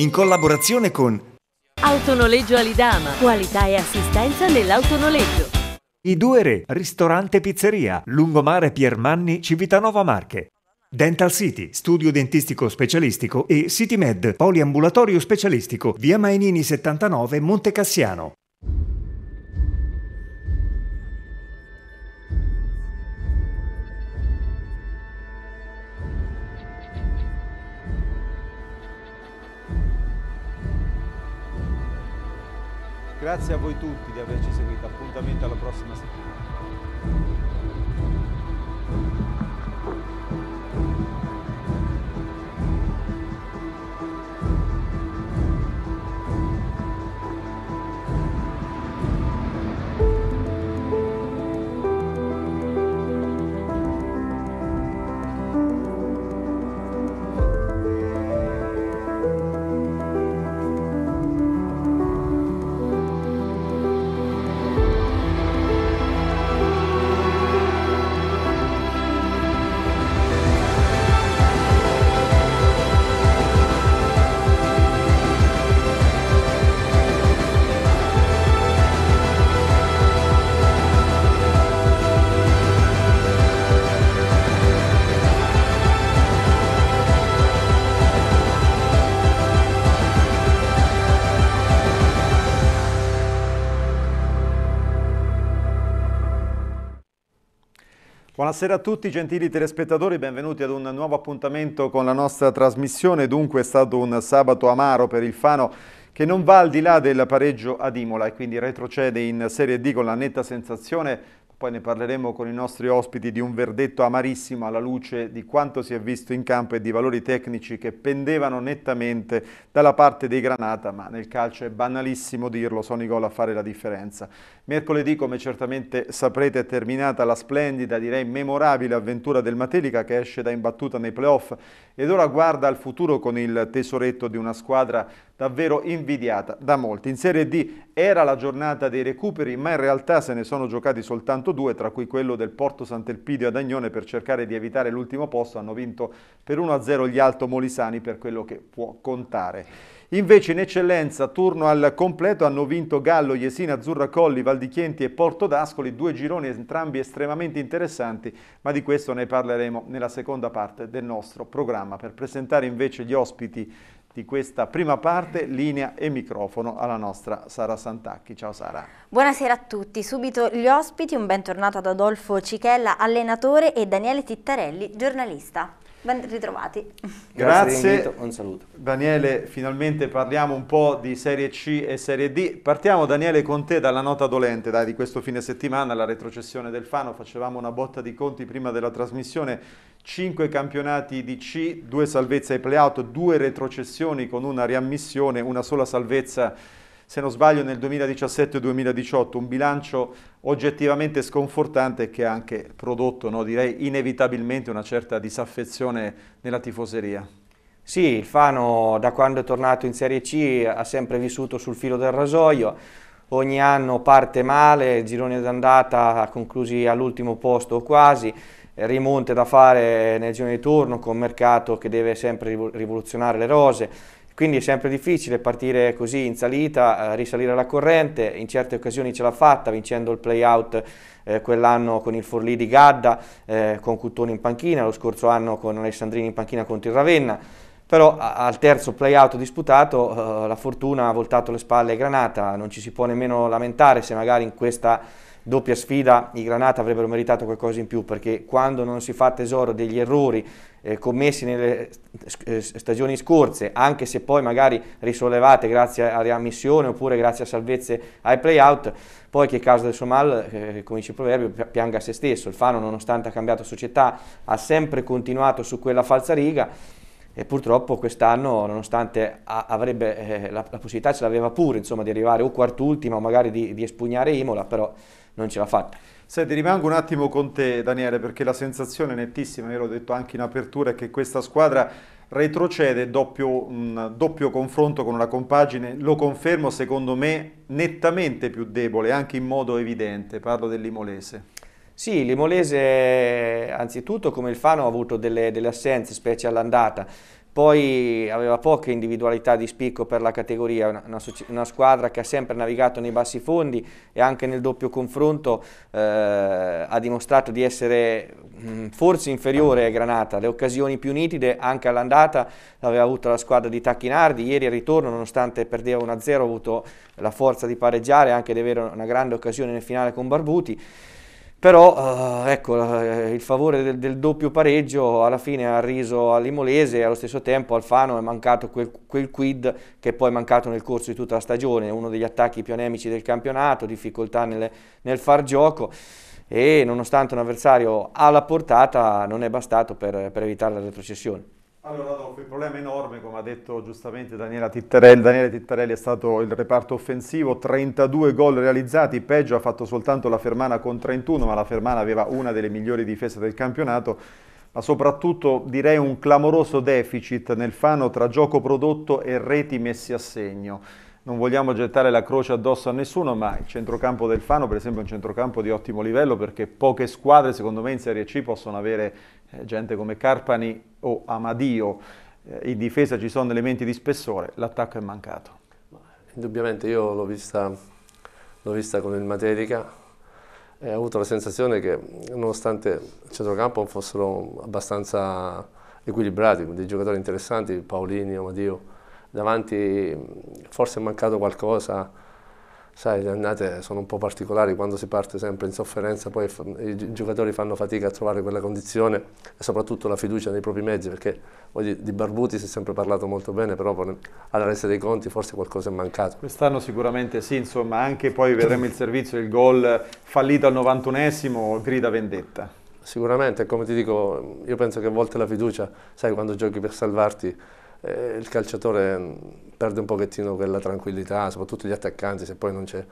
in collaborazione con Autonoleggio Alidama, qualità e assistenza nell'autonoleggio. I due re, ristorante pizzeria, lungomare Piermanni, Civitanova Marche. Dental City, studio dentistico specialistico e CityMed, poliambulatorio specialistico, via Mainini 79, Monte Cassiano. Grazie a voi tutti di averci seguito, appuntamento alla prossima settimana. Buonasera a tutti gentili telespettatori, benvenuti ad un nuovo appuntamento con la nostra trasmissione. Dunque è stato un sabato amaro per il Fano che non va al di là del pareggio ad Imola e quindi retrocede in Serie D con la netta sensazione poi ne parleremo con i nostri ospiti di un verdetto amarissimo alla luce di quanto si è visto in campo e di valori tecnici che pendevano nettamente dalla parte dei Granata, ma nel calcio è banalissimo dirlo, sono i gol a fare la differenza. Mercoledì, come certamente saprete, è terminata la splendida, direi memorabile avventura del Matelica che esce da imbattuta nei playoff ed ora guarda al futuro con il tesoretto di una squadra davvero invidiata da molti. In Serie D era la giornata dei recuperi, ma in realtà se ne sono giocati soltanto due, tra cui quello del Porto Sant'Elpidio ad Agnone per cercare di evitare l'ultimo posto. Hanno vinto per 1-0 gli Alto Molisani per quello che può contare. Invece in eccellenza, turno al completo, hanno vinto Gallo, Jesina, Azzurra Colli, Valdichienti e Porto d'Ascoli, due gironi entrambi estremamente interessanti, ma di questo ne parleremo nella seconda parte del nostro programma. Per presentare invece gli ospiti di questa prima parte, linea e microfono alla nostra Sara Santacchi. Ciao Sara. Buonasera a tutti, subito gli ospiti, un bentornato ad Adolfo Cichella, allenatore e Daniele Tittarelli, giornalista. Ben ritrovati. Grazie. un saluto. Daniele, finalmente parliamo un po' di Serie C e Serie D. Partiamo Daniele con te dalla nota dolente dai, di questo fine settimana, la retrocessione del Fano. Facevamo una botta di conti prima della trasmissione. 5 campionati di C, 2 salvezze ai playout, 2 retrocessioni con una riammissione, una sola salvezza se non sbaglio nel 2017-2018, un bilancio oggettivamente sconfortante che ha anche prodotto, no, direi inevitabilmente, una certa disaffezione nella tifoseria. Sì, il Fano da quando è tornato in Serie C ha sempre vissuto sul filo del rasoio, ogni anno parte male, il girone d'andata conclusi all'ultimo posto o quasi, rimonte da fare nel giro di turno con un Mercato che deve sempre rivoluzionare le rose, quindi è sempre difficile partire così in salita, eh, risalire alla corrente, in certe occasioni ce l'ha fatta vincendo il play-out eh, quell'anno con il Forlì di Gadda, eh, con Cuttoni in panchina, lo scorso anno con Alessandrini in panchina contro il Ravenna, però al terzo play-out disputato la fortuna ha voltato le spalle ai Granata, non ci si può nemmeno lamentare se magari in questa doppia sfida i Granata avrebbero meritato qualcosa in più perché quando non si fa tesoro degli errori eh, commessi nelle eh, stagioni scorse, anche se poi magari risollevate grazie a riammissione oppure grazie a salvezze ai playout, poi che causa del suo mal, eh, come dice il proverbio, pianga a se stesso. Il Fano nonostante ha cambiato società ha sempre continuato su quella falsa riga e purtroppo quest'anno nonostante avrebbe, eh, la, la, possibilità ce l'aveva pure insomma, di arrivare o quart'ultima o magari di, di espugnare Imola però non ce l'ha fatta. Senti, rimango un attimo con te Daniele perché la sensazione nettissima, io l'ho detto anche in apertura, è che questa squadra retrocede doppio, un doppio confronto con una compagine, lo confermo secondo me, nettamente più debole, anche in modo evidente, parlo dell'Imolese. Sì, l'Imolese anzitutto come il Fano ha avuto delle, delle assenze, specie all'andata, poi aveva poche individualità di spicco per la categoria, una, una, una, squadra che ha sempre navigato nei bassi fondi e anche nel doppio confronto eh, ha dimostrato di essere mh, mm, forse inferiore a Granata, le occasioni più nitide anche all'andata l'aveva avuta la squadra di Tacchinardi, ieri al ritorno nonostante perdeva 1-0 ha avuto la forza di pareggiare e anche di avere una grande occasione nel finale con Barbuti, però eh, ecco, eh, il favore del, del, doppio pareggio alla fine ha riso all'Imolese e allo stesso tempo Alfano è mancato quel, quel quid che poi è mancato nel corso di tutta la stagione, uno degli attacchi più anemici del campionato, difficoltà nelle, nel far gioco e nonostante un avversario alla portata non è bastato per, per evitare la retrocessione. Allora Adolfo, il problema è enorme, come ha detto giustamente Daniela Tittarelli, Daniele Tittarelli è stato il reparto offensivo, 32 gol realizzati, peggio ha fatto soltanto la Fermana con 31, ma la Fermana aveva una delle migliori difese del campionato, ma soprattutto direi un clamoroso deficit nel fano tra gioco prodotto e reti messi a segno non vogliamo gettare la croce addosso a nessuno, ma il centrocampo del Fano per esempio è un centrocampo di ottimo livello perché poche squadre secondo me in Serie C possono avere eh, gente come Carpani o Amadio, eh, in difesa ci sono elementi di spessore, l'attacco è mancato. Indubbiamente io l'ho vista, vista, con il Materica e ho avuto la sensazione che nonostante il centrocampo fossero abbastanza equilibrati, dei giocatori interessanti, Paolini, Amadio, davanti forse è mancato qualcosa, sai, le annate sono un po' particolari, quando si parte sempre in sofferenza poi i giocatori fanno fatica a trovare quella condizione e soprattutto la fiducia nei propri mezzi, perché di Barbuti si è sempre parlato molto bene, però alla resa dei conti forse qualcosa è mancato. Quest'anno sicuramente sì, insomma, anche poi vedremo il servizio, il gol fallito al 91esimo, grida vendetta. Sicuramente, come ti dico, io penso che a volte la fiducia, sai, quando giochi per salvarti eh, il calciatore mm, perde un pochettino quella tranquillità, soprattutto gli attaccanti, se poi non c'è,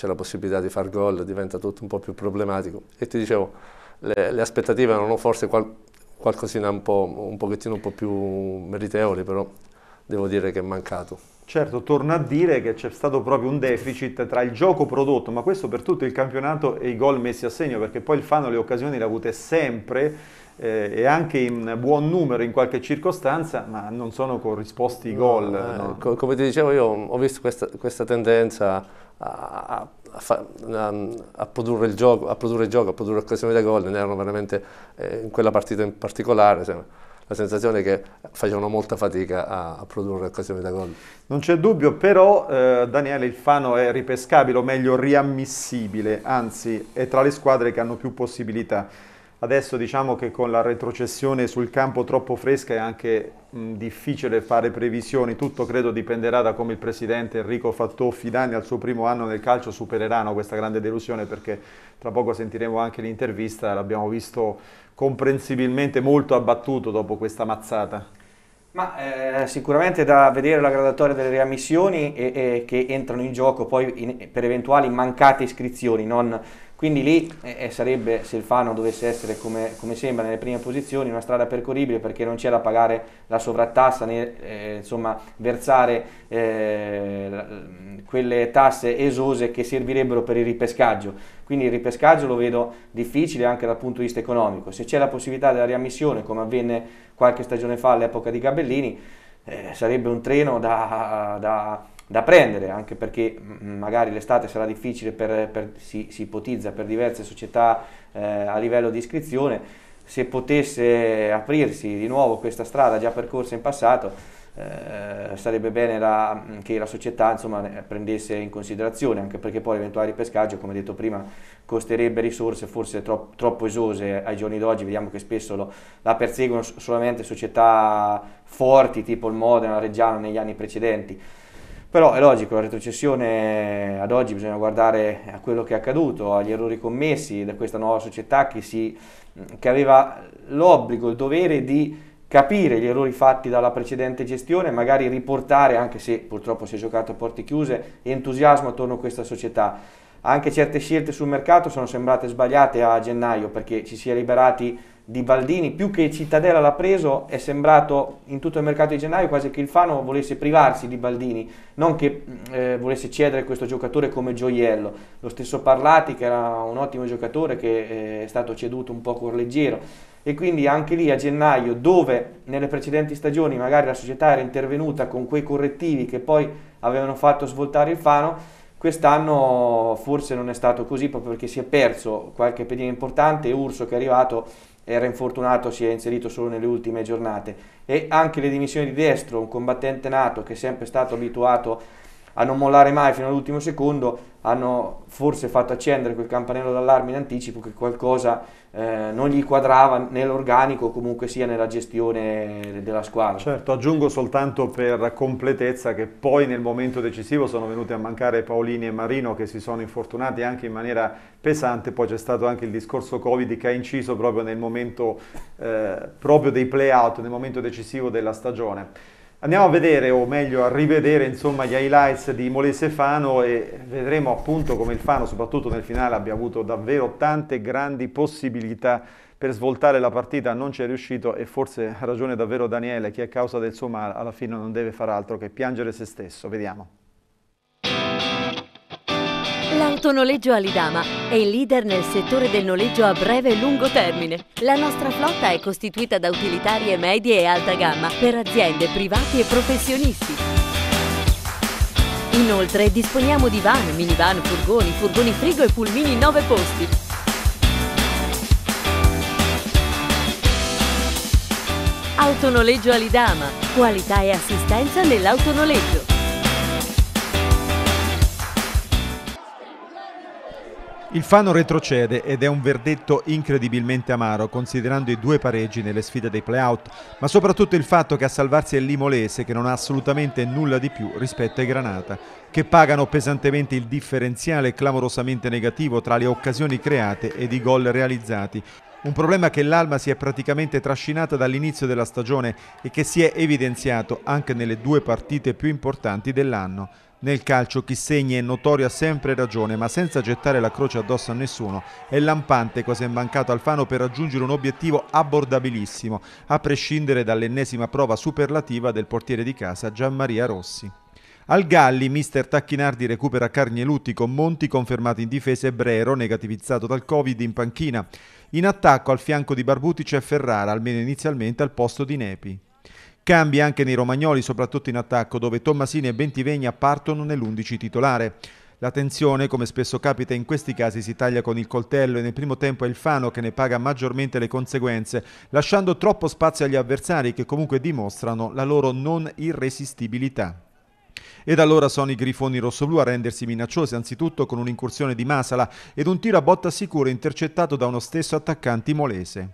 la possibilità di far gol diventa tutto un po' più problematico. E ti dicevo, le, le aspettative erano forse qual, qualcosina un, po', un pochettino un po' più meritevoli, però devo dire che è mancato. Certo, torno a dire che c'è stato proprio un deficit tra il gioco prodotto, ma questo per tutto il campionato e i gol messi a segno, perché poi il Fano le occasioni le ha avute sempre, eh, e anche in buon numero in qualche circostanza, ma non sono corrisposti i gol. No, eh, no. co come ti dicevo io ho visto questa, questa tendenza a, a, fa, a, a, produrre il gioco, a produrre gioco, a produrre occasioni da gol, ne erano veramente eh, in quella partita in particolare. Sembra la sensazione è che facevano molta fatica a, a produrre occasioni da gol. Non c'è dubbio, però eh, Daniele il Fano è ripescabile, o meglio riammissibile, anzi è tra le squadre che hanno più possibilità. Adesso diciamo che con la retrocessione sul campo troppo fresca è anche mh, difficile fare previsioni, tutto credo dipenderà da come il presidente Enrico Fattoffi Danni al suo primo anno nel calcio supereranno questa grande delusione perché tra poco sentiremo anche l'intervista, l'abbiamo visto comprensibilmente molto abbattuto dopo questa mazzata. Ma eh, sicuramente da vedere la graduatoria delle riammissioni e, e che entrano in gioco poi in, per eventuali mancate iscrizioni, non quindi lì eh, eh, sarebbe, se il Fano dovesse essere come, come, sembra nelle prime posizioni, una strada percorribile perché non c'è da pagare la sovrattassa né eh, insomma, versare eh, mm, quelle tasse esose che servirebbero per il ripescaggio. Quindi il ripescaggio lo vedo difficile anche dal punto di vista economico. Se c'è la possibilità della riammissione, come avvenne qualche stagione fa all'epoca di Gabellini, eh, sarebbe un treno da, da da prendere, anche perché mm, mm, magari l'estate sarà difficile, per, per, si, si, ipotizza, per diverse società eh, a livello di iscrizione, se potesse aprirsi di nuovo questa strada già percorsa in passato, eh, sarebbe bene la, mm, che la società insomma, prendesse in considerazione, anche perché poi l'eventuale ripescaggio, come detto prima, costerebbe risorse forse troppo, troppo esose ai giorni d'oggi, vediamo che spesso lo, la perseguono solamente società forti tipo il Modena, il Reggiano negli anni precedenti. Però è logico, la retrocessione ad oggi bisogna guardare a quello che è accaduto, agli errori commessi da questa nuova società che, si, che aveva l'obbligo, il dovere di capire gli errori fatti dalla precedente gestione, magari riportare, anche se purtroppo si è giocato a porte chiuse, entusiasmo attorno a questa società. Anche certe scelte sul mercato sono sembrate sbagliate a gennaio perché ci si è liberati di Baldini, più che Cittadella l'ha preso, è sembrato in tutto il mercato di gennaio quasi che il Fano volesse privarsi di Baldini, non che eh, volesse cedere questo giocatore come gioiello. Lo stesso Parlati, che era un ottimo giocatore, che eh, è stato ceduto un po' corleggero. E quindi anche lì a gennaio, dove nelle precedenti stagioni magari la società era intervenuta con quei correttivi che poi avevano fatto svoltare il Fano, quest'anno forse non è stato così proprio perché si è perso qualche pedina importante e Urso che è arrivato era infortunato, si è inserito solo nelle ultime giornate e anche le dimissioni di Destro, un combattente nato che è sempre stato abituato a non mollare mai fino all'ultimo secondo, hanno forse fatto accendere quel campanello d'allarme in anticipo che qualcosa eh, non gli quadrava nell'organico o comunque sia nella gestione della squadra. Certo, aggiungo soltanto per completezza che poi nel momento decisivo sono venuti a mancare Paolini e Marino che si sono infortunati anche in maniera pesante, poi c'è stato anche il discorso Covid che ha inciso proprio nel momento eh, proprio dei play-out, nel momento decisivo della stagione. Andiamo a vedere, o meglio a rivedere, insomma, gli highlights di Molese Fano e vedremo appunto come il Fano, soprattutto nel finale, abbia avuto davvero tante grandi possibilità per svoltare la partita, non ci è riuscito e forse ha ragione davvero Daniele, che a causa del suo male alla fine non deve far altro che piangere se stesso. Vediamo. L'autonoleggio Alidama è il leader nel settore del noleggio a breve e lungo termine. La nostra flotta è costituita da utilitarie medie e alta gamma per aziende, privati e professionisti. Inoltre disponiamo di van, minivan, furgoni, furgoni frigo e pulmini 9 posti. Autonoleggio Alidama, qualità e assistenza nell'autonoleggio. Il Fano retrocede ed è un verdetto incredibilmente amaro considerando i due pareggi nelle sfide dei playout, ma soprattutto il fatto che a salvarsi è l'Imolese che non ha assolutamente nulla di più rispetto ai Granata, che pagano pesantemente il differenziale clamorosamente negativo tra le occasioni create ed i gol realizzati, un problema che l'Alma si è praticamente trascinata dall'inizio della stagione e che si è evidenziato anche nelle due partite più importanti dell'anno. Nel calcio chi segna è notorio ha sempre ragione, ma senza gettare la croce addosso a nessuno. È lampante cosa è mancato Alfano per raggiungere un obiettivo abbordabilissimo, a prescindere dall'ennesima prova superlativa del portiere di casa Gianmaria Rossi. Al Galli, mister Tacchinardi recupera Carnielutti con Monti confermato in difesa e Brero, negativizzato dal Covid, in panchina. In attacco al fianco di Barbuti c'è Ferrara, almeno inizialmente al posto di Nepi. Cambi anche nei romagnoli, soprattutto in attacco, dove Tommasini e Bentivegna partono nell'11 titolare. La tensione, come spesso capita in questi casi, si taglia con il coltello e nel primo tempo è il Fano che ne paga maggiormente le conseguenze, lasciando troppo spazio agli avversari che comunque dimostrano la loro non irresistibilità. Ed allora sono i grifoni rossoblù a rendersi minacciosi, anzitutto con un'incursione di Masala ed un tiro a botta sicuro intercettato da uno stesso attaccante molese.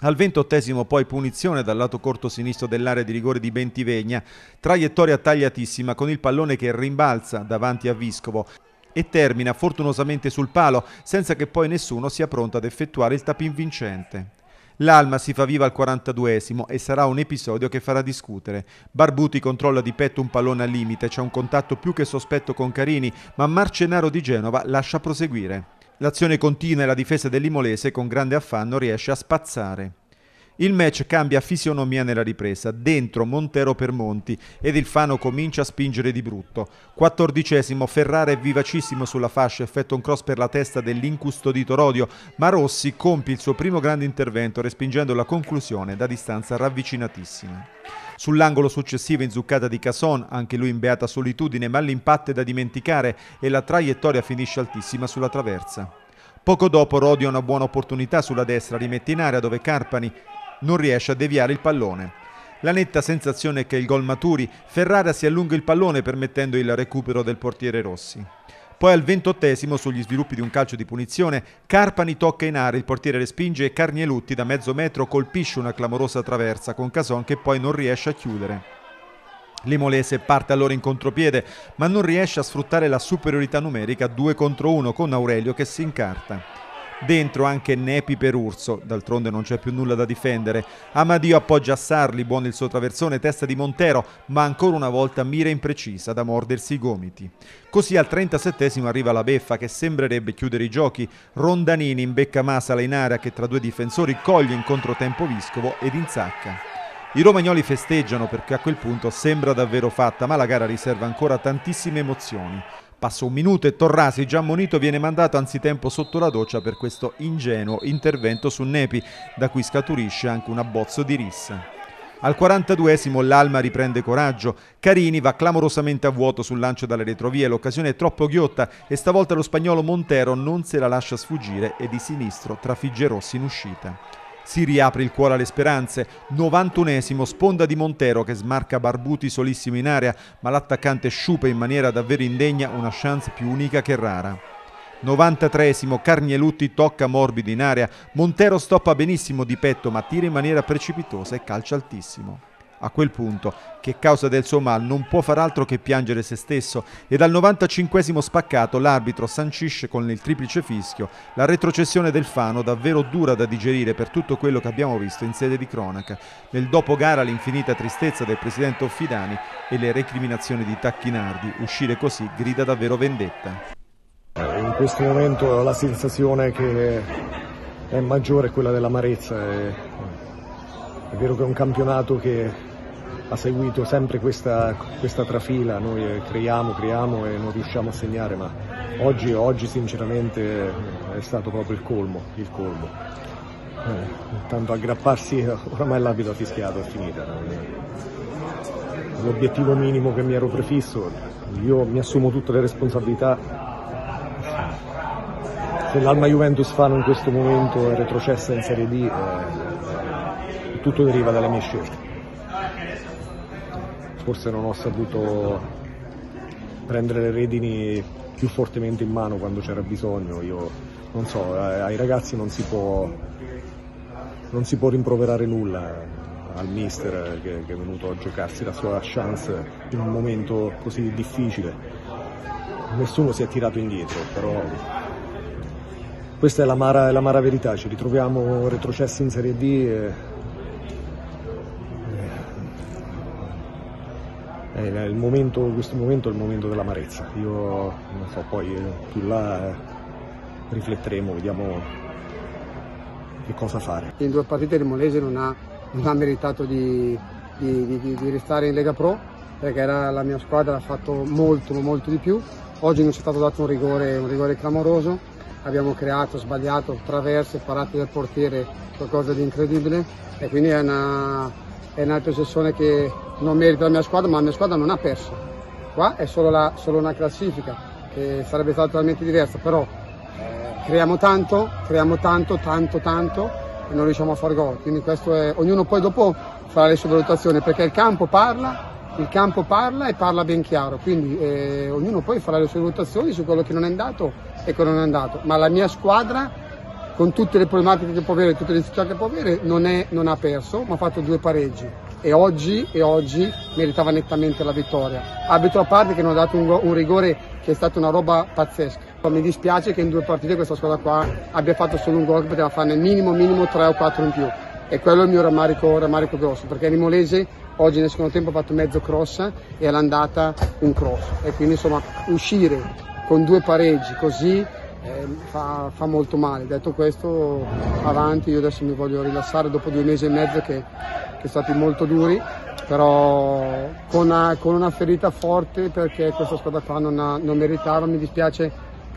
Al ventottesimo poi punizione dal lato corto sinistro dell'area di rigore di Bentivegna, traiettoria tagliatissima con il pallone che rimbalza davanti a Viscovo e termina fortunosamente sul palo senza che poi nessuno sia pronto ad effettuare il tapin vincente. L'Alma si fa viva al 42esimo e sarà un episodio che farà discutere. Barbuti controlla di petto un pallone al limite, c'è un contatto più che sospetto con Carini, ma Marcenaro di Genova lascia proseguire. L'azione continua e la difesa dell'Imolese con grande affanno riesce a spazzare. Il match cambia fisionomia nella ripresa, dentro Montero per Monti ed il Fano comincia a spingere di brutto. Quattordicesimo, Ferrara è vivacissimo sulla fascia, effettua un cross per la testa dell'incustodito Rodio, ma Rossi compie il suo primo grande intervento respingendo la conclusione da distanza ravvicinatissima. Sull'angolo successivo inzuccata di Casson, anche lui in beata solitudine, ma l'impatto è da dimenticare e la traiettoria finisce altissima sulla traversa. Poco dopo Rodi ha una buona opportunità sulla destra, rimette in area dove Carpani non riesce a deviare il pallone. La netta sensazione è che il gol maturi, Ferrara si allunga il pallone permettendo il recupero del portiere Rossi. Poi al ventottesimo sugli sviluppi di un calcio di punizione, Carpani tocca in aria, il portiere respinge e Carnielutti da mezzo metro colpisce una clamorosa traversa con Cason che poi non riesce a chiudere. Limolese parte allora in contropiede, ma non riesce a sfruttare la superiorità numerica 2 contro 1 con Aurelio che si incarta dentro anche Nepi per Urso, d'altronde non c'è più nulla da difendere. Amadio appoggia a Sarli, buono il suo traversone, testa di Montero, ma ancora una volta mira imprecisa da mordersi i gomiti. Così al 37 arriva la beffa che sembrerebbe chiudere i giochi. Rondanini in becca Masala in area che tra due difensori coglie in controtempo Viscovo ed insacca. I romagnoli festeggiano perché a quel punto sembra davvero fatta, ma la gara riserva ancora tantissime emozioni. Passa un minuto e Torrasi, già ammonito, viene mandato anzitempo sotto la doccia per questo ingenuo intervento su Nepi, da cui scaturisce anche un abbozzo di rissa. Al 42esimo l'Alma riprende coraggio, Carini va clamorosamente a vuoto sul lancio dalle retrovie, l'occasione è troppo ghiotta e stavolta lo spagnolo Montero non se la lascia sfuggire e di sinistro trafigge Rossi in uscita. Si riapre il cuore alle speranze. 91esimo, sponda di Montero che smarca Barbuti solissimo in area, ma l'attaccante sciupe in maniera davvero indegna una chance più unica che rara. 93esimo Carnielutti tocca morbido in area, Montero stoppa benissimo di petto ma tira in maniera precipitosa e calcia altissimo a quel punto, che a causa del suo mal non può far altro che piangere se stesso e dal 95 spaccato l'arbitro sancisce con il triplice fischio la retrocessione del Fano davvero dura da digerire per tutto quello che abbiamo visto in sede di cronaca. Nel dopogara l'infinita tristezza del presidente Offidani e le recriminazioni di Tacchinardi, uscire così grida davvero vendetta. In questo momento la sensazione che è maggiore quella dell'amarezza. è vero che è un campionato che ha seguito sempre questa, questa trafila, noi eh, creiamo, creiamo e non riusciamo a segnare, ma oggi, oggi sinceramente è stato proprio il colmo, il colmo. Eh, tanto aggrapparsi, oramai l'abito ha fischiato, è finita. L'obiettivo minimo che mi ero prefisso, io mi assumo tutte le responsabilità se l'Alma Juventus Fano in questo momento è retrocessa in Serie D, eh, tutto deriva dalle mie scelte forse non ho saputo prendere le redini più fortemente in mano quando c'era bisogno. Io non so, ai ragazzi non si può, non si può rimproverare nulla eh, al mister che, che è venuto a giocarsi la sua chance in un momento così difficile. Nessuno si è tirato indietro, però questa è l'amara, la verità, ci ritroviamo retrocessi in Serie D momento, questo momento è il momento dell'amarezza. Io non so, poi eh, più là eh, rifletteremo, vediamo che cosa fare. In due partite il Molese non ha, non ha meritato di, di, di, di restare in Lega Pro perché era la mia squadra ha fatto molto molto di più. Oggi non ci è stato dato un rigore, un rigore clamoroso, abbiamo creato, sbagliato, traverse, parate del portiere, qualcosa di incredibile e quindi è una, è un'altra sessione che non merita la mia squadra, ma la mia squadra non ha perso. Qua è solo, la, solo una classifica che sarebbe stata totalmente diversa, però eh, creiamo tanto, creiamo tanto, tanto, tanto e non riusciamo a far gol. Quindi questo è, ognuno poi dopo farà le sue valutazioni perché il campo parla, il campo parla e parla ben chiaro, quindi eh, ognuno poi farà le sue valutazioni su quello che non è andato e quello che non è andato, ma la mia squadra con tutte le problematiche che può avere, tutte le difficoltà che può avere, non, è, non ha perso, ma ha fatto due pareggi e oggi, e oggi meritava nettamente la vittoria. Abito a parte che non ha dato un, un rigore che è stata una roba pazzesca. Mi dispiace che in due partite questa squadra qua abbia fatto solo un gol che poteva farne minimo minimo tre o quattro in più. E quello è il mio rammarico, rammarico grosso, perché Rimolese oggi nel secondo tempo ha fatto mezzo cross e all'andata un cross. E quindi insomma uscire con due pareggi così eh, fa, fa, molto male. Detto questo, avanti, io adesso mi voglio rilassare dopo due mesi e mezzo che, che sono stati molto duri, però con una, con una, ferita forte perché questa squadra qua non, ha, non meritava, mi dispiace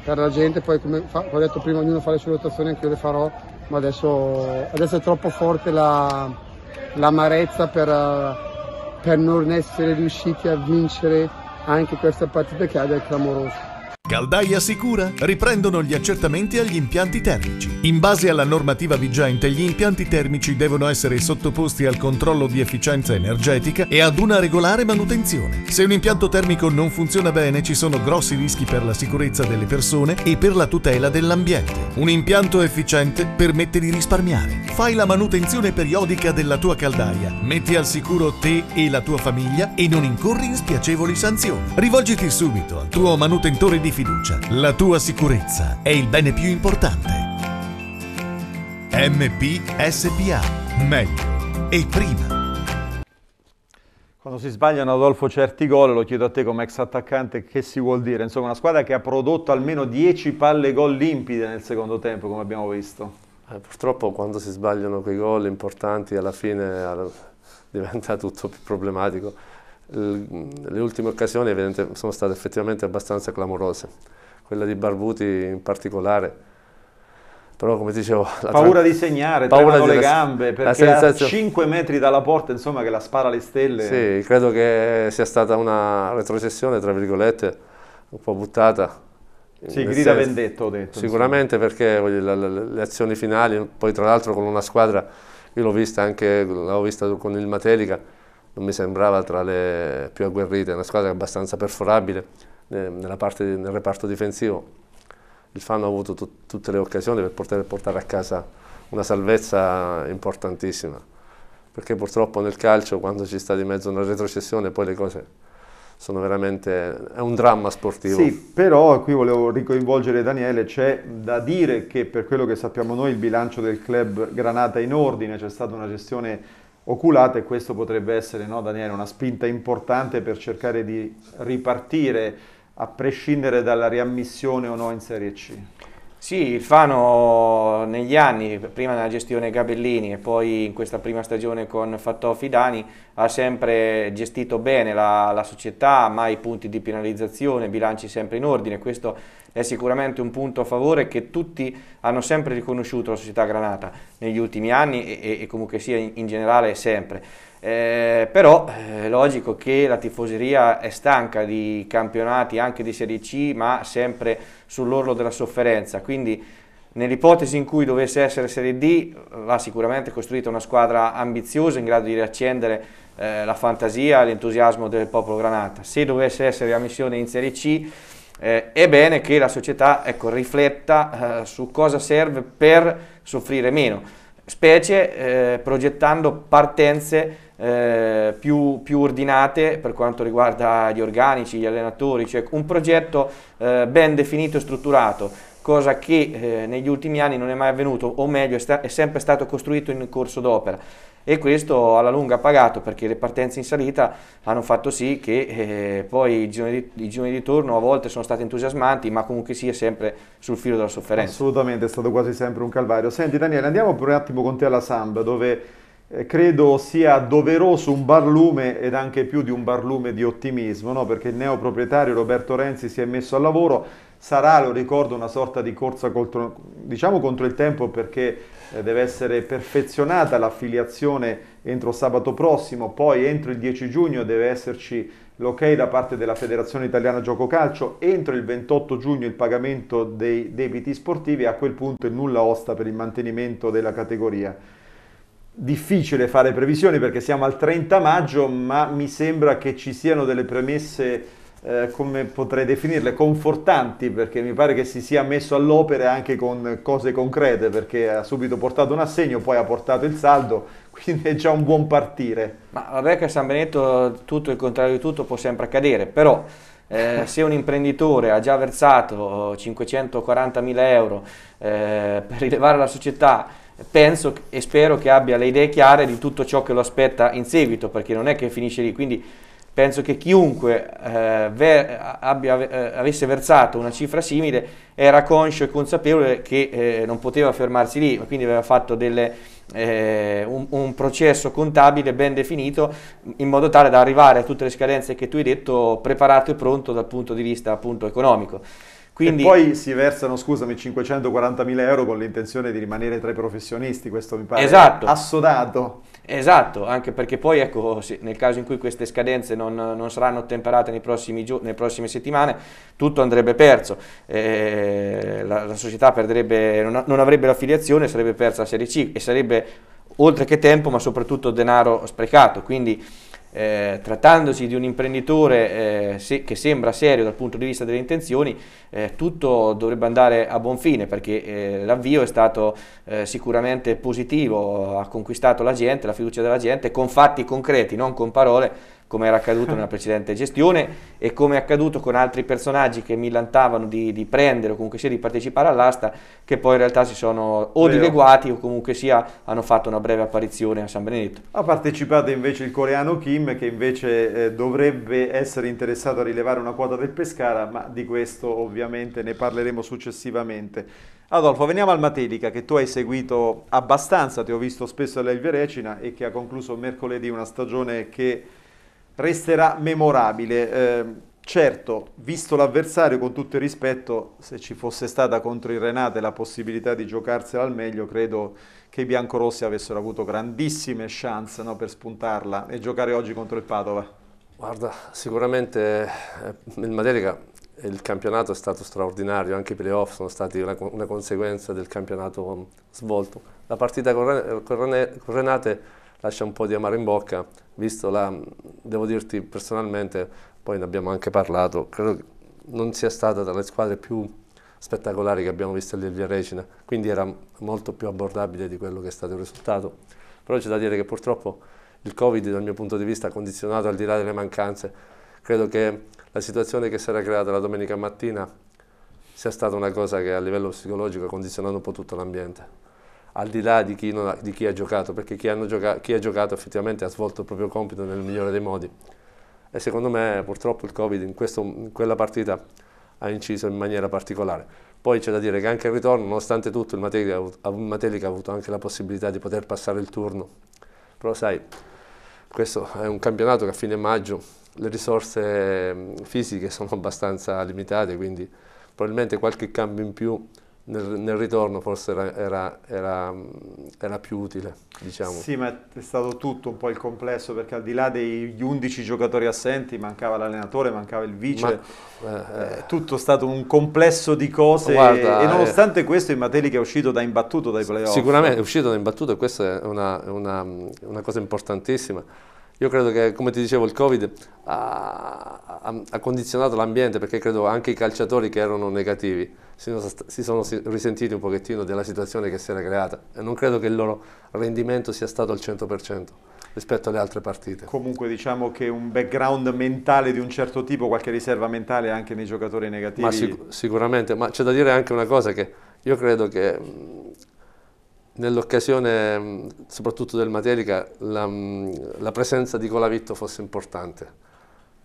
per la gente, poi come, fa, ho detto prima ognuno fa le sue rotazioni, anche io le farò, ma adesso, adesso è troppo forte la, l'amarezza per, per non essere riusciti a vincere anche questa partita che ha del clamoroso. Caldaia Sicura riprendono gli accertamenti agli impianti termici. In base alla normativa vigente, gli impianti termici devono essere sottoposti al controllo di efficienza energetica e ad una regolare manutenzione. Se un impianto termico non funziona bene, ci sono grossi rischi per la sicurezza delle persone e per la tutela dell'ambiente. Un impianto efficiente permette di risparmiare. Fai la manutenzione periodica della tua caldaia, metti al sicuro te e la tua famiglia e non incorri in spiacevoli sanzioni. Rivolgiti subito al tuo manutentore di fiducia. La tua sicurezza è il bene più importante. MPSPA. Meglio e prima. Quando si sbagliano Adolfo certi gol, lo chiedo a te come ex attaccante, che si vuol dire? Insomma, una squadra che ha prodotto almeno 10 palle gol limpide nel secondo tempo, come abbiamo visto. Eh, purtroppo quando si sbagliano quei gol importanti, alla fine eh, diventa tutto più problematico. Eh, le ultime occasioni sono state effettivamente abbastanza clamorose, quella di Barbuti in particolare. Però come dicevo... paura di segnare, paura di le gambe, perché a 5 metri dalla porta insomma che la spara alle stelle. Sì, credo che sia stata una retrocessione, tra virgolette, un po' buttata. Sì, grida senso. vendetta ho detto. Sicuramente insomma. perché voglio, le, le, le azioni finali, poi tra l'altro con una squadra, io l'ho vista anche, l'ho vista con il Matelica, non mi sembrava tra le più agguerrite, una squadra abbastanza perforabile eh, parte, nel reparto difensivo. Il Fano ha avuto tut, tutte le occasioni per poter portare a casa una salvezza importantissima, perché purtroppo nel calcio quando ci sta di mezzo una retrocessione poi le cose sono veramente... è un dramma sportivo. Sì, però qui volevo ricoinvolgere Daniele, c'è da dire che per quello che sappiamo noi il bilancio del club Granata è in ordine, c'è stata una gestione oculate, questo potrebbe essere, no Daniele, una spinta importante per cercare di ripartire a prescindere dalla riammissione o no in Serie C. Sì, il Fano negli anni, prima nella gestione Gabellini e poi in questa prima stagione con Fattò Fidani, ha sempre gestito bene la, la, società, mai punti di penalizzazione, bilanci sempre in ordine. Questo è sicuramente un punto a favore che tutti hanno sempre riconosciuto la società Granata negli ultimi anni e, e comunque sia in, in generale sempre. Eh, però è eh, logico che la tifoseria è stanca di campionati anche di Serie C, ma sempre sull'orlo della sofferenza. Quindi nell'ipotesi in cui dovesse essere Serie D, va sicuramente costruita una squadra ambiziosa in grado di riaccendere eh, la fantasia e l'entusiasmo del popolo granata. Se dovesse essere la missione in Serie C, eh, è bene che la società ecco, rifletta eh, su cosa serve per soffrire meno, specie eh, progettando partenze eh, più, più, ordinate per quanto riguarda gli organici, gli allenatori, cioè un progetto eh, ben definito e strutturato, cosa che eh, negli ultimi anni non è mai avvenuto, o meglio è, è sempre stato costruito in corso d'opera e questo alla lunga ha pagato perché le partenze in salita hanno fatto sì che eh, poi i giorni, di, i di, torno a volte sono stati entusiasmanti ma comunque sia sempre sul filo della sofferenza. Assolutamente, è stato quasi sempre un calvario. Senti Daniele, andiamo per un attimo con te alla Samb dove eh, credo sia doveroso un barlume ed anche più di un barlume di ottimismo, no? perché il neoproprietario Roberto Renzi si è messo al lavoro, sarà, lo ricordo, una sorta di corsa contro, diciamo contro il tempo perché eh, deve essere perfezionata l'affiliazione entro sabato prossimo, poi entro il 10 giugno deve esserci l'ok da parte della Federazione Italiana Gioco Calcio, entro il 28 giugno il pagamento dei debiti sportivi e a quel punto il nulla osta per il mantenimento della categoria difficile fare previsioni perché siamo al 30 maggio, ma mi sembra che ci siano delle premesse, eh, come potrei definirle, confortanti, perché mi pare che si sia messo all'opera anche con cose concrete, perché ha subito portato un assegno, poi ha portato il saldo, quindi è già un buon partire. Ma vabbè che a San Benedetto tutto il contrario di tutto può sempre accadere, però... Eh, se un imprenditore ha già versato 540.000 euro eh, per rilevare la società penso e spero che abbia le idee chiare di tutto ciò che lo aspetta in seguito, perché non è che finisce lì. Quindi penso che chiunque eh, ver, abbia, eh, avesse versato una cifra simile era conscio e consapevole che eh, non poteva fermarsi lì, quindi aveva fatto delle, eh, un, un, processo contabile ben definito in modo tale da arrivare a tutte le scadenze che tu hai detto preparato e pronto dal punto di vista appunto, economico. Quindi... E poi si versano, scusami, 540.000 euro con l'intenzione di rimanere tra i professionisti, questo mi pare esatto. assodato. Esatto, anche perché poi ecco, nel caso in cui queste scadenze non, non saranno ottemperate nei prossimi giorni, nelle prossime settimane, tutto andrebbe perso, eh, la, la, società perderebbe, non, non avrebbe l'affiliazione, sarebbe persa la Serie C e sarebbe oltre che tempo ma soprattutto denaro sprecato. Quindi eh, trattandosi di un imprenditore eh, se, che sembra serio dal punto di vista delle intenzioni, eh, tutto dovrebbe andare a buon fine perché eh, l'avvio è stato eh, sicuramente positivo, ha conquistato la gente, la fiducia della gente con fatti concreti, non con parole come era accaduto nella precedente gestione e come è accaduto con altri personaggi che millantavano di, di prendere o comunque sia di partecipare all'asta che poi in realtà si sono o Vero. dileguati o comunque sia hanno fatto una breve apparizione a San Benedetto. Ha partecipato invece il coreano Kim che invece eh, dovrebbe essere interessato a rilevare una quota del Pescara ma di questo ovviamente ne parleremo successivamente. Adolfo, veniamo al Matelica che tu hai seguito abbastanza, ti ho visto spesso alla Elverecina e che ha concluso mercoledì una stagione che resterà memorabile. Eh, certo, visto l'avversario, con tutto il rispetto, se ci fosse stata contro il Renate la possibilità di giocarsela al meglio, credo che i biancorossi avessero avuto grandissime chance no, per spuntarla e giocare oggi contro il Padova. Guarda, sicuramente eh, il Maderica il campionato è stato straordinario, anche i playoff sono stati una, una conseguenza del campionato svolto. La partita con, Renate lascia un po' di amaro in bocca, visto la, devo dirti personalmente, poi ne abbiamo anche parlato, credo che non sia stata tra le squadre più spettacolari che abbiamo visto lì a Regina, quindi era molto più abbordabile di quello che è stato il risultato. Però c'è da dire che purtroppo il Covid dal mio punto di vista ha condizionato al di là delle mancanze. Credo che la situazione che si era creata la domenica mattina sia stata una cosa che a livello psicologico ha condizionato un po' tutto l'ambiente al di là di chi, ha, di chi ha, giocato, perché chi, gioca- chi ha giocato effettivamente ha svolto il proprio compito nel migliore dei modi. E secondo me purtroppo il Covid in, questo, in quella partita ha inciso in maniera particolare. Poi c'è da dire che anche al ritorno, nonostante tutto, il Matelica ha avuto anche la possibilità di poter passare il turno. Però sai, questo è un campionato che a fine maggio le risorse fisiche sono abbastanza limitate, quindi probabilmente qualche cambio in più nel, nel ritorno forse era, era, era, era, più utile, diciamo. Sì, ma è stato tutto un po' il complesso, perché al di là degli 11 giocatori assenti, mancava l'allenatore, mancava il vice, ma, eh, eh, tutto stato un complesso di cose guarda, e, eh, nonostante eh, questo Mateli che è uscito da imbattuto dai playoff. Sicuramente è uscito da imbattuto e questa è una, una, una cosa importantissima io credo che, come ti dicevo, il Covid ha, ha, ha condizionato l'ambiente perché credo anche i calciatori che erano negativi si sono risentiti un pochettino della situazione che si era creata e non credo che il loro rendimento sia stato al 100% rispetto alle altre partite. Comunque diciamo che un background mentale di un certo tipo, qualche riserva mentale anche nei giocatori negativi. Ma sic sicuramente, ma c'è da dire anche una cosa che io credo che nell'occasione mm, soprattutto del Materica la, mm, la, presenza di Colavitto fosse importante.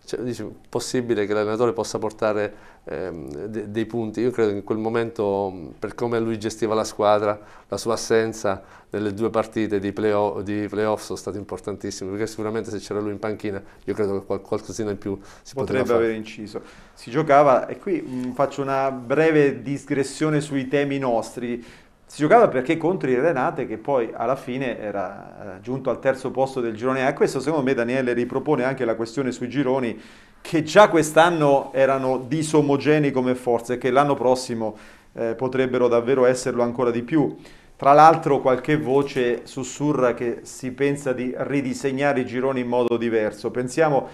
Cioè, dice, possibile che l'allenatore possa portare ehm, de, dei punti. Io credo che in quel momento, mm, per come lui gestiva la squadra, la sua assenza nelle due partite di playoff, di playoff sono state importantissime, perché sicuramente se c'era lui in panchina, io credo che qual- qualcosina in più si potrebbe aver inciso. Si giocava, e qui mh, faccio una breve digressione sui temi nostri, si giocava perché contro il Renate che poi alla fine era eh, giunto al terzo posto del girone A. questo secondo me Daniele ripropone anche la questione sui gironi che già quest'anno erano disomogenei come forze e che l'anno prossimo eh, potrebbero davvero esserlo ancora di più. Tra l'altro qualche voce sussurra che si pensa di ridisegnare i gironi in modo diverso. Pensiamo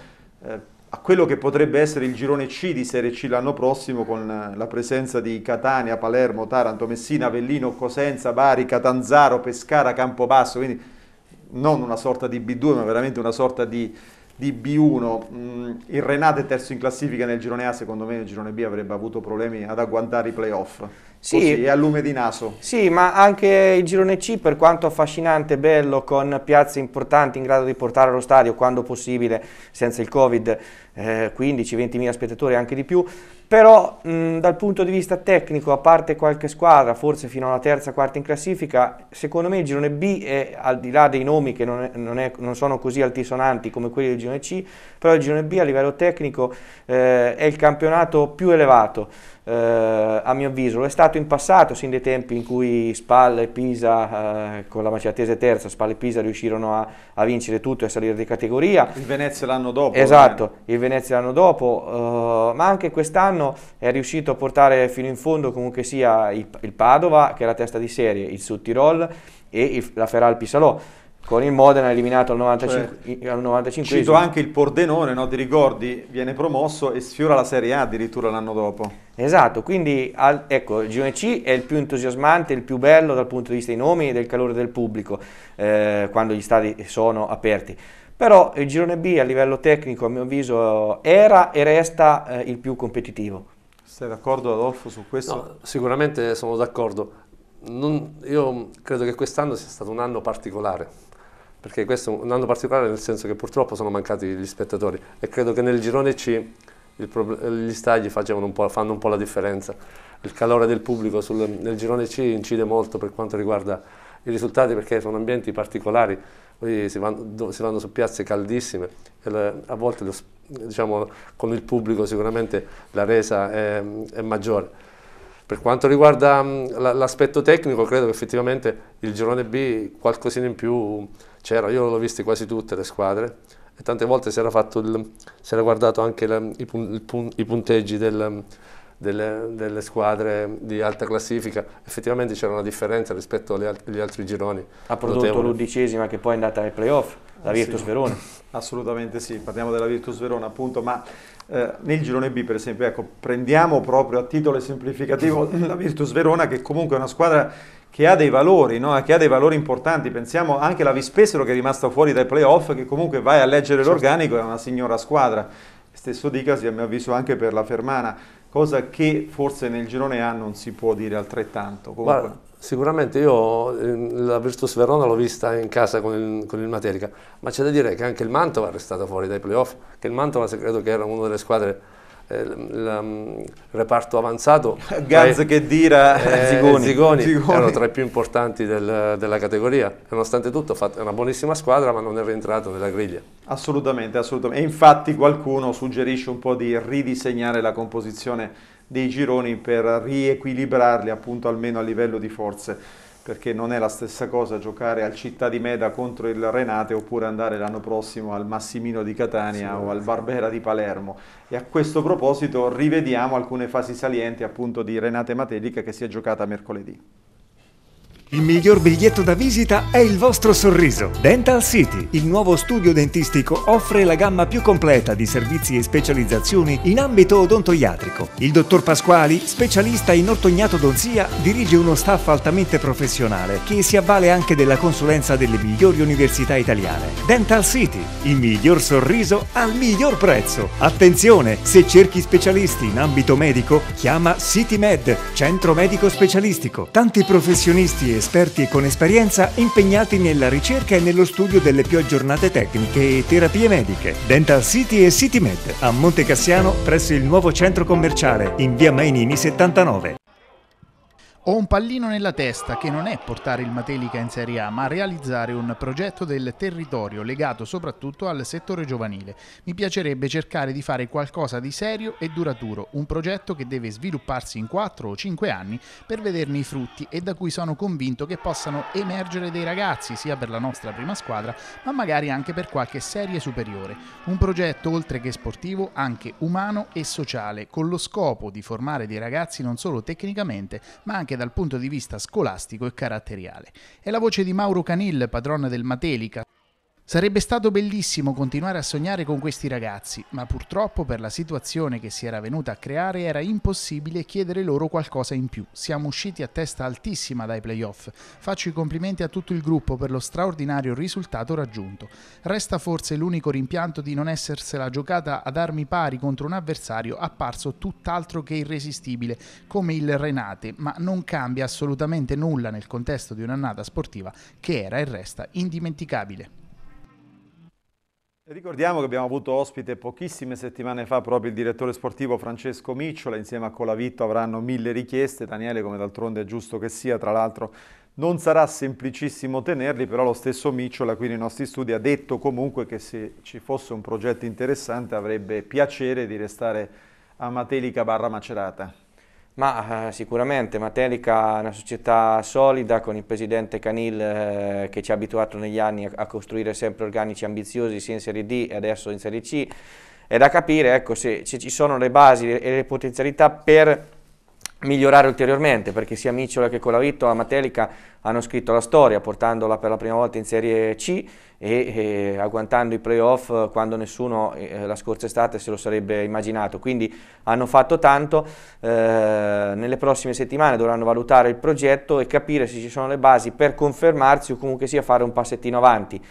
eh, a quello che potrebbe essere il girone C di Serie C l'anno prossimo con eh, la presenza di Catania, Palermo, Taranto, Messina, Avellino, Cosenza, Bari, Catanzaro, Pescara, Campobasso, quindi non una sorta di B2 ma veramente una sorta di, di B1. Mm, il Renate terzo in classifica nel girone A, secondo me nel girone B avrebbe avuto problemi ad agguantare i playoff. Sì, così, a lume di naso. Sì, ma anche il girone C, per quanto affascinante e bello, con piazze importanti in grado di portare allo stadio, quando possibile, senza il Covid, eh, 15-20 mila spettatori, anche di più, però mh, dal punto di vista tecnico, a parte qualche squadra, forse fino alla terza, quarta in classifica, secondo me il girone B, è, al di là dei nomi che non, è, non, è, non, sono così altisonanti come quelli del girone C, però il girone B a livello tecnico eh, è il campionato più elevato. Uh, a mio avviso, lo è stato in passato, sin dai tempi in cui Spal e Pisa, uh, con la Maciatese terza, Spal e Pisa riuscirono a, a, vincere tutto e a salire di categoria. Il Venezia l'anno dopo. Esatto, eh. il, Venezia Venezia l'anno dopo, eh, ma anche quest'anno è riuscito a portare fino in fondo comunque sia il, il Padova, che è la testa di serie, il Sud Tirol e il, la Feral Pisalò con il Modena eliminato al 95, cioè, cito anche il Pordenone no, di ricordi? viene promosso e sfiora la Serie A addirittura l'anno dopo esatto quindi al, ecco il girone C è il più entusiasmante il più bello dal punto di vista dei nomi e del calore del pubblico eh, quando gli stadi sono aperti però il girone B a livello tecnico, a mio avviso, era e resta eh, il più competitivo. Sei d'accordo Adolfo su questo? No, sicuramente sono d'accordo. Non, io credo che quest'anno sia stato un anno particolare perché questo è un anno particolare nel senso che purtroppo sono mancati gli spettatori e credo che nel girone C gli stagli un fanno un po' la differenza. Il calore del pubblico sul, nel girone C incide molto per quanto riguarda i risultati perché sono ambienti particolari, si vanno, si vanno, su piazze caldissime, a volte lo, diciamo, con il pubblico sicuramente la resa è, è maggiore. Per quanto riguarda l'aspetto tecnico, credo che effettivamente il girone B qualcosina in più c'era, io l'ho visto quasi tutte le squadre e tante volte si era, il, si era guardato anche il, i, i punteggi del, delle, delle squadre di alta classifica, effettivamente c'era una differenza rispetto agli, alt agli altri gironi. Ha prodotto l'undicesima che poi è andata ai playoff, la Virtus sì. Verona. Assolutamente sì, parliamo della Virtus Verona appunto, ma eh, nel girone B per esempio, ecco, prendiamo proprio a titolo semplificativo la Virtus Verona che comunque è una squadra che ha dei valori, no? che ha dei valori importanti, pensiamo anche alla Vispesero che è rimasta fuori dai playoff, che comunque vai a leggere certo. l'organico, è una signora squadra, stesso dicasi a mio avviso anche per la Fermana cosa che forse nel girone A non si può dire altrettanto. Comunque... Guarda, sicuramente io ehm, la Virtus Verona l'ho vista in casa con il, con il Materica, ma c'è da dire che anche il Mantova è restato fuori dai playoff, che il Mantova credo che era una delle squadre il eh, mm, reparto avanzato Gaz che dira eh, eh, Zigoni. Zigoni, Zigoni, erano tra i più importanti del, della categoria nonostante tutto è una buonissima squadra ma non è rientrato nella griglia assolutamente, assolutamente e infatti qualcuno suggerisce un po' di ridisegnare la composizione dei gironi per riequilibrarli appunto almeno a livello di forze perché non è la stessa cosa giocare al Città di Meda contro il Renate oppure andare l'anno prossimo al Massimino di Catania sì, o al Barbera di Palermo. E a questo proposito rivediamo alcune fasi salienti appunto di Renate Matelica che si è giocata mercoledì. Il miglior biglietto da visita è il vostro sorriso. Dental City, il nuovo studio dentistico, offre la gamma più completa di servizi e specializzazioni in ambito odontoiatrico. Il dottor Pasquali, specialista in ortognatodonzia, dirige uno staff altamente professionale che si avvale anche della consulenza delle migliori università italiane. Dental City, il miglior sorriso al miglior prezzo. Attenzione, se cerchi specialisti in ambito medico, chiama CityMed, centro medico specialistico. Tanti professionisti e esperti con esperienza impegnati nella ricerca e nello studio delle più aggiornate tecniche e terapie mediche. Dental City e City Med a Monte Cassiano presso il nuovo centro commerciale in via Mainini 79. Ho un pallino nella testa che non è portare il Matelica in Serie A, ma realizzare un progetto del territorio legato soprattutto al settore giovanile. Mi piacerebbe cercare di fare qualcosa di serio e duraturo, un progetto che deve svilupparsi in 4 o 5 anni per vederne i frutti e da cui sono convinto che possano emergere dei ragazzi, sia per la nostra prima squadra, ma magari anche per qualche serie superiore. Un progetto oltre che sportivo, anche umano e sociale, con lo scopo di formare dei ragazzi non solo tecnicamente, ma anche dal punto di vista scolastico e caratteriale. È la voce di Mauro Canil, padrone del Matelica, Sarebbe stato bellissimo continuare a sognare con questi ragazzi, ma purtroppo per la situazione che si era venuta a creare era impossibile chiedere loro qualcosa in più. Siamo usciti a testa altissima dai playoff. Faccio i complimenti a tutto il gruppo per lo straordinario risultato raggiunto. Resta forse l'unico rimpianto di non essersela giocata ad armi pari contro un avversario apparso tutt'altro che irresistibile, come il Renate, ma non cambia assolutamente nulla nel contesto di un'annata sportiva che era e resta indimenticabile. Ricordiamo che abbiamo avuto ospite pochissime settimane fa proprio il direttore sportivo Francesco Micciola, insieme a Colavitto avranno mille richieste, Daniele come d'altronde è giusto che sia, tra l'altro non sarà semplicissimo tenerli, però lo stesso Micciola qui nei nostri studi ha detto comunque che se ci fosse un progetto interessante avrebbe piacere di restare a Matelica barra Macerata. Ma eh, sicuramente Matelica è una società solida con il presidente Canil eh, che ci ha abituato negli anni a, a, costruire sempre organici ambiziosi sia in Serie D e adesso in Serie C. È da capire ecco, se, se ci sono le basi e le potenzialità per migliorare ulteriormente perché sia Micciola che Colavitto a Matelica hanno scritto la storia portandola per la prima volta in Serie C e, e agguantando i playoff eh, quando nessuno eh, la scorsa estate se lo sarebbe immaginato quindi hanno fatto tanto eh, nelle prossime settimane dovranno valutare il progetto e capire se ci sono le basi per confermarsi o comunque sia fare un passettino avanti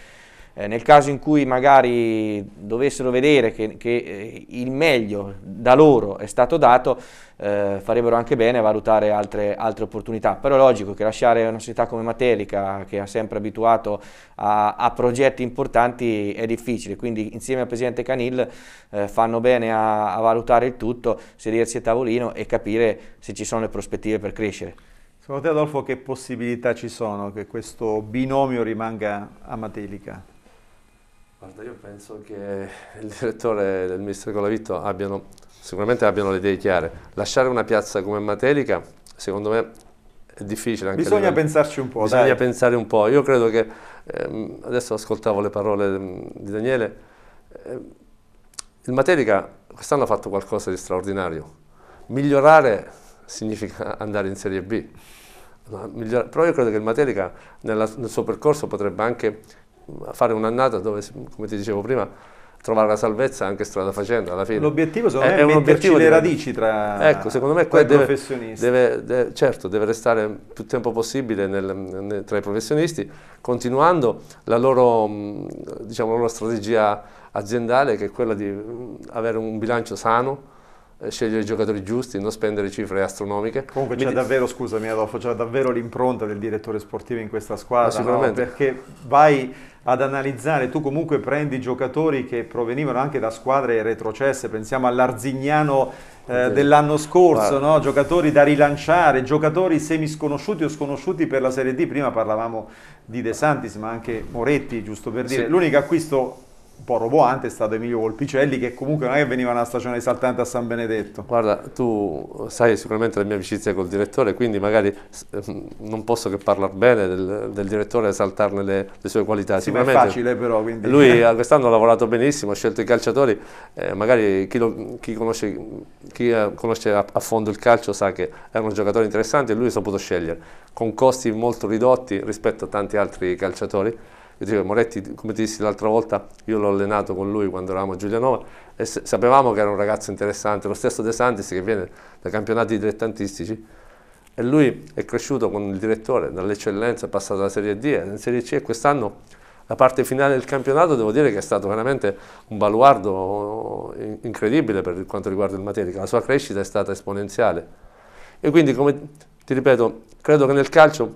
eh, nel caso in cui magari dovessero vedere che, che, eh, il meglio da loro è stato dato, eh, farebbero anche bene a valutare altre, altre, opportunità. Però è logico che lasciare una società come Matelica, che ha sempre abituato a, a progetti importanti, è difficile. Quindi insieme al Presidente Canil eh, fanno bene a, a valutare il tutto, sedersi a tavolino e capire se ci sono le prospettive per crescere. Secondo te Adolfo che possibilità ci sono che questo binomio rimanga a Matelica? Guarda, io penso che il direttore e il ministro Colavitto abbiano sicuramente abbiano le idee chiare. Lasciare una piazza come Matelica, secondo me, è difficile. Anche bisogna pensarci un po'. Bisogna dai. pensare un po'. Io credo che, ehm, adesso ascoltavo le parole ehm, di Daniele, ehm, il Matelica quest'anno ha fatto qualcosa di straordinario. Migliorare significa andare in Serie B. Miglior- però io credo che il Matelica nella, nel suo percorso potrebbe anche mm, fare un'annata dove, come ti dicevo prima, trovare la salvezza anche strada facendo alla fine. L'obiettivo secondo è, me è, metterci le radici tra Ecco, secondo me qua deve, professionisti. Deve, deve, certo, deve restare più tempo possibile nel, nel, tra i professionisti, continuando la loro, mm, diciamo, la loro strategia aziendale che è quella di mm, avere un bilancio sano, eh, scegliere i giocatori giusti, non spendere cifre astronomiche. Comunque c'è Mi... davvero, scusami Adolfo, c'è davvero l'impronta del direttore sportivo in questa squadra, Ma sicuramente. No? perché vai ad analizzare, tu comunque prendi giocatori che provenivano anche da squadre retrocesse, pensiamo all'Arzignano eh, dell'anno scorso, no? giocatori da rilanciare, giocatori semisconosciuti o sconosciuti per la Serie D, prima parlavamo di De Santis ma anche Moretti, giusto per dire, sì. l'unico acquisto un po' roboante è stato Emilio Volpicelli che comunque non è che veniva una stagione esaltante a San Benedetto. Guarda, tu sai sicuramente la mia amicizia col direttore, quindi magari ehm, non posso che parlare bene del, del direttore e esaltarne le, le, sue qualità. Sì, ma è facile però. Quindi... Lui quest'anno ha lavorato benissimo, ha scelto i calciatori, eh, magari chi, lo, chi, conosce, chi eh, conosce a, a fondo il calcio sa che erano giocatori interessanti e lui ha saputo scegliere, con costi molto ridotti rispetto a tanti altri calciatori io dicevo, Moretti, come ti dissi l'altra volta, io l'ho allenato con lui quando eravamo a Giulianova e sapevamo che era un ragazzo interessante, lo stesso De Santis che viene da campionati dilettantistici e lui è cresciuto con il direttore dall'eccellenza, è passato alla Serie D, in Serie C e quest'anno la parte finale del campionato devo dire che è stato veramente un baluardo eh, incredibile per quanto riguarda il Materica, la sua crescita è stata esponenziale e quindi come ti ripeto, credo che nel calcio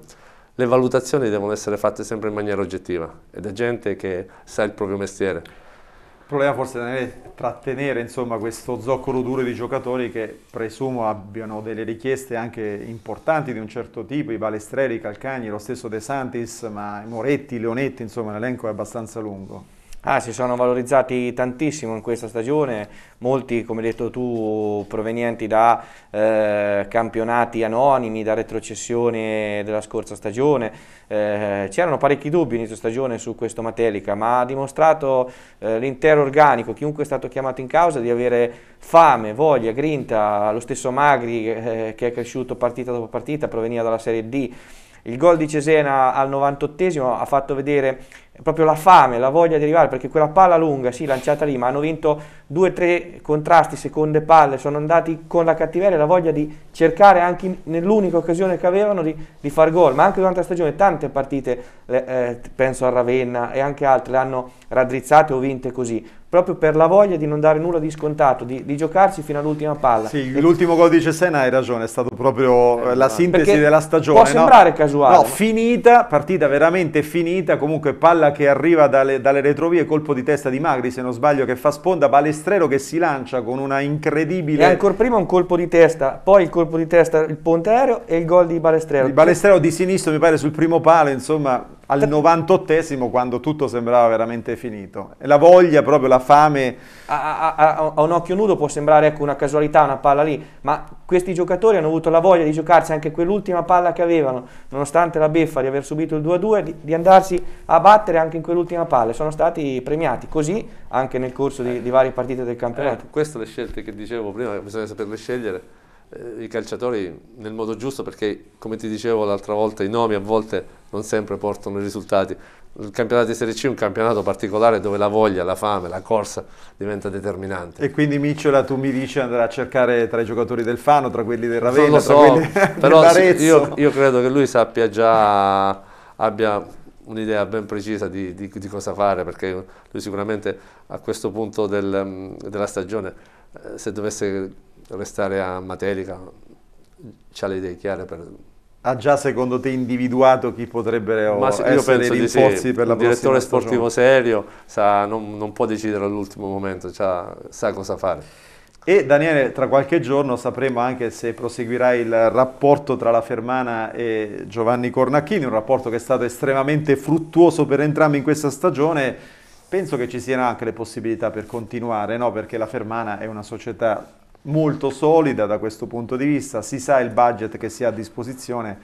le valutazioni devono essere fatte sempre in maniera oggettiva e da gente che sa il proprio mestiere. Il problema forse è trattenere insomma, questo zoccolo duro di giocatori che presumo abbiano delle richieste anche importanti di un certo tipo, i Balestreri, i Calcagni, lo stesso De Santis, ma Moretti, Leonetti, insomma l'elenco è abbastanza lungo. Ah, si sono valorizzati tantissimo in questa stagione, molti come hai detto tu provenienti da eh, campionati anonimi, da retrocessione della scorsa stagione, eh, c'erano parecchi dubbi inizio stagione su questo Matelica, ma ha dimostrato eh, l'intero organico, chiunque è stato chiamato in causa, di avere fame, voglia, grinta, lo stesso Magri eh, che è cresciuto partita dopo partita, proveniva dalla Serie D. Il gol di Cesena al 98 ha fatto vedere proprio la fame, la voglia di arrivare, perché quella palla lunga, sì, lanciata lì, ma hanno vinto due o tre contrasti, seconde palle, sono andati con la cattiveria, la voglia di cercare anche nell'unica occasione che avevano di, di far gol, ma anche durante la stagione tante partite, eh, penso a Ravenna e anche altre, le hanno raddrizzate o vinte così, proprio per la voglia di non dare nulla di scontato, di, di giocarsi fino all'ultima palla. Sì, l'ultimo gol di Cesena hai ragione, è stato proprio eh, la sintesi della stagione. Può sembrare no? casuale. No, finita, partita veramente finita, comunque palla che arriva dalle, dalle, retrovie, colpo di testa di Magri se non sbaglio che fa sponda, Balestrero che si lancia con una incredibile... E ancora prima un colpo di testa, poi il colpo di testa, il ponte aereo e il gol di Balestrero. Il Balestrero di sinistro mi pare sul primo palo, insomma al 98esimo quando tutto sembrava veramente finito. La voglia, proprio la fame. A, a, a, un occhio nudo può sembrare ecco, una casualità, una palla lì, ma questi giocatori hanno avuto la voglia di giocarsi anche quell'ultima palla che avevano, nonostante la beffa di aver subito il 2-2, di, di, andarsi a battere anche in quell'ultima palla. Sono stati premiati così anche nel corso di, di varie partite del campionato. Eh, queste le scelte che dicevo prima, bisogna saperle scegliere eh, i calciatori nel modo giusto perché, come ti dicevo l'altra volta, i nomi a volte non sempre portano i risultati. Il campionato di Serie C è un campionato particolare dove la voglia, la fame, la corsa diventa determinante. E quindi Micciola, tu mi dici, andrà a cercare tra i giocatori del Fano, tra quelli del Ravenna, non lo so, quelli però io, io, credo che lui sappia già, abbia un'idea ben precisa di, di, di, cosa fare, perché lui sicuramente a questo punto del, della stagione, eh, se dovesse restare a Materica ha le idee chiare per... Ha già secondo te individuato chi potrebbe Ma se, io essere penso di sì. per la Un direttore sportivo stagione. serio sa, non, non, può decidere all'ultimo momento, cioè, sa cosa fare. E Daniele, tra qualche giorno sapremo anche se proseguirà il rapporto tra la Fermana e Giovanni Cornacchini, un rapporto che è stato estremamente fruttuoso per entrambi in questa stagione. Penso che ci siano anche le possibilità per continuare, no? perché la Fermana è una società molto solida da questo punto di vista, si sa il budget che si ha a disposizione,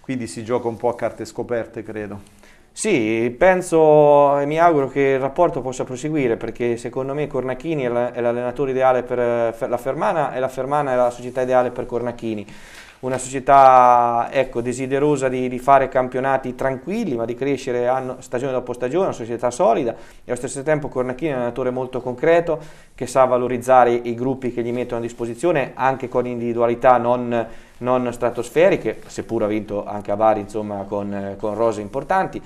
quindi si gioca un po' a carte scoperte, credo. Sì, penso e mi auguro che il rapporto possa proseguire perché secondo me Cornacchini è l'allenatore ideale per la Fermana e la Fermana è la società ideale per Cornacchini una società ecco, desiderosa di, di, fare campionati tranquilli, ma di crescere anno, stagione dopo stagione, una società solida e allo stesso tempo Cornacchini è un allenatore molto concreto che sa valorizzare i gruppi che gli mettono a disposizione anche con individualità non, non stratosferiche, seppur ha vinto anche a Bari insomma, con, con rose importanti.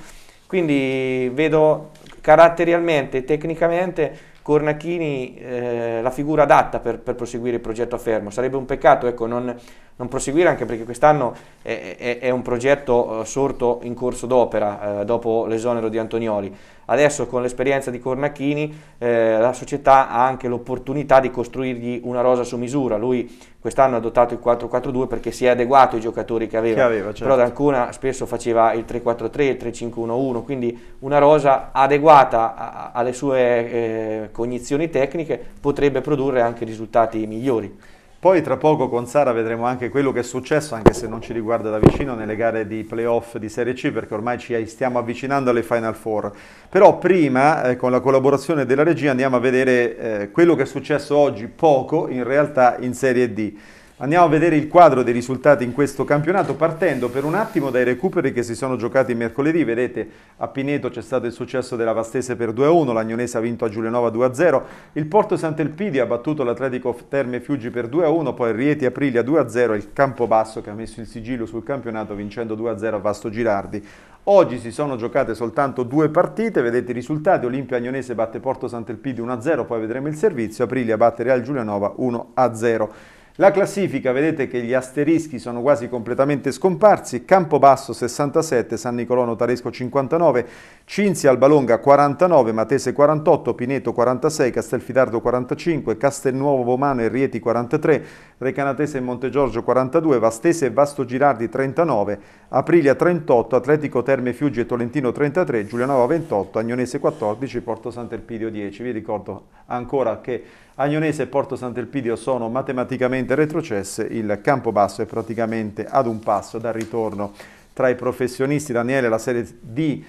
Quindi vedo caratterialmente e tecnicamente Cornacchini eh, la figura adatta per, per, proseguire il progetto a fermo. Sarebbe un peccato ecco, non non proseguire anche perché quest'anno è, è, è un progetto eh, sorto in corso d'opera eh, dopo l'esonero di Antonioli. Adesso con l'esperienza di Cornacchini eh, la società ha anche l'opportunità di costruirgli una rosa su misura. Lui quest'anno ha adottato il 4-4-2 perché si è adeguato ai giocatori che aveva, che aveva certo. però D'Ancona spesso faceva il 3-4-3, il 3-5-1-1, quindi una rosa adeguata a, alle sue eh, cognizioni tecniche potrebbe produrre anche risultati migliori. Poi tra poco con Sara vedremo anche quello che è successo, anche se non ci riguarda da vicino, nelle gare di playoff di Serie C, perché ormai ci stiamo avvicinando alle Final Four. Però prima, eh, con la collaborazione della regia, andiamo a vedere eh, quello che è successo oggi, poco in realtà, in Serie D. Andiamo a vedere il quadro dei risultati in questo campionato partendo per un attimo dai recuperi che si sono giocati mercoledì. Vedete a Pineto c'è stato il successo della Vastese per 2-1, l'Agnonese ha vinto a Giulianova 2-0, il Porto Sant'Elpidio ha battuto l'Atletico Terme Fiuggi per 2-1, poi Rieti Aprilia 2-0 e il Campobasso che ha messo il sigillo sul campionato vincendo 2-0 a Vasto Girardi. Oggi si sono giocate soltanto due partite, vedete i risultati, Olimpia Agnonese batte Porto Sant'Elpidio 1-0, poi vedremo il servizio, Aprilia batte Real Giulianova 1-0. La classifica, vedete che gli asterischi sono quasi completamente scomparsi, Campobasso 67, San Nicolò Notaresco 59, Cinzia Albalonga 49, Matese 48, Pineto 46, Castelfidardo 45, Castelnuovo Vomano e Rieti 43, Recanatese e Montegiorgio 42, Vastese e Vasto Girardi 39, Aprilia 38, Atletico Terme Fiuggi e Tolentino 33, Giulianova 28, Agnonese 14, Porto Sant'Elpidio 10. Vi ricordo ancora che Agnonese e Porto Sant'Elpidio sono matematicamente retrocesse, il Campobasso è praticamente ad un passo dal ritorno. Tra i professionisti, Daniele, la Serie D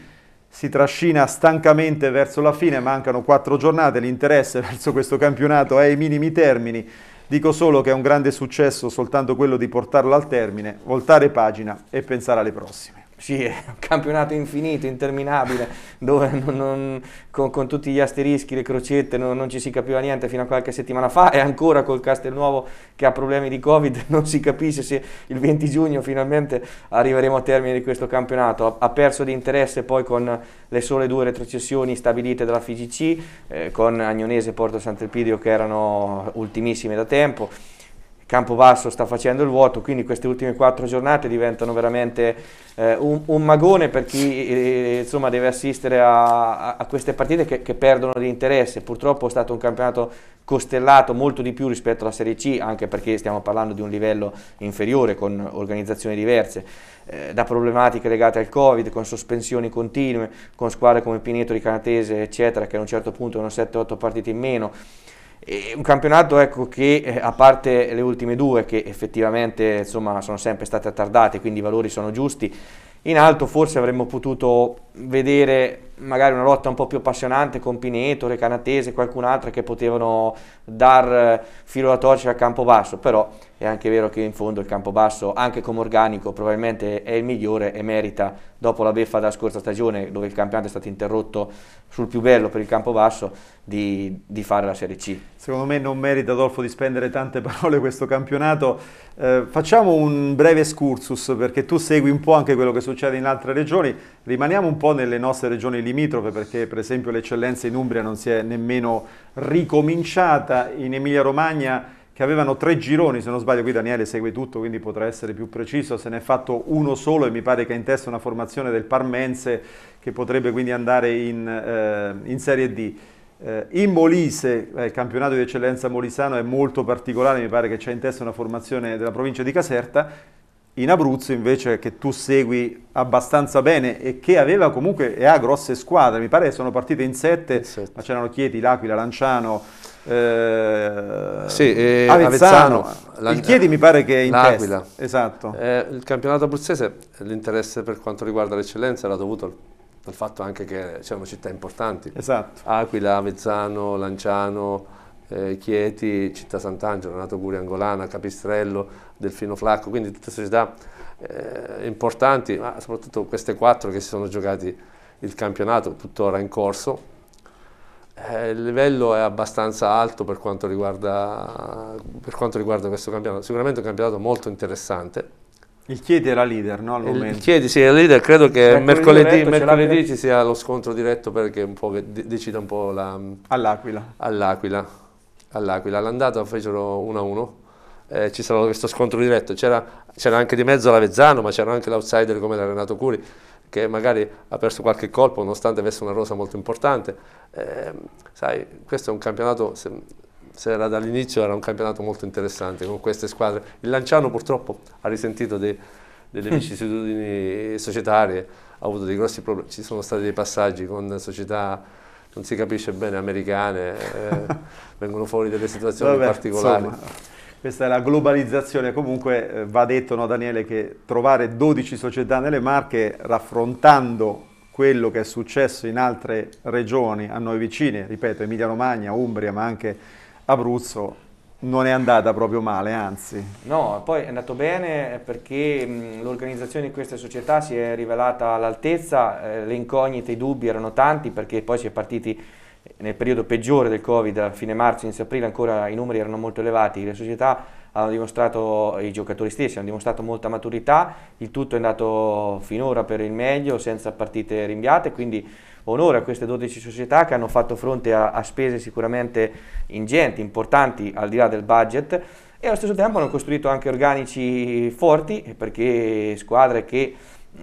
si trascina stancamente verso la fine, mancano quattro giornate, l'interesse verso questo campionato è ai minimi termini. Dico solo che è un grande successo soltanto quello di portarlo al termine, voltare pagina e pensare alle prossime sì, è un campionato infinito, interminabile, dove non, non, con, con, tutti gli asterischi, le crocette, non, non, ci si capiva niente fino a qualche settimana fa e ancora col Castelnuovo che ha problemi di Covid non si capisce se il 20 giugno finalmente arriveremo a termine di questo campionato. Ha, ha perso di interesse poi con le sole due retrocessioni stabilite dalla FIGC, eh, con Agnonese e Porto Sant'Elpidio che erano ultimissime da tempo Campobasso sta facendo il vuoto, quindi queste ultime quattro giornate diventano veramente eh, un, un, magone per chi eh, insomma, deve assistere a, a queste partite che, che, perdono di interesse. Purtroppo è stato un campionato costellato molto di più rispetto alla Serie C, anche perché stiamo parlando di un livello inferiore con organizzazioni diverse, eh, da problematiche legate al Covid, con sospensioni continue, con squadre come Pineto, di Canatese, eccetera, che a un certo punto erano 7-8 partite in meno un campionato ecco, che, eh, a parte le ultime due, che effettivamente insomma, sono sempre state attardate, quindi i valori sono giusti, in alto forse avremmo potuto vedere magari una lotta un po' più appassionante con Pineto, Recanatese, qualcun altro che potevano dar eh, filo da torcere al campo basso, però è anche vero che in fondo il campo basso, anche come organico probabilmente è il migliore e merita dopo la beffa della scorsa stagione dove il campionato è stato interrotto sul più bello per il Campobasso di, di fare la Serie C. Secondo me non merita Adolfo di spendere tante parole questo campionato, eh, facciamo un breve excursus perché tu segui un po' anche quello che succede in altre regioni, rimaniamo un po' po' nelle nostre regioni limitrofe perché per esempio l'eccellenza in Umbria non si è nemmeno ricominciata, in Emilia Romagna che avevano tre gironi, se non sbaglio qui Daniele segue tutto quindi potrà essere più preciso, se ne è fatto uno solo e mi pare che ha in testa una formazione del Parmense che potrebbe quindi andare in, eh, in Serie D. Eh, in Molise, eh, il campionato di eccellenza molisano è molto particolare, mi pare che c'è in testa una formazione della provincia di Caserta, in Abruzzo invece che tu segui abbastanza bene e che aveva comunque e ha grosse squadre, mi pare che sono partite in sette, sette. ma c'erano Chieti, L'Aquila, Lanciano, eh, sì, eh, Avezzano. Avezzano la, il Chieti mi pare che è in testa. Esatto. Eh, il campionato abruzzese, l'interesse per quanto riguarda l'eccellenza era dovuto al, fatto anche che c'erano cioè, città importanti. Esatto. Aquila, Avezzano, Lanciano, eh, Chieti, Città Sant'Angelo, Nato Guri Angolana, Capistrello, Delfino Flacco, quindi tutte società eh, importanti, ma soprattutto queste quattro che si sono giocati il campionato, tuttora in corso. Eh, il livello è abbastanza alto per quanto, riguarda, per quanto riguarda questo campionato, sicuramente è un campionato molto interessante. Il Chiedi era leader, no? Al momento. Il Chiedi sì, era leader, credo che cioè, mercoledì, mercoledì ci sia lo scontro diretto perché un decida un po' la, all'Aquila. all'Aquila all'Aquila. All'andata fecero 1-1, eh, ci sarà questo scontro diretto, c'era, anche di mezzo l'Avezzano, ma c'era anche l'outsider come era Renato Curi, che magari ha perso qualche colpo nonostante avesse una rosa molto importante. Eh, sai, questo è un campionato, se, se era dall'inizio era un campionato molto interessante con queste squadre. Il Lanciano purtroppo ha risentito dei, delle vicissitudini societarie, ha avuto dei grossi problemi, ci sono stati dei passaggi con società non si capisce bene, americane, eh, vengono fuori delle situazioni Vabbè, particolari. Insomma questa è la globalizzazione. Comunque eh, va detto, no, Daniele, che trovare 12 società nelle Marche, raffrontando quello che è successo in altre regioni a noi vicine, ripeto, Emilia Romagna, Umbria, ma anche Abruzzo, non è andata proprio male, anzi. No, poi è andato bene eh, perché mm, l'organizzazione di questa società si è rivelata all'altezza, eh, le incognite, i dubbi erano tanti perché poi si è partiti eh, nel periodo peggiore del Covid, a fine marzo, inizio aprile, ancora i numeri erano molto elevati, le società hanno dimostrato, i giocatori stessi hanno dimostrato molta maturità, il tutto è andato finora per il meglio, senza partite rinviate, quindi onore a queste 12 società che hanno fatto fronte a, a spese sicuramente ingenti, importanti, al di là del budget, e allo stesso tempo hanno costruito anche organici forti, perché squadre che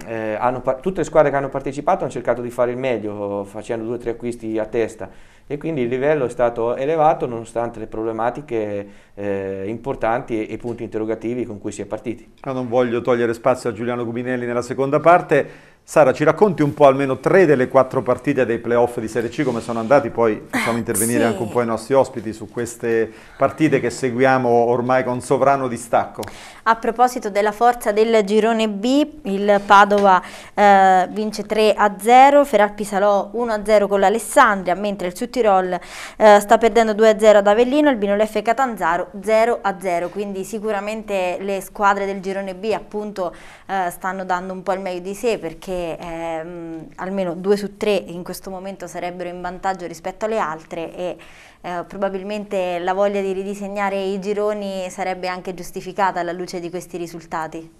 eh, hanno, tutte le squadre che hanno partecipato hanno cercato di fare il meglio facendo due o tre acquisti a testa e quindi il livello è stato elevato nonostante le problematiche eh, importanti e, e punti interrogativi con cui si è partiti. Ah, non voglio togliere spazio a Giuliano Gubinelli nella seconda parte. Sara, ci racconti un po' almeno tre delle quattro partite dei playoff di Serie C, come sono andati, poi facciamo intervenire sì. anche un po' i nostri ospiti su queste partite che seguiamo ormai con sovrano distacco. A proposito della forza del girone B, il Padova eh, vince 3-0, Ferrar Pisalò 1-0 con l'Alessandria, mentre il Sud Tirol eh, sta perdendo 2-0 ad Avellino, il Binolef e Catanzaro 0-0, quindi sicuramente le squadre del girone B appunto eh, stanno dando un po' il meglio di sé perché ehm, almeno due su tre in questo momento sarebbero in vantaggio rispetto alle altre e eh, probabilmente la voglia di ridisegnare i gironi sarebbe anche giustificata alla luce di questi risultati.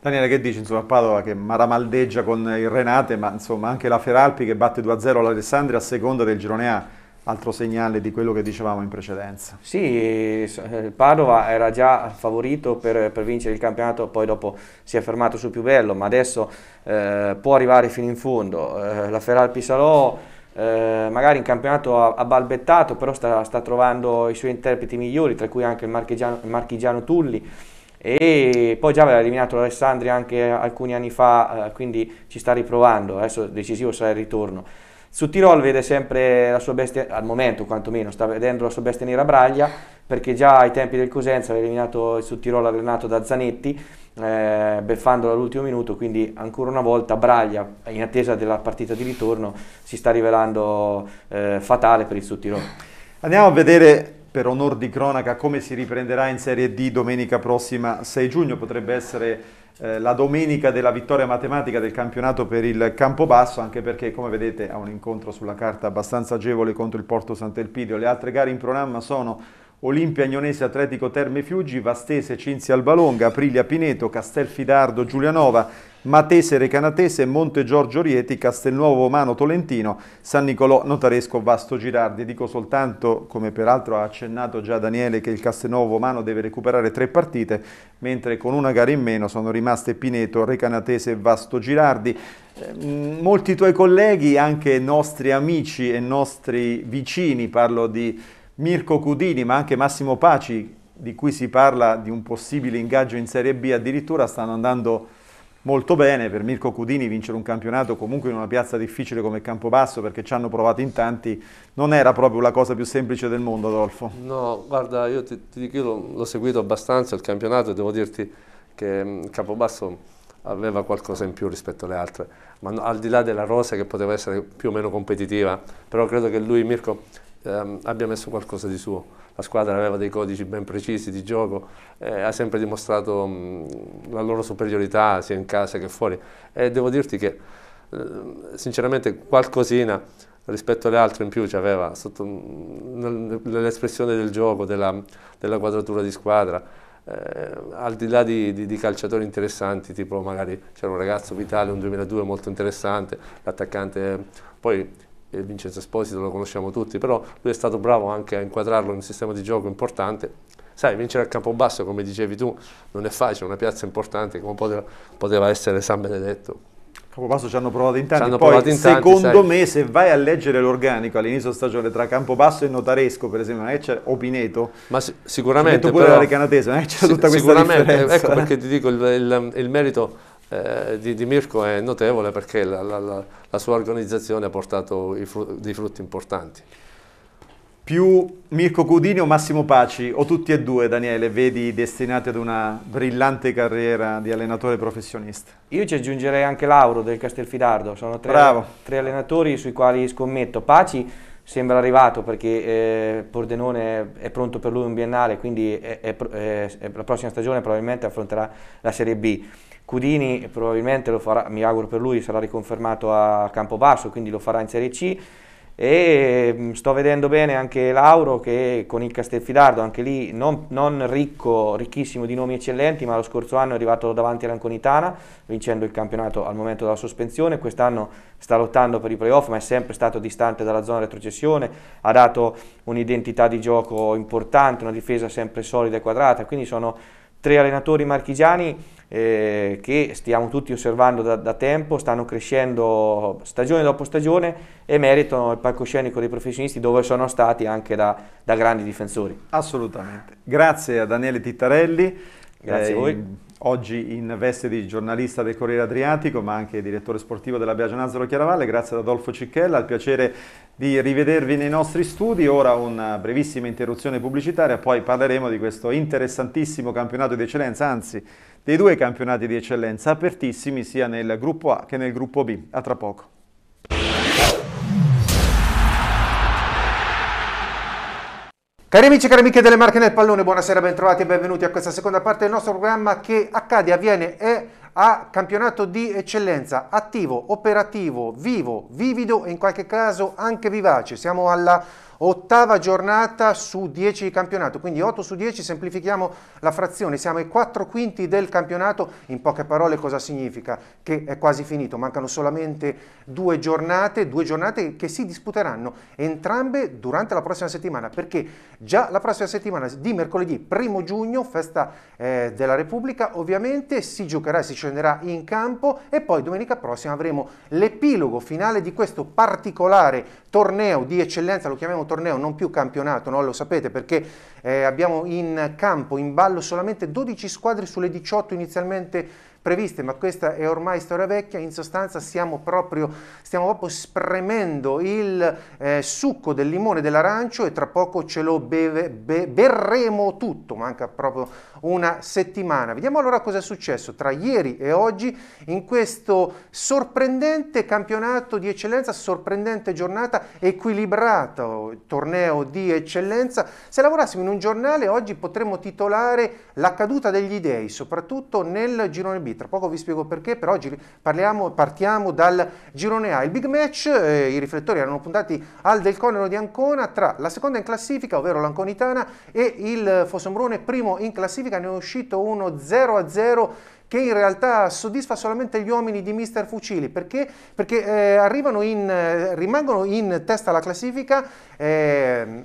Daniele che dici? Insomma Padova che maramaldeggia con il Renate ma insomma anche la Feralpi che batte 2-0 l'Alessandria a seconda del girone A altro segnale di quello che dicevamo in precedenza. Sì, eh, Padova era già favorito per, per vincere il campionato, poi dopo si è fermato sul più bello, ma adesso eh, può arrivare fino in fondo. Eh, la Ferral Pisalò eh, magari in campionato ha, ha balbettato, però sta, sta, trovando i suoi interpreti migliori, tra cui anche il marchigiano, il marchigiano Tulli e poi già aveva eliminato l'Alessandria anche alcuni anni fa, eh, quindi ci sta riprovando, adesso decisivo sarà il ritorno. Su Tirol vede sempre la sua bestia, al momento quantomeno, sta vedendo la sua bestia nera Braglia, perché già ai tempi del Cosenza aveva eliminato il Sud Tirol allenato da Zanetti, eh, beffandolo all'ultimo minuto, quindi ancora una volta Braglia, in attesa della partita di ritorno, si sta rivelando eh, fatale per il Sud Tirol. Andiamo a vedere per onor di cronaca come si riprenderà in Serie D domenica prossima 6 giugno, potrebbe essere eh, la domenica della vittoria matematica del campionato per il Campobasso, anche perché come vedete ha un incontro sulla carta abbastanza agevole contro il Porto Sant'Elpidio. Le altre gare in programma sono Olimpia Agnonese Atletico Terme Fiuggi, Vastese Cinzia Albalonga, Aprilia Pineto, Castelfidardo Giulianova, Matese Recanatese, Monte Giorgio Rieti, Castelnuovo Mano Tolentino, San Nicolò Notaresco Vasto Girardi. Dico soltanto, come peraltro ha accennato già Daniele, che il Castelnuovo Mano deve recuperare tre partite, mentre con una gara in meno sono rimaste Pineto, Recanatese e Vasto Girardi. Eh, molti tuoi colleghi, anche nostri amici e nostri vicini, parlo di Mirko Cudini, ma anche Massimo Paci, di cui si parla di un possibile ingaggio in Serie B addirittura, stanno andando molto bene. Per Mirko Cudini vincere un campionato comunque in una piazza difficile come Campobasso, perché ci hanno provato in tanti, non era proprio la cosa più semplice del mondo, Adolfo. No, guarda, io ti, ti dico, io l'ho seguito abbastanza il campionato e devo dirti che mm, Campobasso aveva qualcosa in più rispetto alle altre, ma al di là della rosa che poteva essere più o meno competitiva, però credo che lui, Mirko, ehm, abbia messo qualcosa di suo. La squadra aveva dei codici ben precisi di gioco, eh, ha sempre dimostrato mh, mm, la loro superiorità sia in casa che fuori e devo dirti che eh, sinceramente qualcosina rispetto alle altre in più ci aveva sotto mm, nell'espressione del gioco, della, della, quadratura di squadra. Eh, al di là di, di, di, calciatori interessanti, tipo magari c'era un ragazzo Vitale, un 2002 molto interessante, l'attaccante, poi Vincenzo Esposito lo conosciamo tutti, però lui è stato bravo anche a inquadrarlo in un sistema di gioco importante. Sai, vincere al Campobasso, come dicevi tu, non è facile, è una piazza importante come poteva, poteva essere San Benedetto. Campobasso ci hanno provato in tanti, hanno poi in tanti, secondo sai. me se vai a leggere l'organico all'inizio stagione tra Campobasso e Notaresco per esempio, non è c'è, o Pineto, ma si, sicuramente pure però, la Recanatese, non è c'è tutta questa ecco differenza. Ecco perché ti dico il, il, il merito eh, di, di, Mirko è notevole perché la, la, la sua organizzazione ha portato fru dei frutti importanti. Più Mirko Cudini o Massimo Paci, o tutti e due, Daniele, vedi destinati ad una brillante carriera di allenatore professionista? Io ci aggiungerei anche Lauro del Castelfidardo, sono tre, tre allenatori sui quali scommetto. Paci sembra arrivato perché eh, Pordenone è pronto per lui un biennale, quindi è, è, è, la prossima stagione probabilmente affronterà la Serie B. Cudini probabilmente lo farà, mi auguro per lui, sarà riconfermato a Campobasso, quindi lo farà in Serie C e mm, sto vedendo bene anche Lauro che con il Castelfidardo, anche lì non, non ricco, ricchissimo di nomi eccellenti, ma lo scorso anno è arrivato davanti all'Anconitana vincendo il campionato al momento della sospensione, quest'anno sta lottando per i playoff ma è sempre stato distante dalla zona retrocessione, ha dato un'identità di gioco importante, una difesa sempre solida e quadrata, quindi sono tre allenatori marchigiani eh, che stiamo tutti osservando da, da, tempo, stanno crescendo stagione dopo stagione e meritano il palcoscenico dei professionisti dove sono stati anche da, da grandi difensori. Assolutamente. Grazie a Daniele Tittarelli. Grazie eh, a voi. Oggi in veste di giornalista del Corriere Adriatico, ma anche direttore sportivo della Biagio Biagionazzolo Chiaravalle, grazie ad Adolfo Cicchella, il piacere di rivedervi nei nostri studi. Ora una brevissima interruzione pubblicitaria, poi parleremo di questo interessantissimo campionato di eccellenza, anzi dei due campionati di eccellenza apertissimi sia nel gruppo A che nel gruppo B. A tra poco. Cari amici e cari amiche delle Marche nel Pallone, buonasera, bentrovati e benvenuti a questa seconda parte del nostro programma che accade, avviene e a campionato di eccellenza attivo, operativo, vivo, vivido e in qualche caso anche vivace. Siamo alla ottava giornata su 10 di campionato, quindi 8 su 10 semplifichiamo la frazione, siamo ai 4 quinti del campionato, in poche parole cosa significa? Che è quasi finito, mancano solamente due giornate, due giornate che si disputeranno entrambe durante la prossima settimana, perché già la prossima settimana di mercoledì 1 giugno, festa eh, della Repubblica, ovviamente si giocherà e si scenderà in campo e poi domenica prossima avremo l'epilogo finale di questo particolare torneo di eccellenza, lo chiamiamo torneo, non più campionato, no? lo sapete perché eh, abbiamo in campo, in ballo solamente 12 squadre sulle 18 inizialmente previste, ma questa è ormai storia vecchia, in sostanza stiamo proprio, stiamo proprio spremendo il eh, succo del limone e dell'arancio e tra poco ce lo beve, be, berremo tutto, manca proprio una settimana. Vediamo allora cosa è successo tra ieri e oggi in questo sorprendente campionato di eccellenza, sorprendente giornata, equilibrato torneo di eccellenza. Se lavorassimo in un giornale oggi potremmo titolare La caduta degli dei, soprattutto nel girone B tra poco vi spiego perché, però oggi parliamo, partiamo dal girone A. Il big match, eh, i riflettori erano puntati al del Conero di Ancona tra la seconda in classifica, ovvero l'Anconitana, e il Fossombrone primo in classifica. Ne è uscito uno 0-0 che in realtà soddisfa solamente gli uomini di Mister Fucili, perché, perché eh, in, eh, rimangono in testa alla classifica, eh,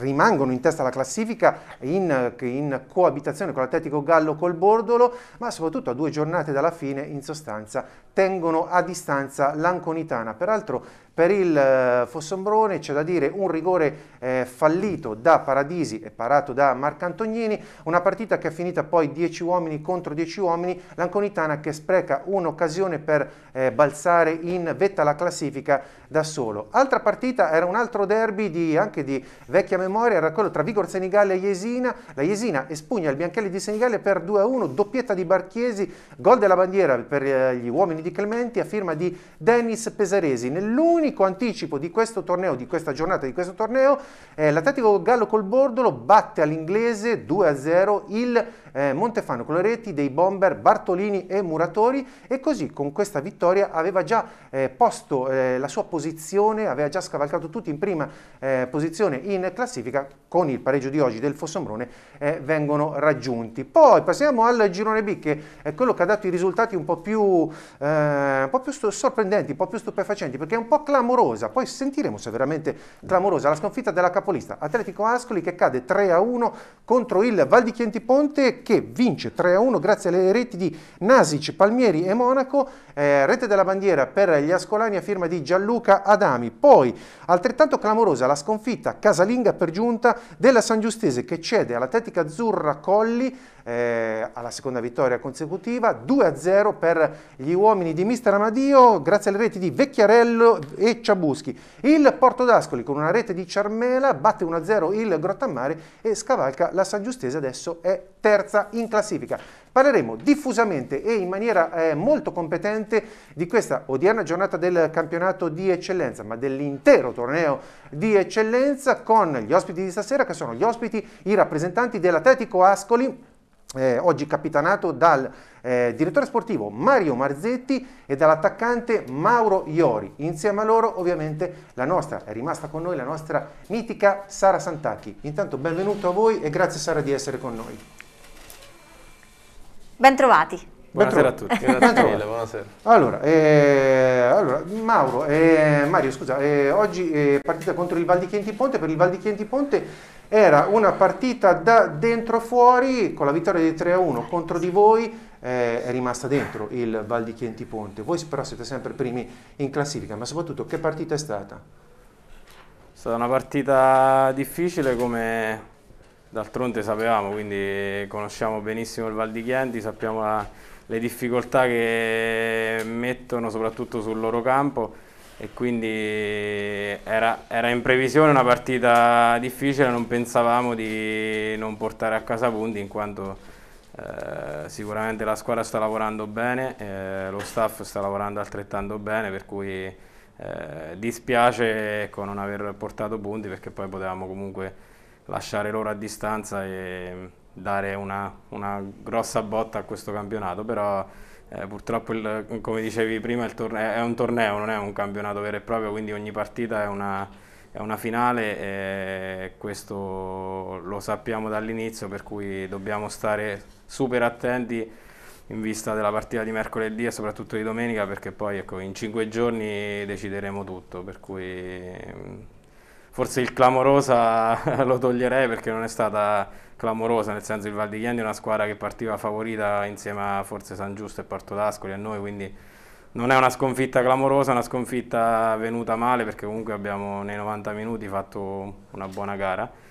rimangono in testa alla classifica in, in coabitazione con l'Atletico Gallo col Bordolo, ma soprattutto a due giornate dalla fine in sostanza tengono a distanza l'Anconitana. Peraltro per il eh, Fossombrone c'è da dire un rigore eh, fallito da Paradisi e parato da Marcantognini, una partita che è finita poi 10 uomini contro 10 uomini, l'Anconitana che spreca un'occasione per eh, balzare in vetta alla classifica da solo. Altra partita era un altro derby di, anche di vecchia memoria, era quello tra Vigor Senigallia e Jesina, la Jesina espugna il Bianchelli di Senigallia per 2-1, doppietta di Barchiesi, gol della bandiera per eh, gli uomini di Clementi a firma di Dennis Pesaresi. Nell'unico anticipo di questo torneo, di questa giornata di questo torneo, eh, l'Atletico Gallo col Bordolo batte all'inglese 2-0 il eh, Montefano con le reti dei bomber Bartolini e Muratori e così con questa vittoria aveva già eh, posto eh, la sua posizione, aveva già scavalcato tutti in prima eh, posizione in classifica con il pareggio di oggi del Fossombrone eh, vengono raggiunti. Poi passiamo al girone B che è quello che ha dato i risultati un po' più eh, eh, un po' più sorprendenti, un po' più stupefacenti, perché è un po' clamorosa, poi sentiremo se è veramente clamorosa, la sconfitta della capolista, Atletico Ascoli che cade 3-1 contro il Val di Chienti Ponte che vince 3-1 grazie alle reti di Nasic, Palmieri e Monaco, eh, rete della bandiera per gli Ascolani a firma di Gianluca Adami, poi altrettanto clamorosa la sconfitta casalinga per giunta della San Giustese che cede all'Atletica Azzurra Colli eh, alla seconda vittoria consecutiva, 2-0 per gli uomini di Mister Amadio grazie alle reti di Vecchiarello e Ciabuschi. Il Porto d'Ascoli con una rete di Ciarmela batte 1-0 il Grottamare e scavalca la San Giustese adesso è terza in classifica. Parleremo diffusamente e in maniera eh, molto competente di questa odierna giornata del campionato di eccellenza, ma dell'intero torneo di eccellenza con gli ospiti di stasera che sono gli ospiti, i rappresentanti dell'Atletico Ascoli eh, oggi capitanato dal eh, direttore sportivo Mario Marzetti e dall'attaccante Mauro Iori. Insieme a loro ovviamente la nostra, è rimasta con noi la nostra mitica Sara Santacchi. Intanto benvenuto a voi e grazie Sara di essere con noi. Bentrovati. Buonasera a tutti, grazie mille, buonasera. Allora, eh, allora Mauro, eh, Mario scusa, eh, oggi eh, partita contro il Val di Chienti Ponte, per il Val di Chienti Ponte era una partita da dentro fuori, con la vittoria di 3-1 contro di voi eh, è rimasta dentro il Val di Chienti Ponte, voi però siete sempre primi in classifica, ma soprattutto che partita è stata? È stata una partita difficile come d'altronde sapevamo, quindi conosciamo benissimo il Val di Chienti, sappiamo la le difficoltà che mettono soprattutto sul loro campo e quindi era, era, in previsione una partita difficile, non pensavamo di non portare a casa punti in quanto eh, sicuramente la squadra sta lavorando bene, eh, lo staff sta lavorando altrettanto bene, per cui eh, dispiace ecco, non aver portato punti perché poi potevamo comunque lasciare loro a distanza e, dare una, una grossa botta a questo campionato, però eh, purtroppo, il, come dicevi prima, è un torneo, non è un campionato vero e proprio, quindi ogni partita è una, è una finale e questo lo sappiamo dall'inizio, per cui dobbiamo stare super attenti in vista della partita di mercoledì e soprattutto di domenica, perché poi ecco, in cinque giorni decideremo tutto, per cui mm, forse il clamorosa lo toglierei perché non è stata clamorosa, nel senso il Val di Chiandi è una squadra che partiva favorita insieme a forse San Giusto e Porto d'Ascoli a noi, quindi non è una sconfitta clamorosa, è una sconfitta venuta male perché comunque abbiamo nei 90 minuti fatto una buona gara.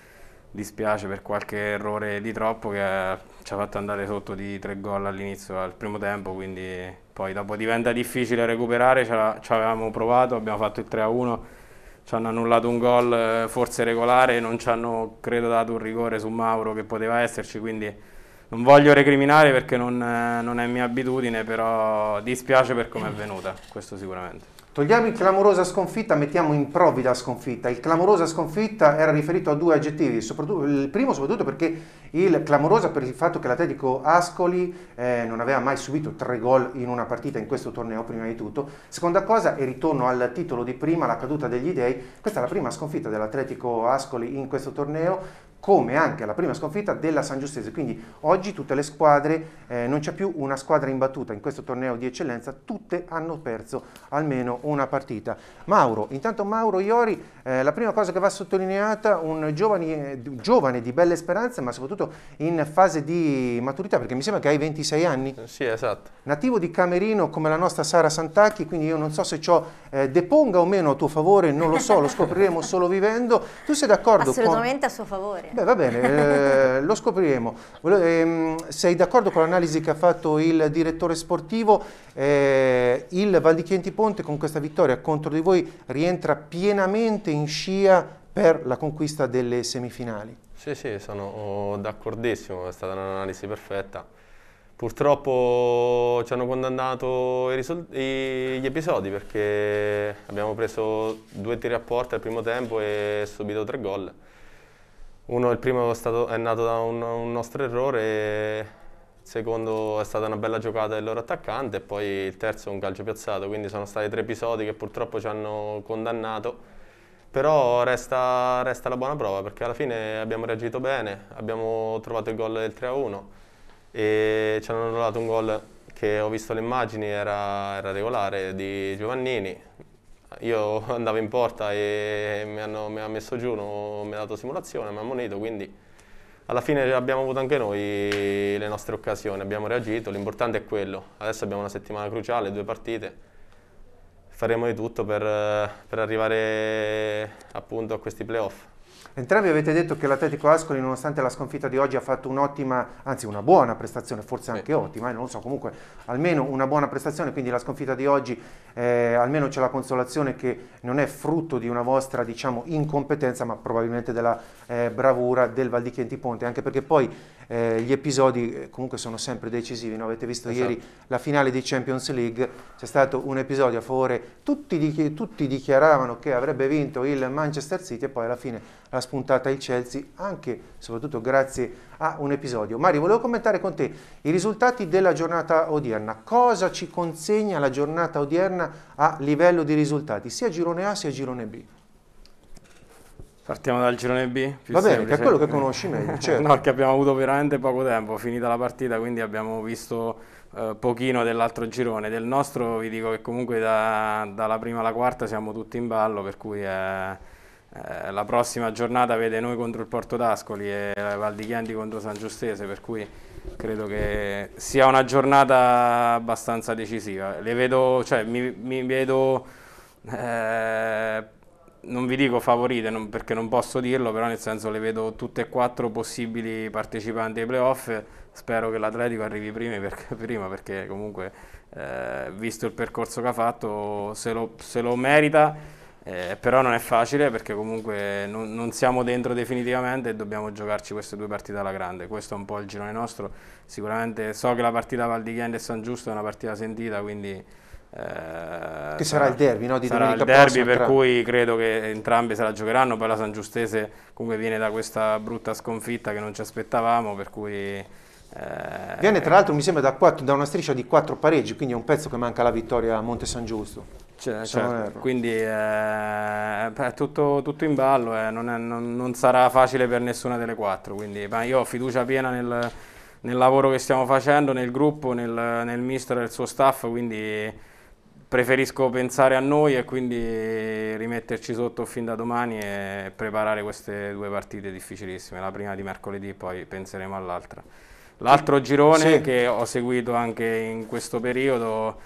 Dispiace per qualche errore di troppo che ci ha fatto andare sotto di tre gol all'inizio al primo tempo, quindi poi dopo diventa difficile recuperare, ci avevamo provato, abbiamo fatto il 3-1 ci hanno annullato un gol eh, forse regolare, non ci hanno credo dato un rigore su Mauro che poteva esserci, quindi non voglio recriminare perché non, eh, non è mia abitudine, però dispiace per come è venuta, questo sicuramente. Togliamo il clamorosa sconfitta, mettiamo improvvida sconfitta. Il clamorosa sconfitta era riferito a due aggettivi, il primo soprattutto perché il clamorosa per il fatto che l'Atletico Ascoli eh, non aveva mai subito tre gol in una partita in questo torneo prima di tutto. Seconda cosa, e ritorno al titolo di prima, la caduta degli dei, questa è la prima sconfitta dell'Atletico Ascoli in questo torneo, come anche alla prima sconfitta della San Giustese. Quindi oggi tutte le squadre, eh, non c'è più una squadra imbattuta in questo torneo di eccellenza, tutte hanno perso almeno una partita. Mauro, intanto Mauro Iori eh, la prima cosa che va sottolineata, un giovane, giovane, di belle speranze, ma soprattutto in fase di maturità, perché mi sembra che hai 26 anni. Sì, esatto. Nativo di Camerino come la nostra Sara Santacchi, quindi io non so se ciò eh, deponga o meno a tuo favore, non lo so, lo scopriremo solo vivendo. Tu sei d'accordo? Assolutamente con... a suo favore. Beh, va bene, eh, lo scopriremo. Ehm, sei d'accordo con l'analisi che ha fatto il direttore sportivo? Eh, il Val di Valdichienti Ponte con questa vittoria contro di voi rientra pienamente in scia per la conquista delle semifinali. Sì, sì, sono oh, d'accordissimo, è stata un'analisi perfetta. Purtroppo ci hanno condannato gli episodi perché abbiamo preso due tiri a porta al primo tempo e subito tre gol. Uno, il primo è, stato, è nato da un, un nostro errore il secondo è stata una bella giocata del loro attaccante e poi il terzo un calcio piazzato, quindi sono stati tre episodi che purtroppo ci hanno condannato però resta, resta, la buona prova perché alla fine abbiamo reagito bene, abbiamo trovato il gol del 3-1 e ci hanno annullato un gol che ho visto le immagini, era, era, regolare, di Giovannini. Io andavo in porta e mi, hanno, mi ha messo giù, non mi ha dato simulazione, mi ha ammonito, quindi alla fine abbiamo avuto anche noi le nostre occasioni, abbiamo reagito, l'importante è quello. Adesso abbiamo una settimana cruciale, due partite, faremo di tutto per, eh, per arrivare eh, appunto a questi playoff. Entrambi avete detto che l'Atletico Ascoli, nonostante la sconfitta di oggi, ha fatto un'ottima, anzi una buona prestazione, forse anche Beh. ottima, eh, non lo so, comunque almeno una buona prestazione, quindi la sconfitta di oggi eh, almeno c'è la consolazione che non è frutto di una vostra, diciamo, incompetenza, ma probabilmente della eh, bravura del Valdichienti Ponte, anche perché poi eh, gli episodi eh, comunque sono sempre decisivi, no? avete visto esatto. ieri la finale di Champions League, c'è stato un episodio a favore, tutti, dichi tutti, dichiaravano che avrebbe vinto il Manchester City e poi alla fine l'ha spuntata il Chelsea, anche soprattutto grazie a un episodio. Mario, volevo commentare con te i risultati della giornata odierna, cosa ci consegna la giornata odierna a livello di risultati, sia girone A sia girone B? Partiamo dal girone B? Va bene, che è quello che conosci meglio. Certo. no, perché abbiamo avuto veramente poco tempo, finita la partita, quindi abbiamo visto eh, pochino dell'altro girone. Del nostro vi dico che comunque da, dalla prima alla quarta siamo tutti in ballo, per cui eh, eh, la prossima giornata vede noi contro il Porto d'Ascoli e eh, Valdichianti contro San Giustese, per cui credo che sia una giornata abbastanza decisiva. Le vedo, cioè, mi, mi vedo eh, non vi dico favorite non, perché non posso dirlo, però nel senso le vedo tutte e quattro possibili partecipanti ai playoff. Spero che l'Atletico arrivi prima perché, prima perché comunque, eh, visto il percorso che ha fatto, se lo, se lo merita. Eh, però non è facile perché comunque non, non, siamo dentro definitivamente e dobbiamo giocarci queste due partite alla grande. Questo è un po' il girone nostro. Sicuramente so che la partita Val e San Giusto è una partita sentita, quindi eh, che sarà, sarà il derby, no? Di sarà il derby, per cui credo che entrambe se la giocheranno. Poi la San Giustese comunque viene da questa brutta sconfitta che non ci aspettavamo, per cui. Eh, Viene tra l'altro mi sembra da, quattro, da, una striscia di quattro pareggi, quindi è un pezzo che manca la vittoria a Monte San Giusto. Cioè, cioè, quindi eh, è tutto, tutto, in ballo, eh, non, è, non, non, sarà facile per nessuna delle quattro, quindi, ma io ho fiducia piena nel, nel lavoro che stiamo facendo, nel gruppo, nel, nel mister e nel suo staff, quindi preferisco pensare a noi e quindi rimetterci sotto fin da domani e preparare queste due partite difficilissime, la prima di mercoledì poi penseremo all'altra. L'altro girone sì. che ho seguito anche in questo periodo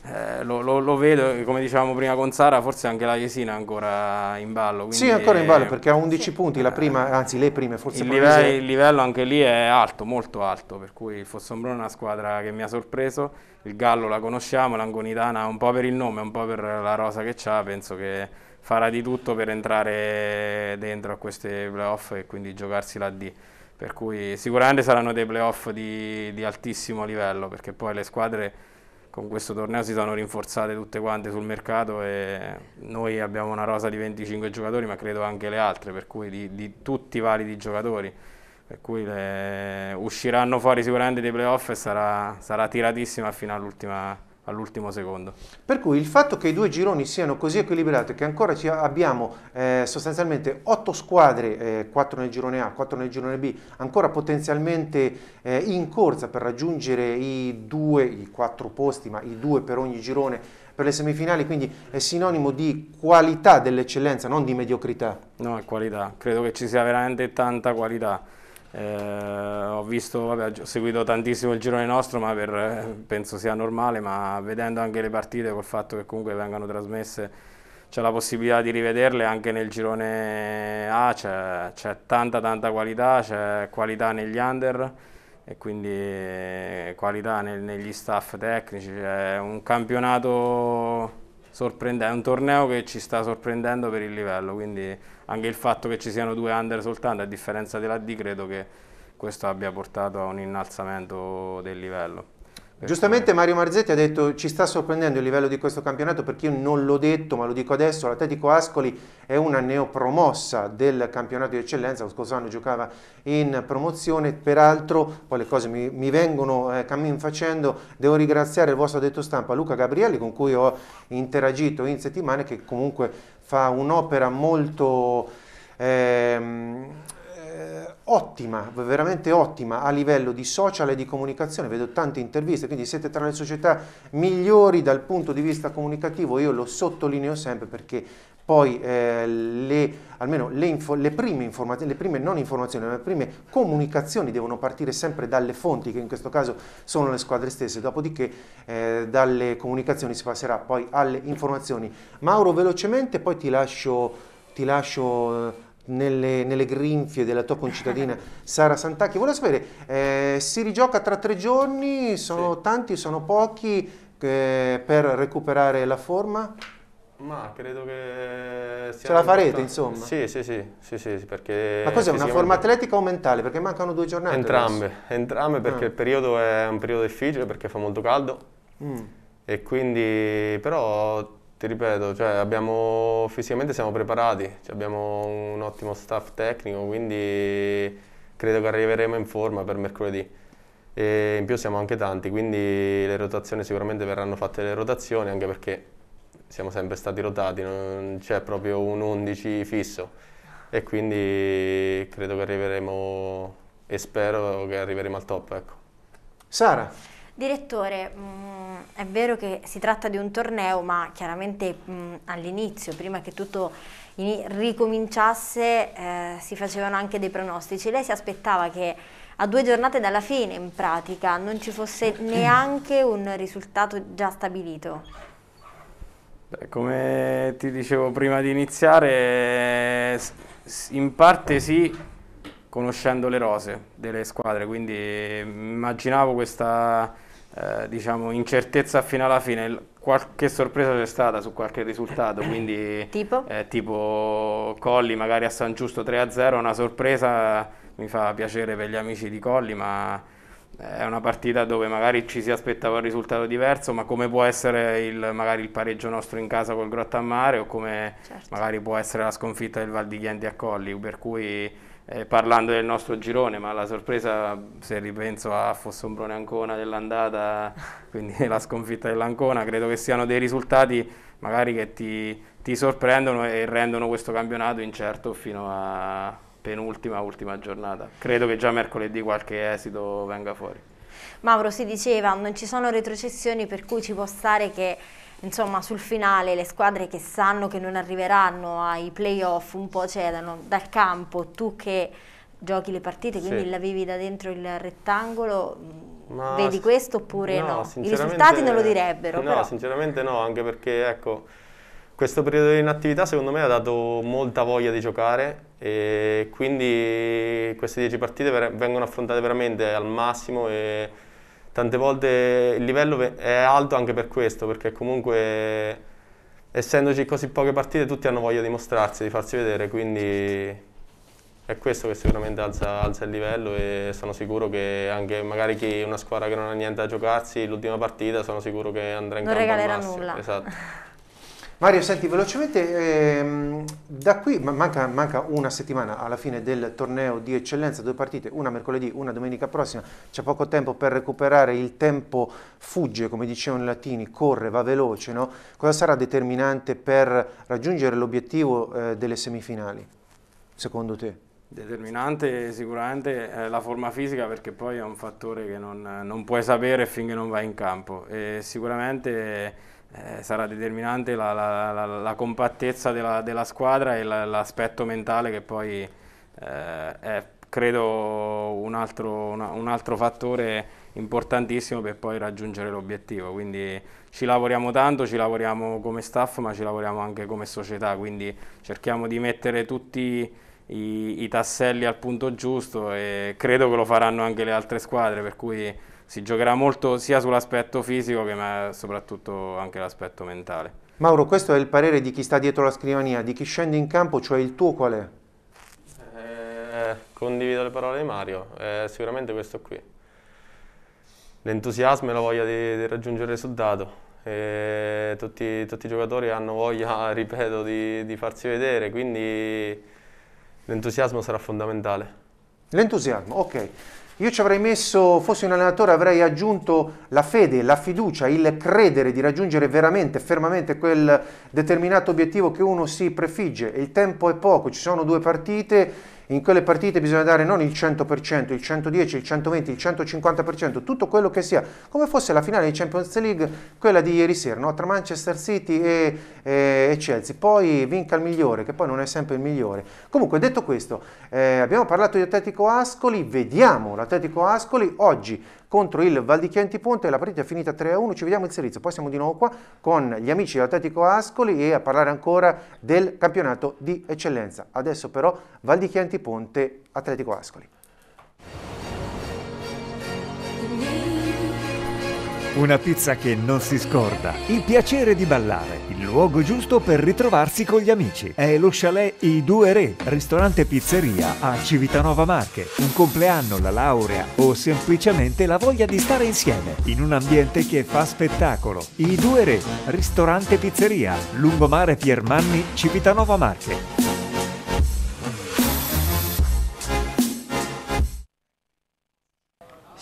eh, lo, lo, lo, vedo, come dicevamo prima con Sara, forse anche la Jesina ancora in ballo. Sì, ancora in ballo perché ha 11 sì. punti, la prima, anzi le prime forse. Il livello, il livello, anche lì è alto, molto alto, per cui il Fossombrone è una squadra che mi ha sorpreso, il Gallo la conosciamo, l'Angonitana un po' per il nome, un po' per la rosa che ha, penso che farà di tutto per entrare dentro a queste playoff e quindi giocarsi la D. Per cui sicuramente saranno dei playoff di, di altissimo livello perché poi le squadre con questo torneo si sono rinforzate tutte quante sul mercato e noi abbiamo una rosa di 25 giocatori ma credo anche le altre, per cui di, di tutti i validi giocatori per cui le... usciranno fuori sicuramente dei playoff e sarà, sarà tiratissima fino all'ultima all'ultimo secondo. Per cui il fatto che i due gironi siano così equilibrati, che ancora abbiamo eh, sostanzialmente otto squadre, eh, nel girone A, quattro nel girone B, ancora potenzialmente eh, in corsa per raggiungere i due, i quattro posti, ma i due per ogni girone per le semifinali, quindi è sinonimo di qualità dell'eccellenza, non di mediocrità. No, è qualità, credo che ci sia veramente tanta qualità. Eh, ho visto, vabbè, ho seguito tantissimo il girone nostro, ma per, eh, penso sia normale, ma vedendo anche le partite, col fatto che comunque vengano trasmesse, c'è la possibilità di rivederle anche nel girone A, c'è, tanta tanta qualità, c'è qualità negli under e quindi eh, qualità nel, negli staff tecnici, c'è un campionato sorprendente, è un torneo che ci sta sorprendendo per il livello, quindi anche il fatto che ci siano due under soltanto, a differenza della D, credo che questo abbia portato a un innalzamento del livello. Eh, giustamente Mario Marzetti ha detto ci sta sorprendendo il livello di questo campionato perché io non l'ho detto ma lo dico adesso, l'Atletico Ascoli è una neopromossa del campionato di eccellenza, lo scorso anno giocava in promozione, peraltro poi le cose mi, mi vengono eh, cammin facendo, devo ringraziare il vostro detto stampa Luca Gabrielli con cui ho interagito in settimane che comunque fa un'opera molto... Ehm, ottima, veramente ottima a livello di social e di comunicazione, vedo tante interviste, quindi siete tra le società migliori dal punto di vista comunicativo, io lo sottolineo sempre perché poi eh, le, almeno le, info, le prime informazioni, le prime non informazioni, ma le prime comunicazioni devono partire sempre dalle fonti, che in questo caso sono le squadre stesse, dopodiché eh, dalle comunicazioni si passerà poi alle informazioni. Mauro, velocemente, poi ti lascio, ti lascio eh, nelle, nelle, grinfie della tua concittadina Sara Santacchi. Volevo sapere, eh, si rigioca tra tre giorni, sono sì. tanti, sono pochi eh, per recuperare la forma? Ma credo che... Ce la farete insomma? Sì, sì, sì, sì, sì perché... Ma cos'è, una forma atletica o mentale? Perché mancano due giornate Entrambe, adesso. entrambe perché ah. il periodo è un periodo difficile perché fa molto caldo mm. e quindi però ti ripeto, cioè abbiamo, fisicamente siamo preparati, cioè abbiamo un ottimo staff tecnico, quindi credo che arriveremo in forma per mercoledì. E in più siamo anche tanti, quindi le rotazioni sicuramente verranno fatte le rotazioni, anche perché siamo sempre stati rotati, non c'è proprio un 11 fisso e quindi credo che arriveremo e spero che arriveremo al top. Ecco. Sara, Direttore, mh, mm, è vero che si tratta di un torneo, ma chiaramente mm, all'inizio, prima che tutto ricominciasse, eh, si facevano anche dei pronostici. Lei si aspettava che a due giornate dalla fine, in pratica, non ci fosse neanche un risultato già stabilito? Beh, come ti dicevo prima di iniziare, in parte sì, conoscendo le rose delle squadre, quindi mm, immaginavo questa eh, diciamo, incertezza fino alla fine, qualche sorpresa c'è stata su qualche risultato, quindi tipo, eh, tipo Colli magari a San Giusto 3-0, una sorpresa mi fa piacere per gli amici di Colli, ma eh, è una partita dove magari ci si aspettava un risultato diverso, ma come può essere il, magari il pareggio nostro in casa col Grottammare o come certo. magari può essere la sconfitta del Val di Chienti a Colli, per cui eh, parlando del nostro girone, ma la sorpresa, se ripenso a Fossombrone Ancona dell'andata, quindi la sconfitta dell'Ancona, credo che siano dei risultati magari che ti, ti sorprendono e rendono questo campionato incerto fino a penultima, ultima giornata. Credo che già mercoledì qualche esito venga fuori. Mauro, si diceva, non ci sono retrocessioni per cui ci può stare che insomma sul finale le squadre che sanno che non arriveranno ai playoff un po' cedano dal campo, tu che giochi le partite, quindi sì. la vivi da dentro il rettangolo, mm, ma vedi questo oppure no? no? I risultati non lo direbbero. No, però. sinceramente no, anche perché ecco, questo periodo di inattività secondo me ha dato molta voglia di giocare e quindi queste 10 partite vengono affrontate veramente al massimo e tante volte il livello è alto anche per questo, perché comunque essendoci così poche partite tutti hanno voglia di mostrarsi, di farsi vedere, quindi è questo che sicuramente alza, alza, il livello e sono sicuro che anche magari chi una squadra che non ha niente da giocarsi l'ultima partita sono sicuro che andrà in non campo Non regalerà nulla. Esatto. Mario, senti velocemente, ehm, da qui manca, manca, una settimana alla fine del torneo di eccellenza, due partite, una mercoledì, una domenica prossima, c'è poco tempo per recuperare, il tempo fugge, come dicevano i latini, corre, va veloce, no? cosa sarà determinante per raggiungere l'obiettivo eh, delle semifinali, secondo te? Determinante sicuramente eh, la forma fisica perché poi è un fattore che non, non puoi sapere finché non vai in campo e sicuramente eh, sarà determinante la, la, la, la compattezza della, della, squadra e l'aspetto mentale che poi eh, è credo un altro, un altro, fattore importantissimo per poi raggiungere l'obiettivo. Quindi ci lavoriamo tanto, ci lavoriamo come staff ma ci lavoriamo anche come società, quindi cerchiamo di mettere tutti i, i tasselli al punto giusto e credo che lo faranno anche le altre squadre, per cui si giocherà molto sia sull'aspetto fisico che ma soprattutto anche l'aspetto mentale. Mauro, questo è il parere di chi sta dietro la scrivania, di chi scende in campo, cioè il tuo qual è? Eh, condivido le parole di Mario, è eh, sicuramente questo qui. L'entusiasmo e la voglia di, di raggiungere il risultato. Eh, tutti, tutti, i giocatori hanno voglia, ripeto, di, di farsi vedere, quindi l'entusiasmo sarà fondamentale. L'entusiasmo, ok. Io ci avrei messo, fossi un allenatore, avrei aggiunto la fede, la fiducia, il credere di raggiungere veramente, fermamente quel determinato obiettivo che uno si prefigge. Il tempo è poco, ci sono due partite in quelle partite bisogna dare non il 100%, il 110, il 120, il 150%, tutto quello che sia, come fosse la finale di Champions League, quella di ieri sera, no? tra Manchester City e, e, e, Chelsea. Poi vinca il migliore, che poi non è sempre il migliore. Comunque, detto questo, eh, abbiamo parlato di Atletico Ascoli, vediamo l'Atletico Ascoli oggi contro il Val di Chianti Ponte, la partita è finita 3-1, ci vediamo il servizio, poi siamo di nuovo qua con gli amici dell'Atletico Ascoli e a parlare ancora del campionato di eccellenza. Adesso però Val di Chianti Ponte, Atletico Ascoli. Una pizza che non si scorda. Il piacere di ballare. Il luogo giusto per ritrovarsi con gli amici. È lo chalet I Due Re, ristorante pizzeria a Civitanova Marche. Un compleanno, la laurea o semplicemente la voglia di stare insieme in un ambiente che fa spettacolo. I Due Re, ristorante pizzeria, lungomare Piermanni, Civitanova Marche.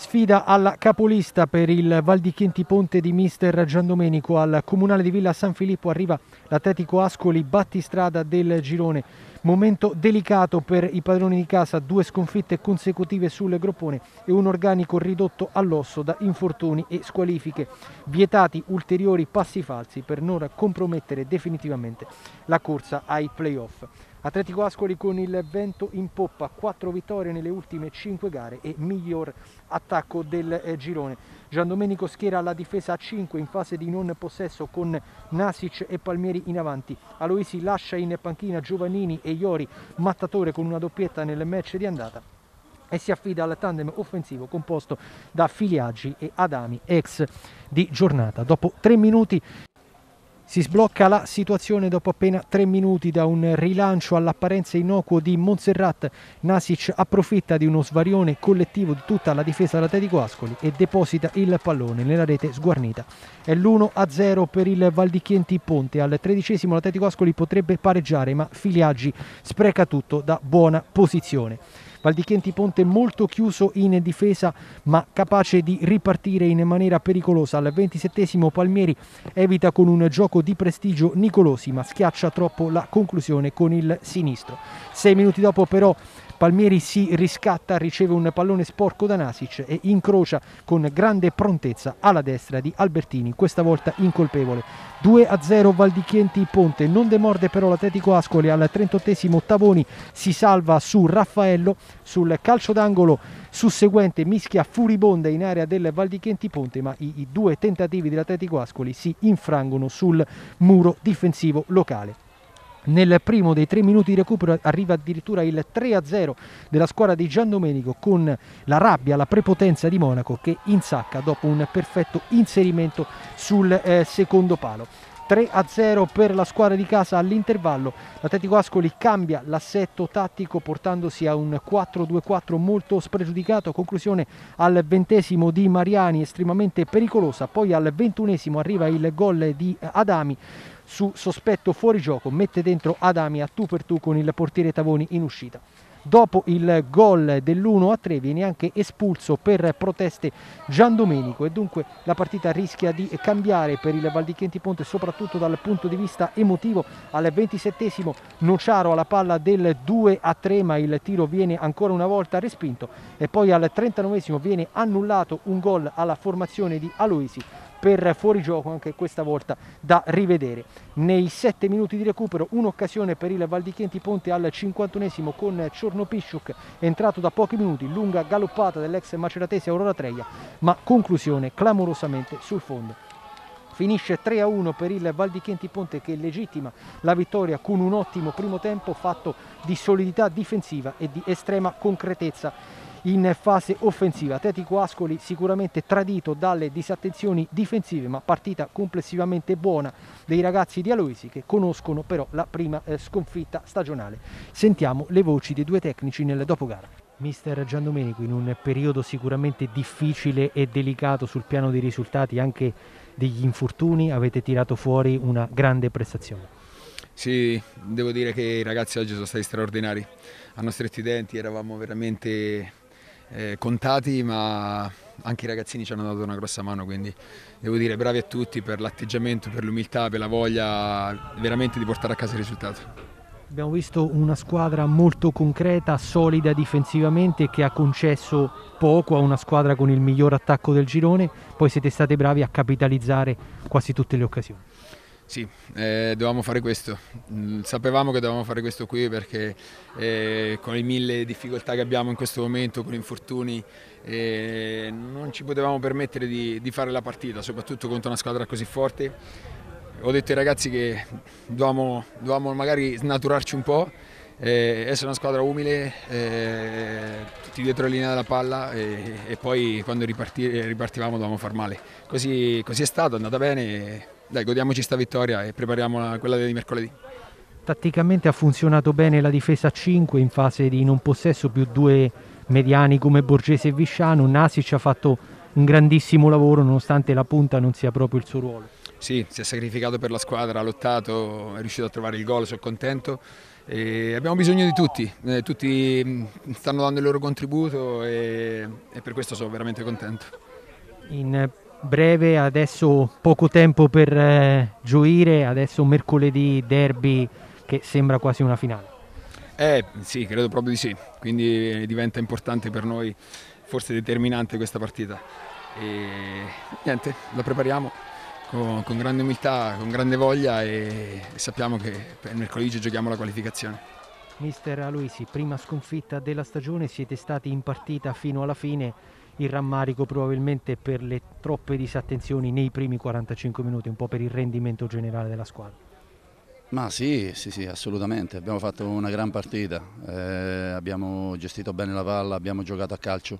sfida alla capolista per il Val di Chienti Ponte di mister Giandomenico al Comunale di Villa San Filippo arriva l'Atletico Ascoli battistrada del girone momento delicato per i padroni di casa due sconfitte consecutive sul groppone e un organico ridotto all'osso da infortuni e squalifiche vietati ulteriori passi falsi per non compromettere definitivamente la corsa ai playoff Atletico Ascoli con il vento in poppa, 4 vittorie nelle ultime 5 gare e miglior attacco del eh, girone. Giandomenico schiera la difesa a 5 in fase di non possesso con Nasic e Palmieri in avanti. Aloisi lascia in panchina Giovannini e Iori, mattatore con una doppietta nel match di andata e si affida al tandem offensivo composto da Filiaggi e Adami, ex di giornata. Dopo tre minuti si sblocca la situazione dopo appena tre minuti da un rilancio all'apparenza innocuo di Monserrat. Nasic approfitta di uno svarione collettivo di tutta la difesa dell'Atletico Ascoli e deposita il pallone nella rete sguarnita. È l'1-0 per il Valdichienti Ponte. Al tredicesimo l'Atletico Ascoli potrebbe pareggiare ma Filiaggi spreca tutto da buona posizione. Valdichenti Ponte molto chiuso in difesa ma capace di ripartire in maniera pericolosa. Al 27 Palmieri evita con un gioco di prestigio Nicolosi ma schiaccia troppo la conclusione con il sinistro. Sei minuti dopo però Palmieri si riscatta, riceve un pallone sporco da Nasic e incrocia con grande prontezza alla destra di Albertini, questa volta incolpevole. 2 a 0 Valdichienti Ponte, non demorde però l'Atletico Ascoli al 38 Tavoni si salva su Raffaello sul calcio d'angolo susseguente mischia furibonda in area del Valdichienti Ponte ma i, i due tentativi dell'Atletico Ascoli si infrangono sul muro difensivo locale nel primo dei tre minuti di recupero arriva addirittura il 3-0 della squadra di Gian Domenico con la rabbia, la prepotenza di Monaco che insacca dopo un perfetto inserimento sul eh, secondo palo. 3 a 0 per la squadra di casa all'intervallo. L'Atletico Ascoli cambia l'assetto tattico portandosi a un 4-2-4 molto spregiudicato. Conclusione al ventesimo di Mariani estremamente pericolosa. Poi al ventunesimo arriva il gol di eh, Adami su sospetto fuori gioco mette dentro Adami a tu per tu con il portiere Tavoni in uscita. Dopo il gol dell'1-3 viene anche espulso per proteste Giandomenico e dunque la partita rischia di cambiare per il Valdichenti Ponte soprattutto dal punto di vista emotivo. Al 27esimo Nociaro alla palla del 2-3 ma il tiro viene ancora una volta respinto e poi al 39esimo viene annullato un gol alla formazione di Aloisi per fuorigioco anche questa volta da rivedere. Nei 7 minuti di recupero un'occasione per il Valdichienti Ponte al 51esimo con Ciorno Pisciuc entrato da pochi minuti, lunga galoppata dell'ex maceratese Aurora Treia ma conclusione clamorosamente sul fondo finisce 3 a 1 per il Valdichienti Ponte che legittima la vittoria con un ottimo primo tempo fatto di solidità difensiva e di estrema concretezza in fase offensiva. Tetico Ascoli sicuramente tradito dalle disattenzioni difensive, ma partita complessivamente buona dei ragazzi di Aloisi che conoscono però la prima eh, sconfitta stagionale. Sentiamo le voci dei due tecnici nel dopogara. Mister Giandomenico, in un periodo sicuramente difficile e delicato sul piano dei risultati, anche degli infortuni, avete tirato fuori una grande prestazione. Sì, devo dire che i ragazzi oggi sono stati straordinari, hanno stretto i denti, eravamo veramente eh, contati, ma anche i ragazzini ci hanno dato una grossa mano, quindi devo dire bravi a tutti per l'atteggiamento, per l'umiltà, per la voglia veramente di portare a casa il risultato. Abbiamo visto una squadra molto concreta, solida difensivamente, che ha concesso poco a una squadra con il miglior attacco del girone, poi siete stati bravi a capitalizzare quasi tutte le occasioni. Sì, eh, dovevamo fare questo, mm, sapevamo che dovevamo fare questo qui perché eh, con le mille difficoltà che abbiamo in questo momento, con gli infortuni, eh, non ci potevamo permettere di, di fare la partita, soprattutto contro una squadra così forte. Ho detto ai ragazzi che dovevamo, dovevamo magari snaturarci un po', eh, essere una squadra umile, eh, tutti dietro la linea della palla e, e poi quando ripartivamo dovevamo far male. Così, così, è stato, è andata bene dai, godiamoci sta vittoria e prepariamo quella di mercoledì. Tatticamente ha funzionato bene la difesa 5 in fase di non possesso più due mediani come Borgese e Visciano. Nasic ha fatto un grandissimo lavoro nonostante la punta non sia proprio il suo ruolo. Sì, si è sacrificato per la squadra, ha lottato, è riuscito a trovare il gol, sono contento. E abbiamo bisogno di tutti, eh, tutti mm, stanno dando il loro contributo e, e per questo sono veramente contento. In breve, adesso poco tempo per eh, gioire, adesso mercoledì derby che sembra quasi una finale. Eh sì, credo proprio di sì, quindi eh, diventa importante per noi, forse determinante questa partita. E niente, la prepariamo con, con grande umiltà, con grande voglia e, sappiamo che per mercoledì giochiamo la qualificazione. Mister Aloisi, prima sconfitta della stagione, siete stati in partita fino alla fine il rammarico probabilmente per le troppe disattenzioni nei primi 45 minuti, un po' per il rendimento generale della squadra. Ma sì, sì, sì, assolutamente, abbiamo fatto una gran partita, eh, abbiamo gestito bene la palla, abbiamo giocato a calcio,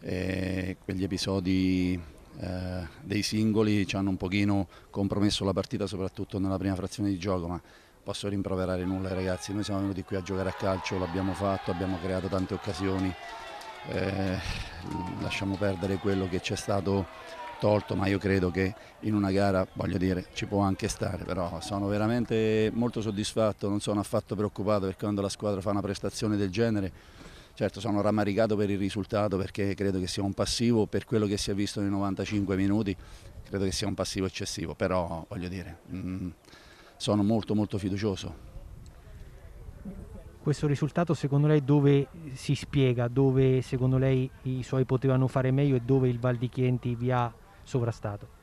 eh, quegli episodi eh, dei singoli ci hanno un pochino compromesso la partita soprattutto nella prima frazione di gioco, ma posso rimproverare nulla ragazzi, noi siamo venuti qui a giocare a calcio, l'abbiamo fatto, abbiamo creato tante occasioni, eh, lasciamo perdere quello che ci è stato tolto, ma io credo che in una gara, voglio dire, ci può anche stare, però sono veramente molto soddisfatto, non sono affatto preoccupato perché quando la squadra fa una prestazione del genere, certo sono rammaricato per il risultato perché credo che sia un passivo, per quello che si è visto nei 95 minuti, credo che sia un passivo eccessivo, però voglio dire, mh, mm, sono molto molto fiducioso questo risultato secondo lei dove si spiega, dove secondo lei i suoi potevano fare meglio e dove il Val di Chienti vi ha sovrastato?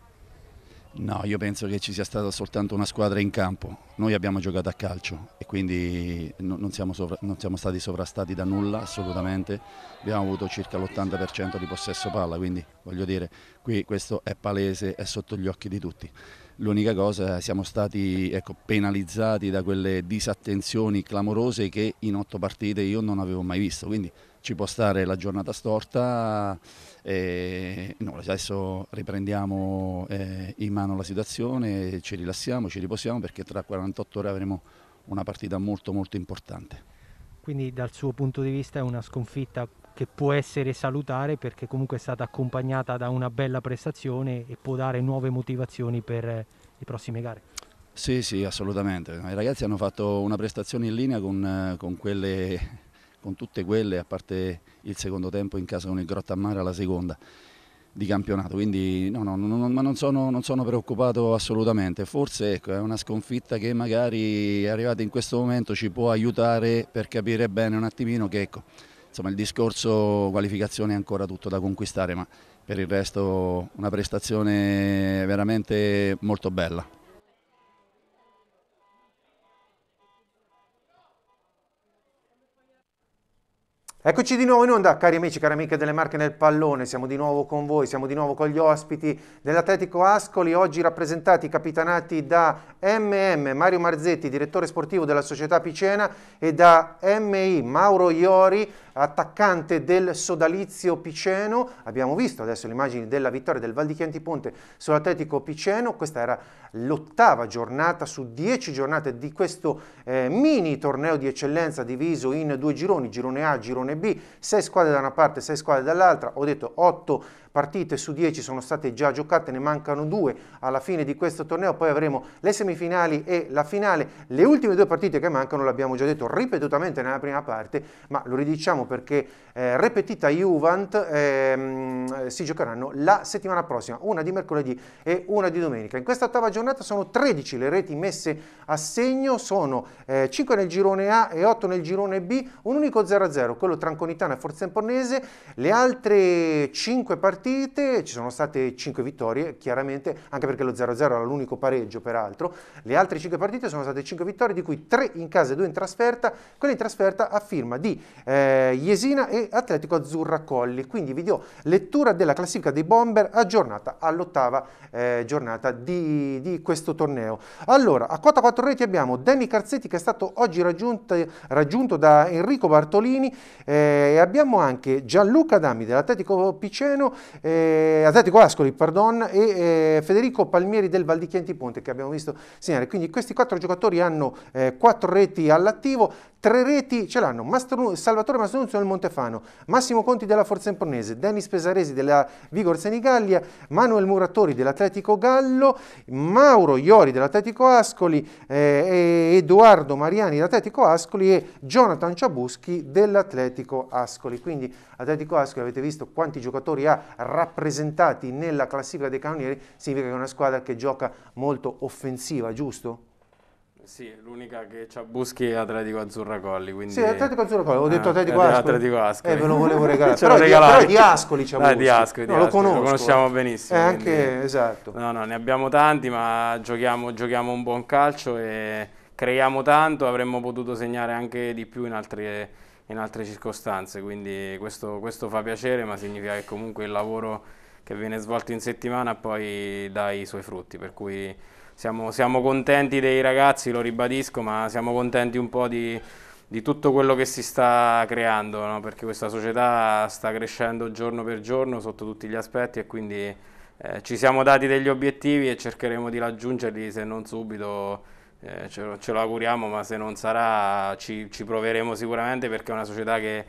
No, io penso che ci sia stata soltanto una squadra in campo. Noi abbiamo giocato a calcio e quindi non siamo, sovra, non siamo stati sovrastati da nulla assolutamente. Abbiamo avuto circa l'80% di possesso palla, quindi voglio dire, qui questo è palese, è sotto gli occhi di tutti. L'unica cosa, siamo stati ecco, penalizzati da quelle disattenzioni clamorose che in otto partite io non avevo mai visto. Quindi ci può stare la giornata storta. E no, adesso riprendiamo eh, in mano la situazione, ci rilassiamo, ci riposiamo perché tra 48 ore avremo una partita molto molto importante. Quindi dal suo punto di vista è una sconfitta che può essere salutare perché comunque è stata accompagnata da una bella prestazione e può dare nuove motivazioni per le eh, prossime gare. Sì, sì, assolutamente. I ragazzi hanno fatto una prestazione in linea con, con quelle con tutte quelle, a parte il secondo tempo in casa con il Grotta Mare alla seconda di campionato, quindi no, no, no, non, sono, non, sono, preoccupato assolutamente, forse ecco, è una sconfitta che magari arrivata in questo momento ci può aiutare per capire bene un attimino che ecco, insomma, il discorso qualificazione è ancora tutto da conquistare, ma per il resto una prestazione veramente molto bella. Eccoci di nuovo in onda, cari amici, cari amiche delle Marche nel Pallone, siamo di nuovo con voi, siamo di nuovo con gli ospiti dell'Atletico Ascoli, oggi rappresentati, capitanati da MM Mario Marzetti, direttore sportivo della società Picena, e da MI Mauro Iori, attaccante del sodalizio Piceno, abbiamo visto adesso le immagini della vittoria del Val di Chiantiponte sull'Atletico Piceno, questa era l'ottava giornata su dieci giornate di questo eh, mini torneo di eccellenza diviso in due gironi, girone A, girone B, sei squadre da una parte, sei squadre dall'altra, ho detto otto partite su 10 sono state già giocate, ne mancano due alla fine di questo torneo, poi avremo le semifinali e la finale. Le ultime due partite che mancano, l'abbiamo già detto ripetutamente nella prima parte, ma lo ridiciamo perché eh, repetita Juvent ehm, si giocheranno la settimana prossima, una di mercoledì e una di domenica. In questa ottava giornata sono 13 le reti messe a segno, sono eh, 5 nel girone A e 8 nel girone B, un unico 0-0, quello tra Anconitana e Forza Empornese, le altre 5 partite partite, ci sono state 5 vittorie, chiaramente, anche perché lo 0-0 era l'unico pareggio peraltro, le altre 5 partite sono state 5 vittorie, di cui 3 in casa e 2 in trasferta, quella in trasferta a firma di eh, Jesina e Atletico Azzurra Colli, quindi vi do lettura della classifica dei Bomber aggiornata all'ottava eh, giornata di, di, questo torneo. Allora, a quota 4 reti abbiamo Demi Carzetti che è stato oggi raggiunto, raggiunto da Enrico Bartolini eh, e abbiamo anche Gianluca Dami dell'Atletico Piceno eh, Atletico Ascoli, pardon, e eh, Federico Palmieri del Val di Chienti Ponte che abbiamo visto segnare. Quindi questi quattro giocatori hanno eh, quattro reti all'attivo, tre reti ce l'hanno Mastru Salvatore Mastronzio del Montefano, Massimo Conti della Forza Empornese, Denis Pesaresi della Vigor Senigallia, Manuel Muratori dell'Atletico Gallo, Mauro Iori dell'Atletico Ascoli, eh, Edoardo Mariani dell'Atletico Ascoli e Jonathan Ciabuschi dell'Atletico Ascoli. Quindi Atletico Ascoli avete visto quanti giocatori ha rappresentati nella classifica dei cannonieri, significa che è una squadra che gioca molto offensiva, giusto? Sì, l'unica che c'ha Buschi è Atletico Azzurra Colli. Quindi... Sì, Atletico Azzurra Colli, ho detto ah, Atletico Ascoli. Atletico Ascoli. Eh, ve lo volevo regalare. però, regalare. Di, però di Ascoli c'ha ah, Buschi. di Ascoli, no, di Ascoli. Lo, lo, conosciamo benissimo. Eh, anche, quindi... esatto. No, no, ne abbiamo tanti, ma giochiamo, giochiamo un buon calcio e creiamo tanto, avremmo potuto segnare anche di più in altre in altre circostanze, quindi questo, questo fa piacere, ma significa che comunque il lavoro che viene svolto in settimana poi dà i suoi frutti, per cui siamo, siamo contenti dei ragazzi, lo ribadisco, ma siamo contenti un po' di, di tutto quello che si sta creando, no? perché questa società sta crescendo giorno per giorno sotto tutti gli aspetti e quindi eh, ci siamo dati degli obiettivi e cercheremo di raggiungerli se non subito eh, ce, lo, ce, lo, auguriamo, ma se non sarà ci, ci proveremo sicuramente perché è una società che,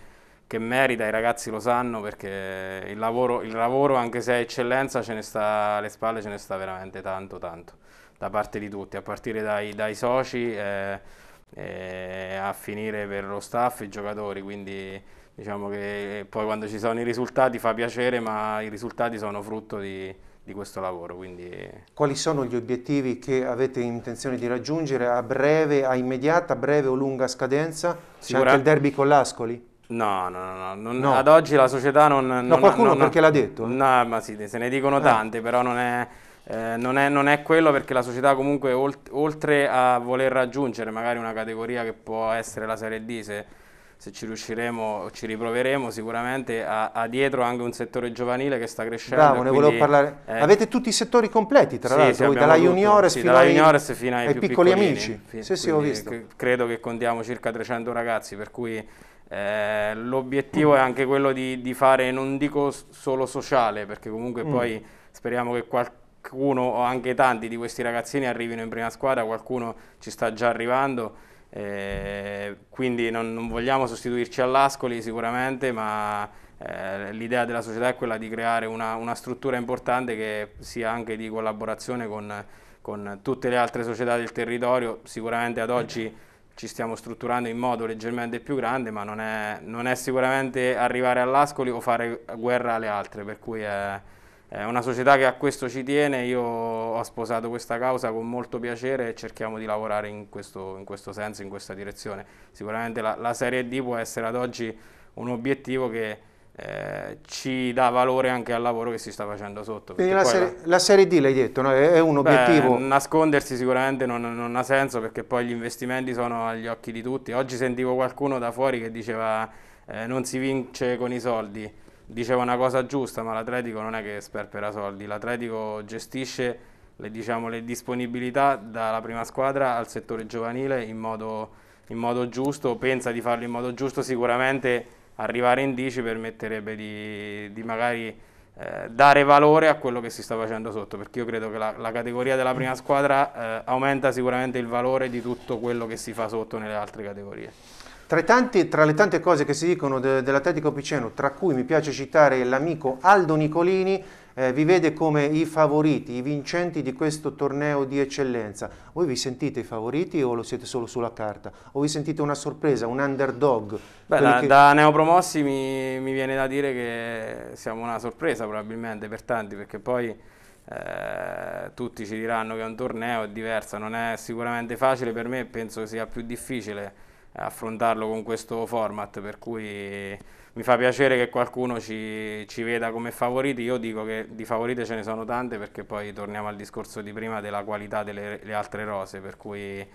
che, merita, i ragazzi lo sanno perché il lavoro, il lavoro, anche se è eccellenza, ce ne sta alle spalle, ce ne sta veramente tanto tanto da parte di tutti, a partire dai, dai soci eh, eh, a finire per lo staff e i giocatori, quindi diciamo che poi quando ci sono i risultati fa piacere, ma i risultati sono frutto di di questo lavoro. Quindi... Quali sono gli obiettivi che avete intenzione di raggiungere a breve, a immediata, breve o lunga scadenza? Sicura... anche il derby con l'Ascoli? No, no, no, non, no, ad oggi la società non... No, non, qualcuno non, perché l'ha detto? Eh. No, ma sì, se ne dicono eh. tante, eh. però non è, eh, non è, non, è, quello perché la società comunque oltre a voler raggiungere magari una categoria che può essere la Serie D, se se ci riusciremo ci riproveremo sicuramente ha, ha, dietro anche un settore giovanile che sta crescendo. Bravo, ne volevo parlare. Eh, Avete tutti i settori completi, tra sì, l'altro, sì, dalla juniores, sì, fino, dalla ai, juniores fino ai, ai piccoli amici. Fin, sì, sì, ho visto. Credo che contiamo circa 300 ragazzi, per cui eh, l'obiettivo mm. è anche quello di, di, fare, non dico solo sociale, perché comunque mm. poi speriamo che qualche qualcuno o anche tanti di questi ragazzini arrivino in prima squadra, qualcuno ci sta già arrivando eh, quindi non, non, vogliamo sostituirci all'Ascoli sicuramente, ma eh, l'idea della società è quella di creare una, una, struttura importante che sia anche di collaborazione con, con tutte le altre società del territorio. Sicuramente ad oggi ci stiamo strutturando in modo leggermente più grande, ma non è, non è sicuramente arrivare all'Ascoli o fare guerra alle altre, per cui è è una società che a questo ci tiene, io ho sposato questa causa con molto piacere e cerchiamo di lavorare in questo, in questo senso, in questa direzione. Sicuramente la, la, Serie D può essere ad oggi un obiettivo che eh, ci dà valore anche al lavoro che si sta facendo sotto. Quindi la serie, la... la serie, D l'hai detto, no? è un obiettivo? Beh, nascondersi sicuramente non, non ha senso perché poi gli investimenti sono agli occhi di tutti. Oggi sentivo qualcuno da fuori che diceva eh, non si vince con i soldi diceva una cosa giusta, ma l'Atletico non è che sperpera soldi, l'Atletico gestisce le, diciamo, le disponibilità dalla prima squadra al settore giovanile in modo, in modo giusto, pensa di farlo in modo giusto, sicuramente arrivare in 10 permetterebbe di, di magari eh, dare valore a quello che si sta facendo sotto, perché io credo che la, la categoria della prima squadra eh, aumenta sicuramente il valore di tutto quello che si fa sotto nelle altre categorie. Tra, tanti, tra, le tante cose che si dicono de, dell'Atletico Piceno, tra cui mi piace citare l'amico Aldo Nicolini, eh, vi vede come i favoriti, i vincenti di questo torneo di eccellenza. Voi vi sentite i favoriti o lo siete solo sulla carta? O vi sentite una sorpresa, un underdog? Beh, da, che... da neopromossi mi, mi, viene da dire che siamo una sorpresa probabilmente per tanti, perché poi... Eh, tutti ci diranno che è un torneo è diverso, non è sicuramente facile per me, penso sia più difficile affrontarlo con questo format, per cui mi fa piacere che qualcuno ci, ci, veda come favoriti, io dico che di favorite ce ne sono tante perché poi torniamo al discorso di prima della qualità delle altre rose, per cui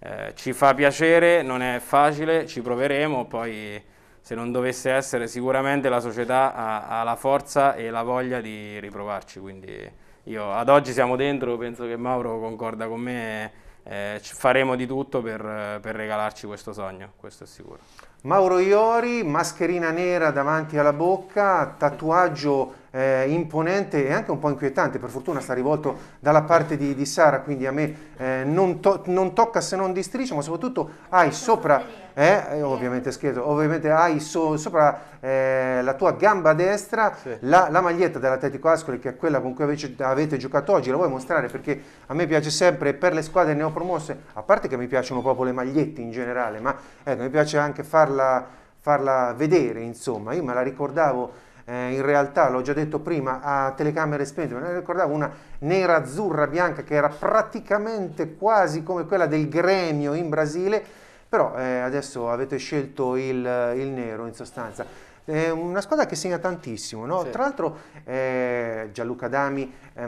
eh, ci fa piacere, non è facile, ci proveremo, poi se non dovesse essere sicuramente la società ha, ha la forza e la voglia di riprovarci, quindi io ad oggi siamo dentro, penso che Mauro concorda con me eh, faremo di tutto per, per, regalarci questo sogno, questo è sicuro. Mauro Iori, mascherina nera davanti alla bocca, tatuaggio eh, imponente e anche un po' inquietante, per fortuna sta rivolto dalla parte di, di Sara, quindi a me eh, non, to non, tocca se non di striscio, ma soprattutto hai sopra, eh, eh, ovviamente scherzo, ovviamente hai so sopra eh, la tua gamba destra sì. la, la, maglietta dell'Atletico Ascoli, che è quella con cui avete, avete giocato oggi, la vuoi mostrare perché a me piace sempre per le squadre neopromosse, a parte che mi piacciono proprio le magliette in generale, ma ecco, mi piace anche farla, farla vedere, insomma, io me la ricordavo eh, in realtà l'ho già detto prima, a telecamere spente, me ne ricordavo una nera azzurra bianca che era praticamente quasi come quella del gremio in Brasile, però eh, adesso avete scelto il, il nero in sostanza. È una squadra che segna tantissimo, no? sì. tra l'altro eh, Gianluca Dami um,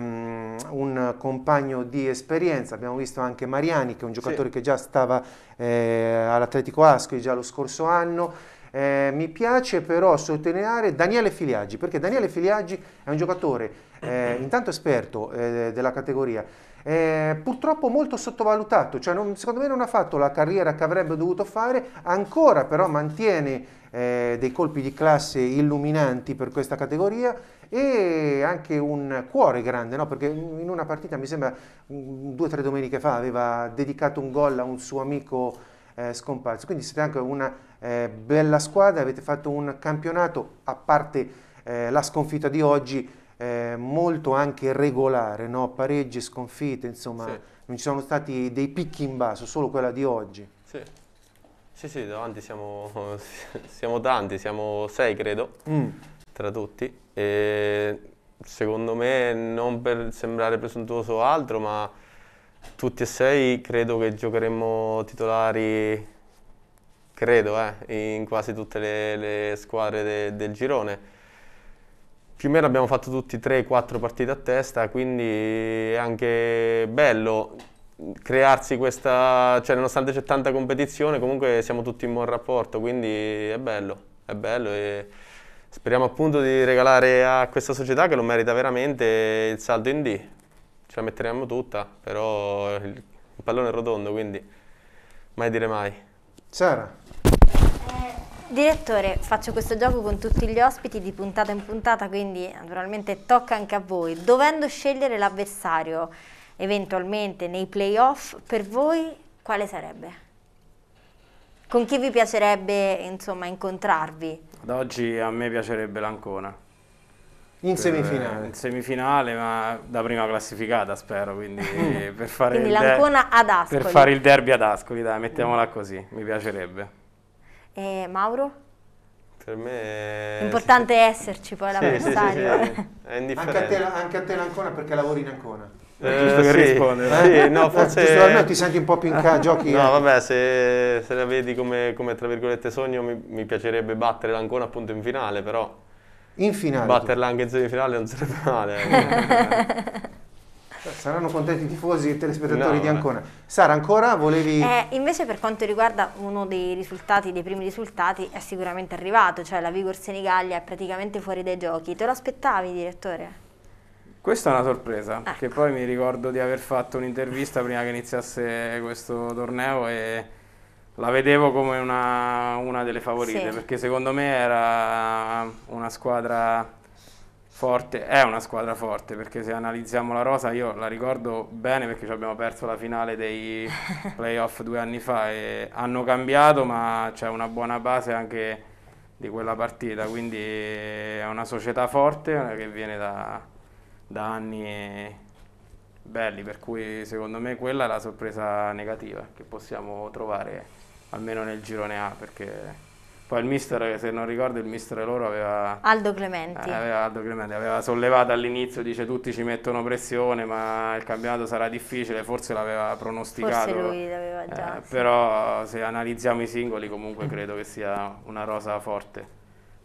ehm, un compagno di esperienza, abbiamo visto anche Mariani che è un giocatore sì. che già stava eh, all'Atletico Ascoli già lo scorso anno, eh, mi piace però sottolineare Daniele Filiaggi, perché Daniele Filiaggi è un giocatore eh, intanto esperto eh, della categoria, eh, purtroppo molto sottovalutato, cioè non, secondo me non ha fatto la carriera che avrebbe dovuto fare, ancora però mantiene eh, dei colpi di classe illuminanti per questa categoria e anche un cuore grande, no? perché in una partita mi sembra mm, due o tre domeniche fa aveva dedicato un gol a un suo amico eh, scomparso, quindi siete anche una eh, bella squadra, avete fatto un campionato, a parte eh, la sconfitta di oggi, eh, molto anche regolare, no? pareggi, sconfitte, insomma sì. non ci sono stati dei picchi in basso, solo quella di oggi. Sì, sì, sì davanti siamo, siamo, tanti, siamo sei credo, mm. tra tutti. E secondo me, non per sembrare presuntuoso o altro, ma tutti e sei credo che giocheremmo titolari credo, eh, in quasi tutte le, le squadre de, del girone. Più o meno abbiamo fatto tutti 3-4 partite a testa, quindi è anche bello crearsi questa, cioè nonostante c'è tanta competizione, comunque siamo tutti in buon rapporto, quindi è bello, è bello e speriamo appunto di regalare a questa società che lo merita veramente il saldo in D. Ce la metteremo tutta, però il pallone è rotondo, quindi mai dire mai. C'era. Direttore, faccio questo gioco con tutti gli ospiti di puntata in puntata, quindi naturalmente tocca anche a voi. Dovendo scegliere l'avversario eventualmente nei playoff, per voi quale sarebbe? Con chi vi piacerebbe insomma, incontrarvi? Ad oggi a me piacerebbe l'Ancona. In per, semifinale? In semifinale, ma da prima classificata spero, quindi mm. per fare, quindi il, der- ad Ascoli. per fare il derby ad Ascoli, dai, mettiamola così, mi piacerebbe. E eh, Mauro? Per me è... Importante esserci poi sì, l'avversario. Sì, sì, è indifferente. Anche a, te, anche a te l'Ancona perché lavori in Ancona. Eh, sì, rispondere. Sì, no, eh, forse... almeno ti senti un po' più in casa, giochi... No, eh. vabbè, se, se, la vedi come, come, tra virgolette sogno, mi, mi piacerebbe battere l'Ancona appunto in finale, però... In finale? Batterla tu. anche in semifinale non sarebbe male. Eh. Saranno contenti i tifosi e i telespettatori no, di eh. Ancona. Sara, ancora volevi... Eh, invece per quanto riguarda uno dei risultati, dei primi risultati, è sicuramente arrivato, cioè la Vigor Senigallia è praticamente fuori dai giochi. Te lo aspettavi, direttore? Questa è una sorpresa, ecco. perché poi mi ricordo di aver fatto un'intervista prima che iniziasse questo torneo e la vedevo come una, una delle favorite, sì. perché secondo me era una squadra forte, è una squadra forte perché se analizziamo la rosa io la ricordo bene perché abbiamo perso la finale dei playoff due anni fa e hanno cambiato ma c'è una buona base anche di quella partita, quindi è una società forte eh, che viene da, da anni belli, per cui secondo me quella è la sorpresa negativa che possiamo trovare almeno nel girone A perché poi il mister, se non ricordo, il mister loro aveva... Aldo Clementi. Eh, aveva, Aldo Clementi, aveva sollevato all'inizio, dice tutti ci mettono pressione, ma il campionato sarà difficile, forse l'aveva pronosticato. Forse lui l'aveva già. Eh, sì. Però se analizziamo i singoli comunque credo che sia una rosa forte,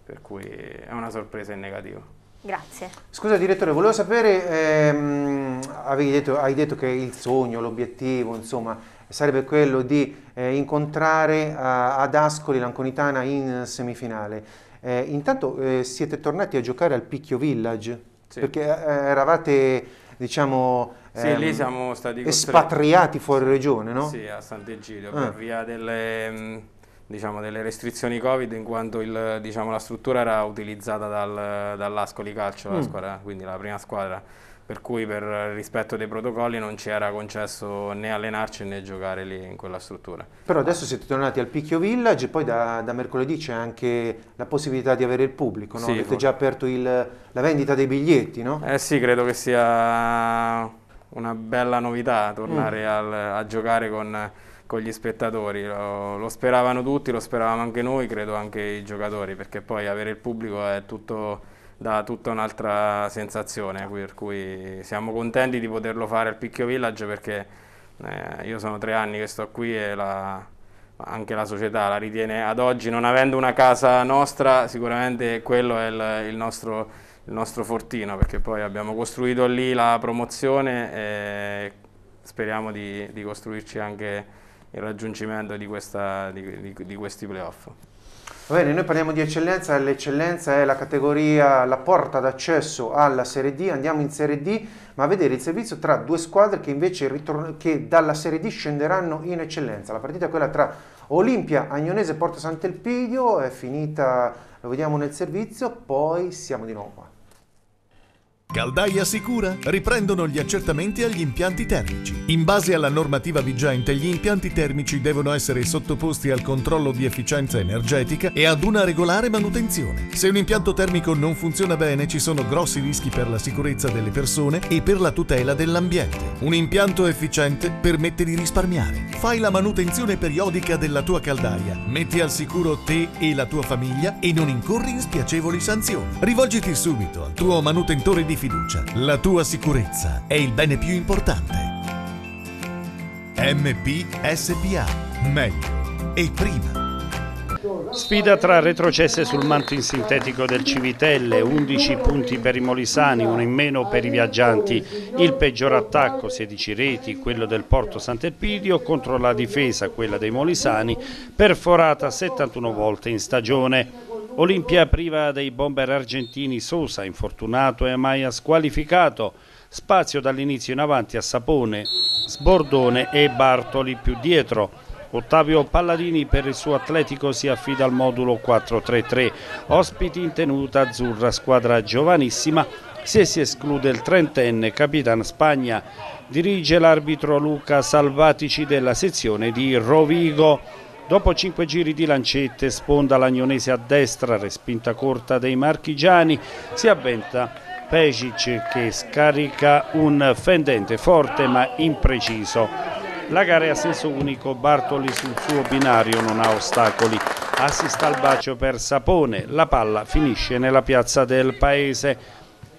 per cui è una sorpresa in negativo. Grazie. Scusa direttore, volevo sapere, ehm, detto, hai detto che il sogno, l'obiettivo, insomma sarebbe quello di eh, incontrare eh, ad Ascoli l'Anconitana in semifinale. Eh, intanto eh, siete tornati a giocare al Picchio Village, sì. perché eravate diciamo sì, ehm, lì siamo stati espatriati fuori regione, no? Sì, a Sant'Egidio, ah. per via delle, mm, diciamo, delle, restrizioni Covid, in quanto il, diciamo, la struttura era utilizzata dal, dall'Ascoli Calcio, mm. la squadra, quindi la prima squadra per cui per rispetto dei protocolli non ci era concesso né allenarci né giocare lì in quella struttura. Però adesso siete tornati al Picchio Village e poi da, da mercoledì c'è anche la possibilità di avere il pubblico, no? sì, avete già aperto il, la vendita dei biglietti, no? Eh sì, credo che sia una bella novità tornare mm. al, a giocare con, con gli spettatori, lo, lo speravano tutti, lo speravamo anche noi, credo anche i giocatori, perché poi avere il pubblico è tutto dà tutta un'altra sensazione, per cui siamo contenti di poterlo fare al Picchio Village perché eh, io sono tre anni che sto qui e la, anche la società la ritiene ad oggi, non avendo una casa nostra, sicuramente quello è il, il, nostro, il nostro, fortino, perché poi abbiamo costruito lì la promozione e speriamo di, di costruirci anche il raggiungimento di, questa, di, di questi playoff. Va bene, noi parliamo di eccellenza, e l'eccellenza è la categoria, la porta d'accesso alla Serie D, andiamo in Serie D, ma a vedere il servizio tra due squadre che invece che dalla Serie D scenderanno in eccellenza. La partita è quella tra Olimpia, Agnonese e Porto Sant'Elpidio, è finita, lo vediamo nel servizio, poi siamo di nuovo qua. Caldaia Sicura riprendono gli accertamenti agli impianti termici. In base alla normativa vigente, gli impianti termici devono essere sottoposti al controllo di efficienza energetica e ad una regolare manutenzione. Se un impianto termico non funziona bene, ci sono grossi rischi per la sicurezza delle persone e per la tutela dell'ambiente. Un impianto efficiente permette di risparmiare. Fai la manutenzione periodica della tua caldaia, metti al sicuro te e la tua famiglia e non incorri in spiacevoli sanzioni. Rivolgiti subito al tuo manutentore di fiducia fiducia. La tua sicurezza è il bene più importante. MPSPA. Meglio e prima. Sfida tra retrocesse sul manto in sintetico del Civitelle, 11 punti per i molisani, uno in meno per i viaggianti, il peggior attacco 16 reti, quello del Porto Sant'Elpidio contro la difesa, quella dei molisani, perforata 71 volte in stagione. Olimpia priva dei bomber argentini Sosa, infortunato e Amaya squalificato, spazio dall'inizio in avanti a Sapone, Sbordone e Bartoli più dietro. Ottavio Palladini per il suo atletico si affida al modulo 4-3-3, ospiti in tenuta azzurra, squadra giovanissima, se si esclude il trentenne Capitan Spagna. Dirige l'arbitro Luca Salvatici della sezione di Rovigo. Dopo cinque giri di lancette, sponda lagnonese a destra, respinta corta dei marchigiani, si avventa Pesic che scarica un fendente forte ma impreciso. La gara è a senso unico, Bartoli sul suo binario non ha ostacoli. Assista al bacio per Sapone, la palla finisce nella piazza del paese.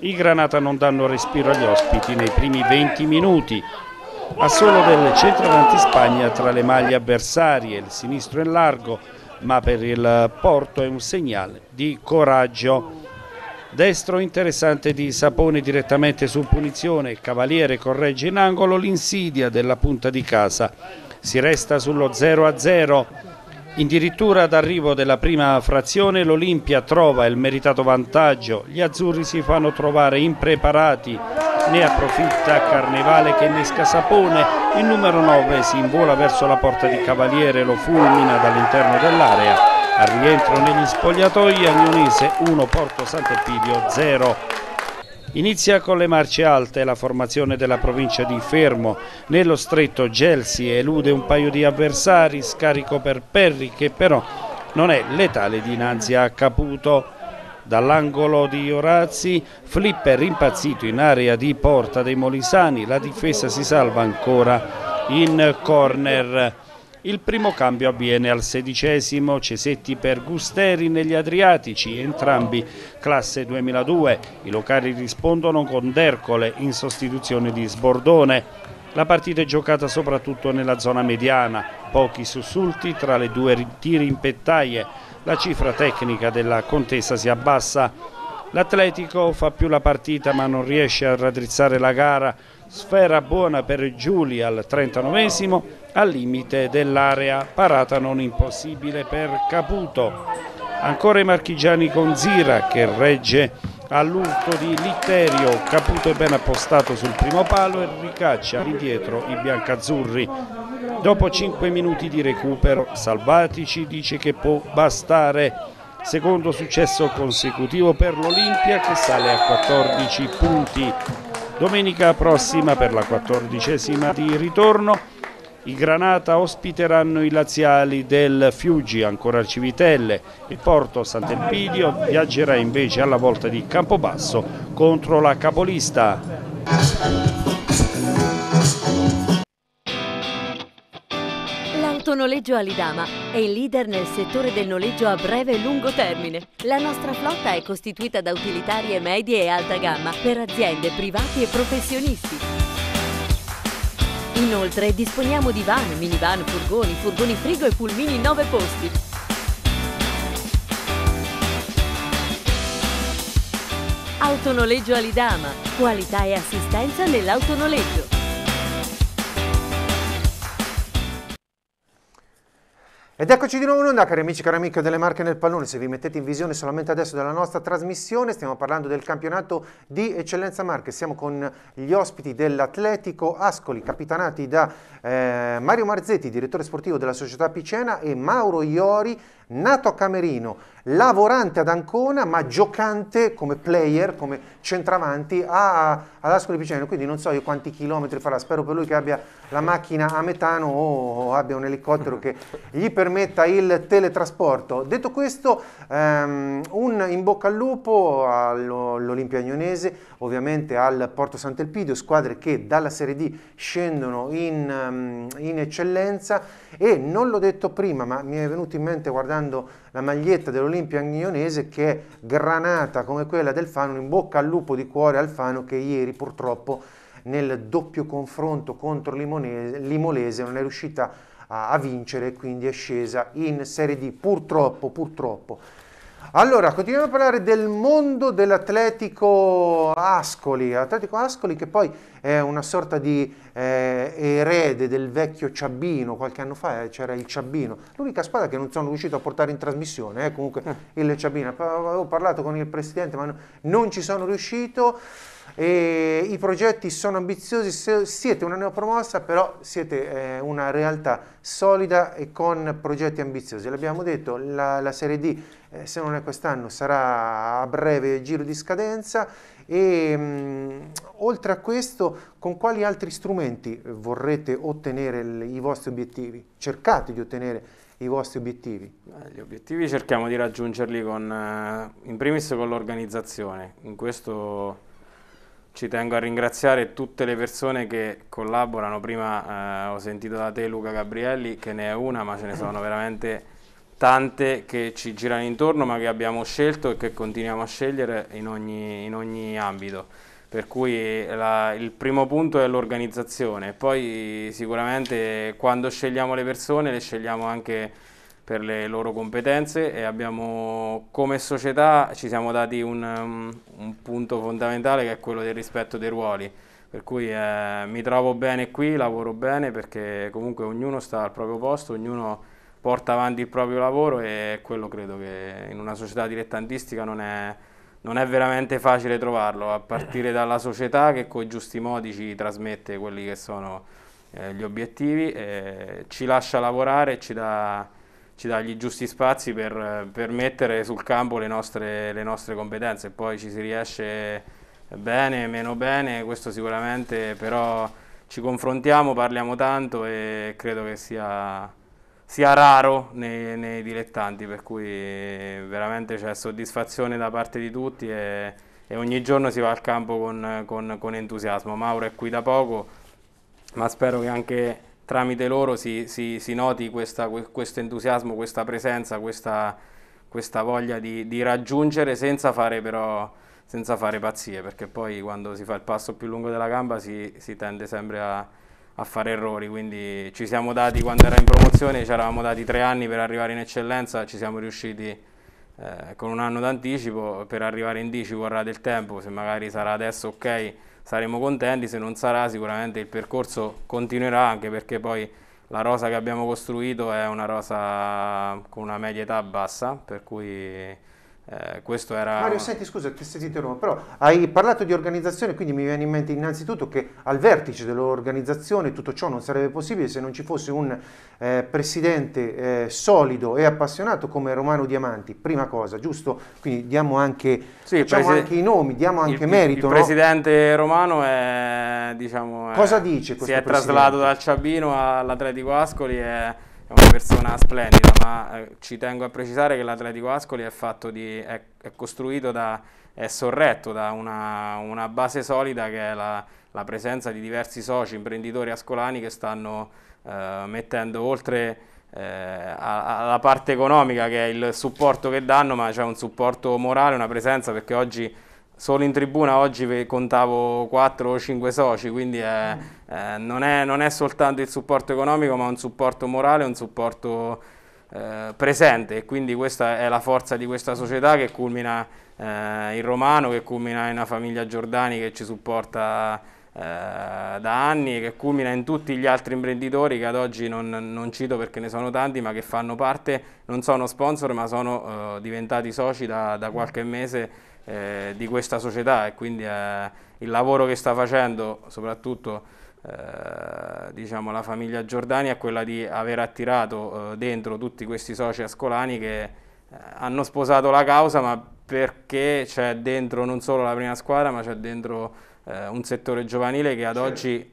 I Granata non danno respiro agli ospiti nei primi 20 minuti ha solo del centravanti Spagna tra le maglie avversarie, il sinistro è largo ma per il Porto è un segnale di coraggio. Destro interessante di Sapone direttamente su punizione, Cavaliere corregge in angolo l'insidia della punta di casa, si resta sullo 0 a 0 Addirittura ad arrivo della prima frazione l'Olimpia trova il meritato vantaggio, gli azzurri si fanno trovare impreparati, ne approfitta Carnevale che innesca Sapone, il numero 9 si invola verso la porta di Cavaliere, lo fulmina dall'interno dell'area, al rientro negli spogliatoi Agnonese 1 Porto Sant'Epidio 0. Inizia con le marce alte la formazione della provincia di Fermo. Nello stretto Gelsi elude un paio di avversari, scarico per Perri che però non è letale dinanzi a Caputo. Dall'angolo di Orazzi, Flipper impazzito in area di porta dei Molisani, la difesa si salva ancora in corner. Il primo cambio avviene al sedicesimo, Cesetti per Gusteri negli Adriatici, entrambi classe 2002. I locali rispondono con D'Ercole in sostituzione di Sbordone. La partita è giocata soprattutto nella zona mediana, pochi sussulti tra le due tiri in pettaie. La cifra tecnica della contesa si abbassa. L'Atletico fa più la partita ma non riesce a raddrizzare la gara sfera buona per Giuli al 39 al limite dell'area, parata non impossibile per Caputo. Ancora i marchigiani con Zira che regge all'urto di Litterio, Caputo è ben appostato sul primo palo e ricaccia indietro i biancazzurri. Dopo 5 minuti di recupero, Salvatici dice che può bastare secondo successo consecutivo per l'Olimpia che sale a 14 punti Domenica prossima per la quattordicesima di ritorno i Granata ospiteranno i laziali del Fiuggi, ancora Civitelle. Il Porto Sant'Elpidio viaggerà invece alla volta di Campobasso contro la capolista. Autonoleggio Alidama è il leader nel settore del noleggio a breve e lungo termine. La nostra flotta è costituita da utilitarie medie e alta gamma per aziende, privati e professionisti. Inoltre disponiamo di van, minivan, furgoni, furgoni frigo e pulmini 9 posti. Autonoleggio Alidama, qualità e assistenza nell'autonoleggio. Ed eccoci di nuovo in onda, cari amici, e cari amiche delle Marche nel Pallone. Se vi mettete in visione solamente adesso della nostra trasmissione, stiamo parlando del campionato di Eccellenza Marche. Siamo con gli ospiti dell'Atletico Ascoli, capitanati da eh, Mario Marzetti, direttore sportivo della società Picena, e Mauro Iori, nato a Camerino, lavorante ad Ancona, ma giocante come player, come centravanti a, ad Ascoli Piceno. Quindi non so io quanti chilometri farà, spero per lui che abbia la macchina a metano o abbia un elicottero che gli permetta il teletrasporto. Detto questo, um, un in bocca al lupo all'Olimpia Agnonese, ovviamente al Porto Sant'Elpidio, squadre che dalla Serie D scendono in, ehm, in eccellenza e non l'ho detto prima, ma mi è venuto in mente guardando portando la maglietta dell'Olimpia Agnionese che è granata come quella del Fano, in bocca al lupo di cuore al Fano che ieri purtroppo nel doppio confronto contro Limonese, Limolese non è riuscita a, a vincere e quindi è scesa in Serie D purtroppo, purtroppo. Allora, continuiamo a parlare del mondo dell'Atletico Ascoli, Atletico Ascoli che poi è una sorta di eh, erede del vecchio Ciabino, qualche anno fa eh, c'era il Ciabino, l'unica squadra che non sono riuscito a portare in trasmissione, eh, comunque eh. il Ciabino, avevo parlato con il presidente ma non ci sono riuscito, e i progetti sono ambiziosi, siete una neopromossa però siete eh, una realtà solida e con progetti ambiziosi, l'abbiamo detto, la, la Serie D eh, se non è quest'anno sarà a breve giro di scadenza e mh, mm, oltre a questo con quali altri strumenti vorrete ottenere il, i vostri obiettivi? Cercate di ottenere i vostri obiettivi? Gli obiettivi cerchiamo di raggiungerli con, eh, in primis con l'organizzazione, in questo ci tengo a ringraziare tutte le persone che collaborano, prima eh, ho sentito da te Luca Gabrielli che ne è una ma ce ne sono veramente tante che ci girano intorno ma che abbiamo scelto e che continuiamo a scegliere in ogni, in ogni ambito. Per cui eh, la, il primo punto è l'organizzazione, poi sicuramente quando scegliamo le persone le scegliamo anche per le loro competenze e abbiamo come società ci siamo dati un, mm, un punto fondamentale che è quello del rispetto dei ruoli per cui eh, mi trovo bene qui, lavoro bene perché comunque ognuno sta al proprio posto, ognuno porta avanti il proprio lavoro e quello credo che in una società dilettantistica non è, non è veramente facile trovarlo, a partire dalla società che con i giusti modi ci trasmette quelli che sono eh, gli obiettivi, eh, ci lascia lavorare e ci dà ci dà gli giusti spazi per, per mettere sul campo le nostre, le nostre, competenze. Poi ci si riesce bene, meno bene, questo sicuramente, però ci confrontiamo, parliamo tanto e credo che sia sia raro nei, nei dilettanti, per cui eh, veramente c'è soddisfazione da parte di tutti e, e ogni giorno si va al campo con, con, con, entusiasmo. Mauro è qui da poco, ma spero che anche tramite loro si, si, si noti questa, questo entusiasmo, questa presenza, questa, questa voglia di, di raggiungere senza fare però senza fare pazzie, perché poi quando si fa il passo più lungo della gamba si, si tende sempre a, a fare errori, quindi ci siamo dati quando era in promozione, ci eravamo dati tre anni per arrivare in eccellenza, ci siamo riusciti eh, con un anno d'anticipo, per arrivare in 10 ci vorrà del tempo, se magari sarà adesso ok saremo contenti, se non sarà sicuramente il percorso continuerà anche perché poi la rosa che abbiamo costruito è una rosa con una media età bassa, per cui eh, questo era... Mario, senti, scusa se ti interrompo, però hai parlato di organizzazione, quindi mi viene in mente innanzitutto che al vertice dell'organizzazione tutto ciò non sarebbe possibile se non ci fosse un eh, presidente eh, solido e appassionato come Romano Diamanti, prima cosa, giusto? Quindi diamo anche, sì, presi... anche i nomi, diamo anche il, merito. Il, il no? presidente Romano è, diciamo, è, Cosa dice questo Si è presidente? traslato dal Ciabino all'Atletico Ascoli e è una persona splendida, ma eh, ci tengo a precisare che l'Atletico Ascoli è, di, è, è costruito da, è sorretto da una, una base solida che è la, la, presenza di diversi soci imprenditori ascolani che stanno eh, mettendo oltre eh, alla parte economica che è il supporto che danno, ma c'è un supporto morale, una presenza perché oggi solo in tribuna oggi contavo 4 o 5 soci, quindi è, eh, non, è, non, è, soltanto il supporto economico, ma un supporto morale, un supporto eh, presente e quindi questa è la forza di questa società che culmina eh, in Romano, che culmina in una famiglia Giordani che ci supporta eh, da anni e che culmina in tutti gli altri imprenditori che ad oggi non, non, cito perché ne sono tanti ma che fanno parte, non sono sponsor ma sono eh, diventati soci da, da qualche mese eh, di questa società e quindi eh, il lavoro che sta facendo soprattutto eh, diciamo, la famiglia Giordani è quella di aver attirato eh, dentro tutti questi soci ascolani che eh, hanno sposato la causa ma perché c'è dentro non solo la prima squadra ma c'è dentro un settore giovanile che ad oggi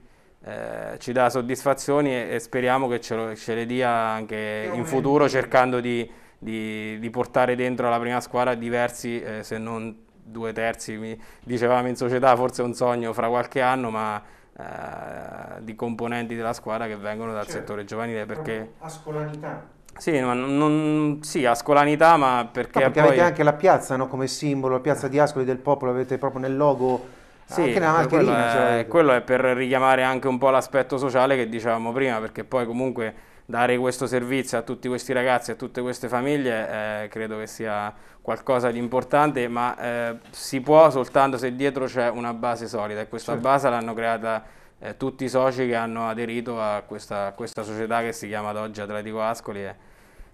ci dà soddisfazioni e, speriamo che ce, le dia anche in futuro cercando di di, di portare dentro alla prima squadra diversi, eh, se non due terzi, mi dicevamo in società, forse è un sogno fra qualche anno, ma eh, di componenti della squadra che vengono dal certo. settore giovanile. Perché... Ascolanità. Sì, ma non, sì, Ascolanità, ma perché... No, perché poi... avete anche la piazza no? come simbolo, la piazza di Ascoli del Popolo, avete proprio nel logo... Sì, anche nella quello, è, cioè. quello è per richiamare anche un po' l'aspetto sociale che dicevamo prima, perché poi comunque dare questo servizio a tutti questi ragazzi, a tutte queste famiglie, eh, credo che sia qualcosa di importante, ma eh, si può soltanto se dietro c'è una base solida e questa certo. base l'hanno creata eh, tutti i soci che hanno aderito a questa, a questa, società che si chiama ad oggi Atletico Ascoli. E,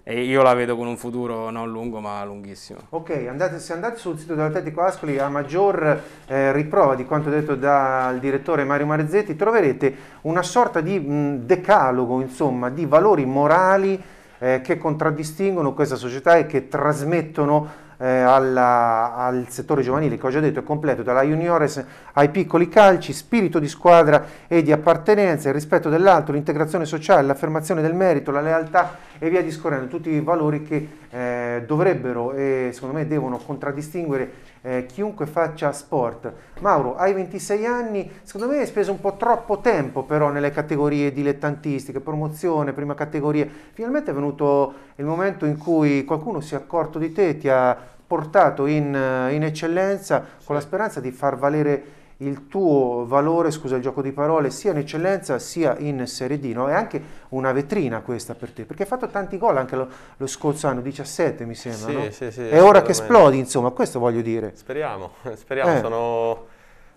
e io la vedo con un futuro non lungo ma lunghissimo. Ok, andate, se andate sul sito dell'Atletico Ascoli a maggior eh, riprova di quanto detto dal direttore Mario Marzetti troverete una sorta di mh, decalogo insomma di valori morali eh, che contraddistinguono questa società e che trasmettono eh, alla, al settore giovanile che ho già detto è completo dalla juniores ai piccoli calci, spirito di squadra e di appartenenza, il rispetto dell'altro, l'integrazione sociale, l'affermazione del merito, la lealtà e via discorrendo, tutti i valori che eh, dovrebbero e secondo me devono contraddistinguere eh, chiunque faccia sport. Mauro, hai 26 anni, secondo me hai speso un po' troppo tempo però nelle categorie dilettantistiche, promozione, prima categoria. Finalmente è venuto il momento in cui qualcuno si è accorto di te, ti ha portato in, eh, in eccellenza con la speranza di far valere il tuo valore, scusa il gioco di parole, sia in eccellenza sia in Serie D, no? è anche una vetrina questa per te, perché hai fatto tanti gol anche lo, lo scorso anno, 17 mi sembra, sì, no? sì, sì, è ora che esplodi insomma, questo voglio dire. Speriamo, speriamo, eh. sono...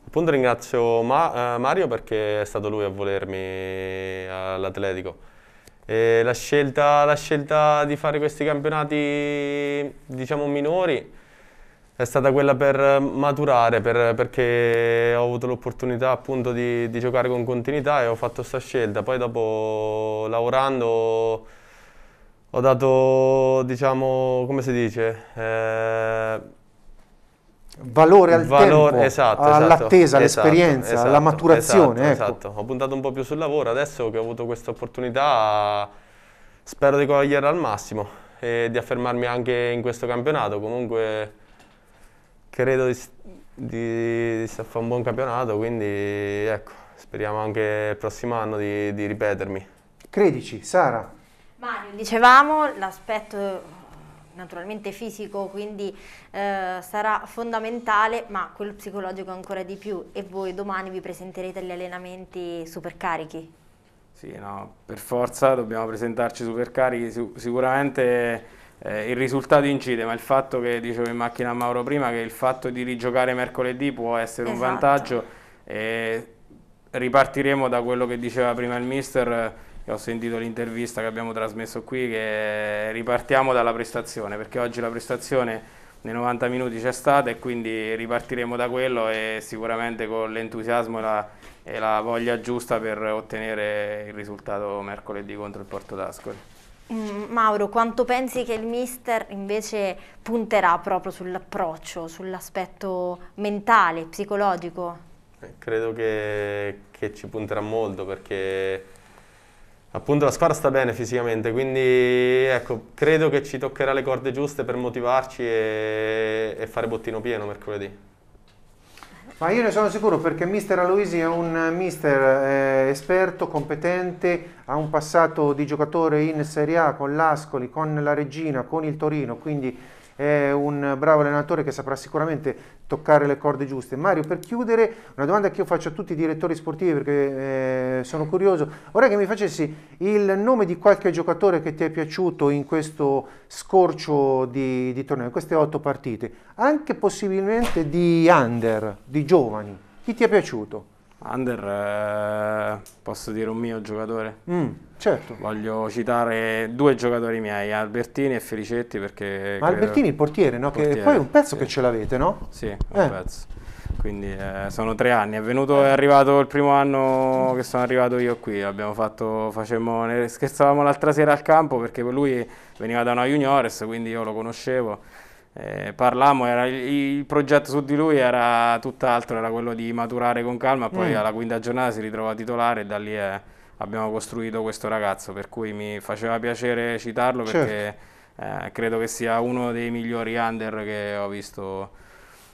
appunto ringrazio Ma- eh, Mario perché è stato lui a volermi all'Atletico. La scelta, la scelta di fare questi campionati diciamo minori è stata quella per eh, maturare, per, perché ho avuto l'opportunità appunto di, di, giocare con continuità e ho fatto questa scelta. Poi dopo lavorando ho dato, diciamo, come si dice? Eh, valore al valore, tempo, esatto, all'attesa, esatto, all'esperienza, esatto, alla esatto, maturazione. Esatto, ecco. Esatto. ho puntato un po' più sul lavoro, adesso che ho avuto questa opportunità spero di coglierla al massimo e di affermarmi anche in questo campionato. Comunque credo di, di, di fare un buon campionato, quindi ecco, speriamo anche il prossimo anno di, di ripetermi. Credici, Sara. Mario, dicevamo l'aspetto naturalmente fisico, quindi eh, sarà fondamentale, ma quello psicologico ancora di più. E voi domani vi presenterete agli allenamenti supercarichi? Sì, no, per forza dobbiamo presentarci supercarichi, sicuramente eh, il risultato incide, ma il fatto che, dicevo in macchina a Mauro prima, che il fatto di rigiocare mercoledì può essere esatto. un vantaggio. E ripartiremo da quello che diceva prima il mister, eh, ho sentito l'intervista che abbiamo trasmesso qui, che ripartiamo dalla prestazione, perché oggi la prestazione nei 90 minuti c'è stata e quindi ripartiremo da quello e sicuramente con l'entusiasmo e la, e la voglia giusta per ottenere il risultato mercoledì contro il Porto d'Ascoli. Mm, Mauro, quanto pensi che il mister invece punterà proprio sull'approccio, sull'aspetto mentale, psicologico? Eh, credo che, che, ci punterà molto perché appunto la squadra sta bene fisicamente, quindi ecco, credo che ci toccherà le corde giuste per motivarci e, e fare bottino pieno mercoledì. Ma io ne sono sicuro perché Mister Aloisi è un eh, mister eh, esperto, competente, ha un passato di giocatore in Serie A con l'Ascoli, con la Regina, con il Torino, quindi è un bravo allenatore che saprà sicuramente toccare le corde giuste. Mario, per chiudere, una domanda che io faccio a tutti i direttori sportivi perché eh, sono curioso, vorrei che mi facessi il nome di qualche giocatore che ti è piaciuto in questo scorcio di, di torneo, in queste otto partite, anche possibilmente di under, di giovani. Chi ti è piaciuto? Under, eh, posso dire un mio giocatore? Mm. Certo. Voglio citare due giocatori miei, Albertini e Felicetti perché... Ma Albertini il portiere, no? Portiere, che poi è un pezzo sì. che ce l'avete, no? Sì, eh. un pezzo. Quindi eh, sono tre anni, è, venuto, è arrivato il primo anno che sono arrivato io qui, abbiamo fatto, facemmo, scherzavamo l'altra sera al campo perché lui veniva da una juniores, quindi io lo conoscevo. Eh, parlammo, era, il, progetto su di lui era tutt'altro, era quello di maturare con calma, poi mm. alla quinta giornata si ritrova titolare e da lì è abbiamo costruito questo ragazzo, per cui mi faceva piacere citarlo perché certo. eh, credo che sia uno dei migliori under che ho visto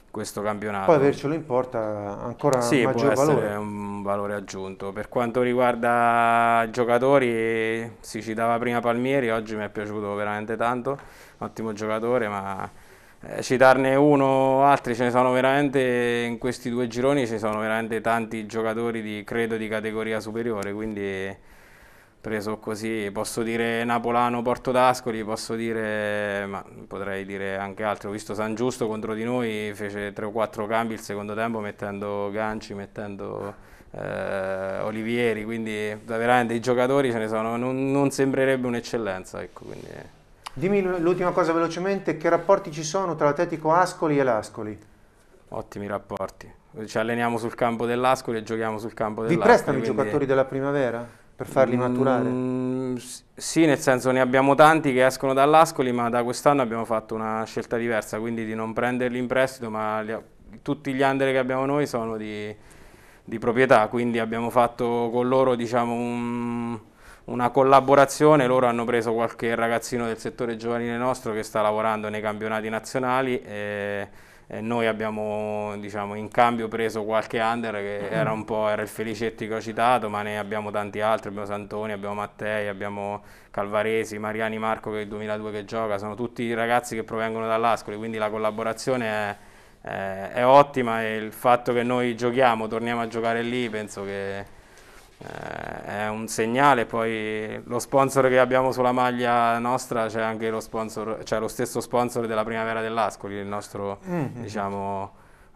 questo campionato. Poi avercelo in porta ancora sì, maggior valore. un valore aggiunto. Per quanto riguarda giocatori, si citava prima Palmieri, oggi mi è piaciuto veramente tanto, ottimo giocatore, ma eh, citarne uno, o altri ce ne sono veramente, in questi due gironi ci sono veramente tanti giocatori di, credo di categoria superiore, quindi preso così posso dire Napolano Porto d'Ascoli, posso dire, ma potrei dire anche altro, ho visto San Giusto contro di noi, fece 3 o 4 cambi il secondo tempo mettendo ganci, mettendo... Eh, Olivieri, quindi veramente i giocatori ce ne sono, non, non sembrerebbe un'eccellenza. Ecco, quindi. Dimmi l'ultima cosa velocemente, che rapporti ci sono tra l'Atletico Ascoli e l'Ascoli? Ottimi rapporti, ci alleniamo sul campo dell'Ascoli e giochiamo sul campo dell'Ascoli. Vi prestano quindi... i giocatori della primavera per farli mm, maturare? Sì, nel senso ne abbiamo tanti che escono dall'Ascoli, ma da quest'anno abbiamo fatto una scelta diversa, quindi di non prenderli in prestito, ma li, tutti gli under che abbiamo noi sono di, di proprietà, quindi abbiamo fatto con loro diciamo un una collaborazione, loro hanno preso qualche ragazzino del settore giovanile nostro che sta lavorando nei campionati nazionali e, e noi abbiamo diciamo, in cambio preso qualche under che mm. era un po' era il Felicetti che ho citato, ma ne abbiamo tanti altri, abbiamo Santoni, abbiamo Mattei, abbiamo Calvaresi, Mariani Marco che è il 2002 che gioca, sono tutti ragazzi che provengono dall'Ascoli, quindi la collaborazione è, è, è ottima e il fatto che noi giochiamo, torniamo a giocare lì, penso che eh, è un segnale, poi lo sponsor che abbiamo sulla maglia nostra c'è anche lo sponsor, cioè lo stesso sponsor della primavera dell'Ascoli, il nostro mm-hmm. diciamo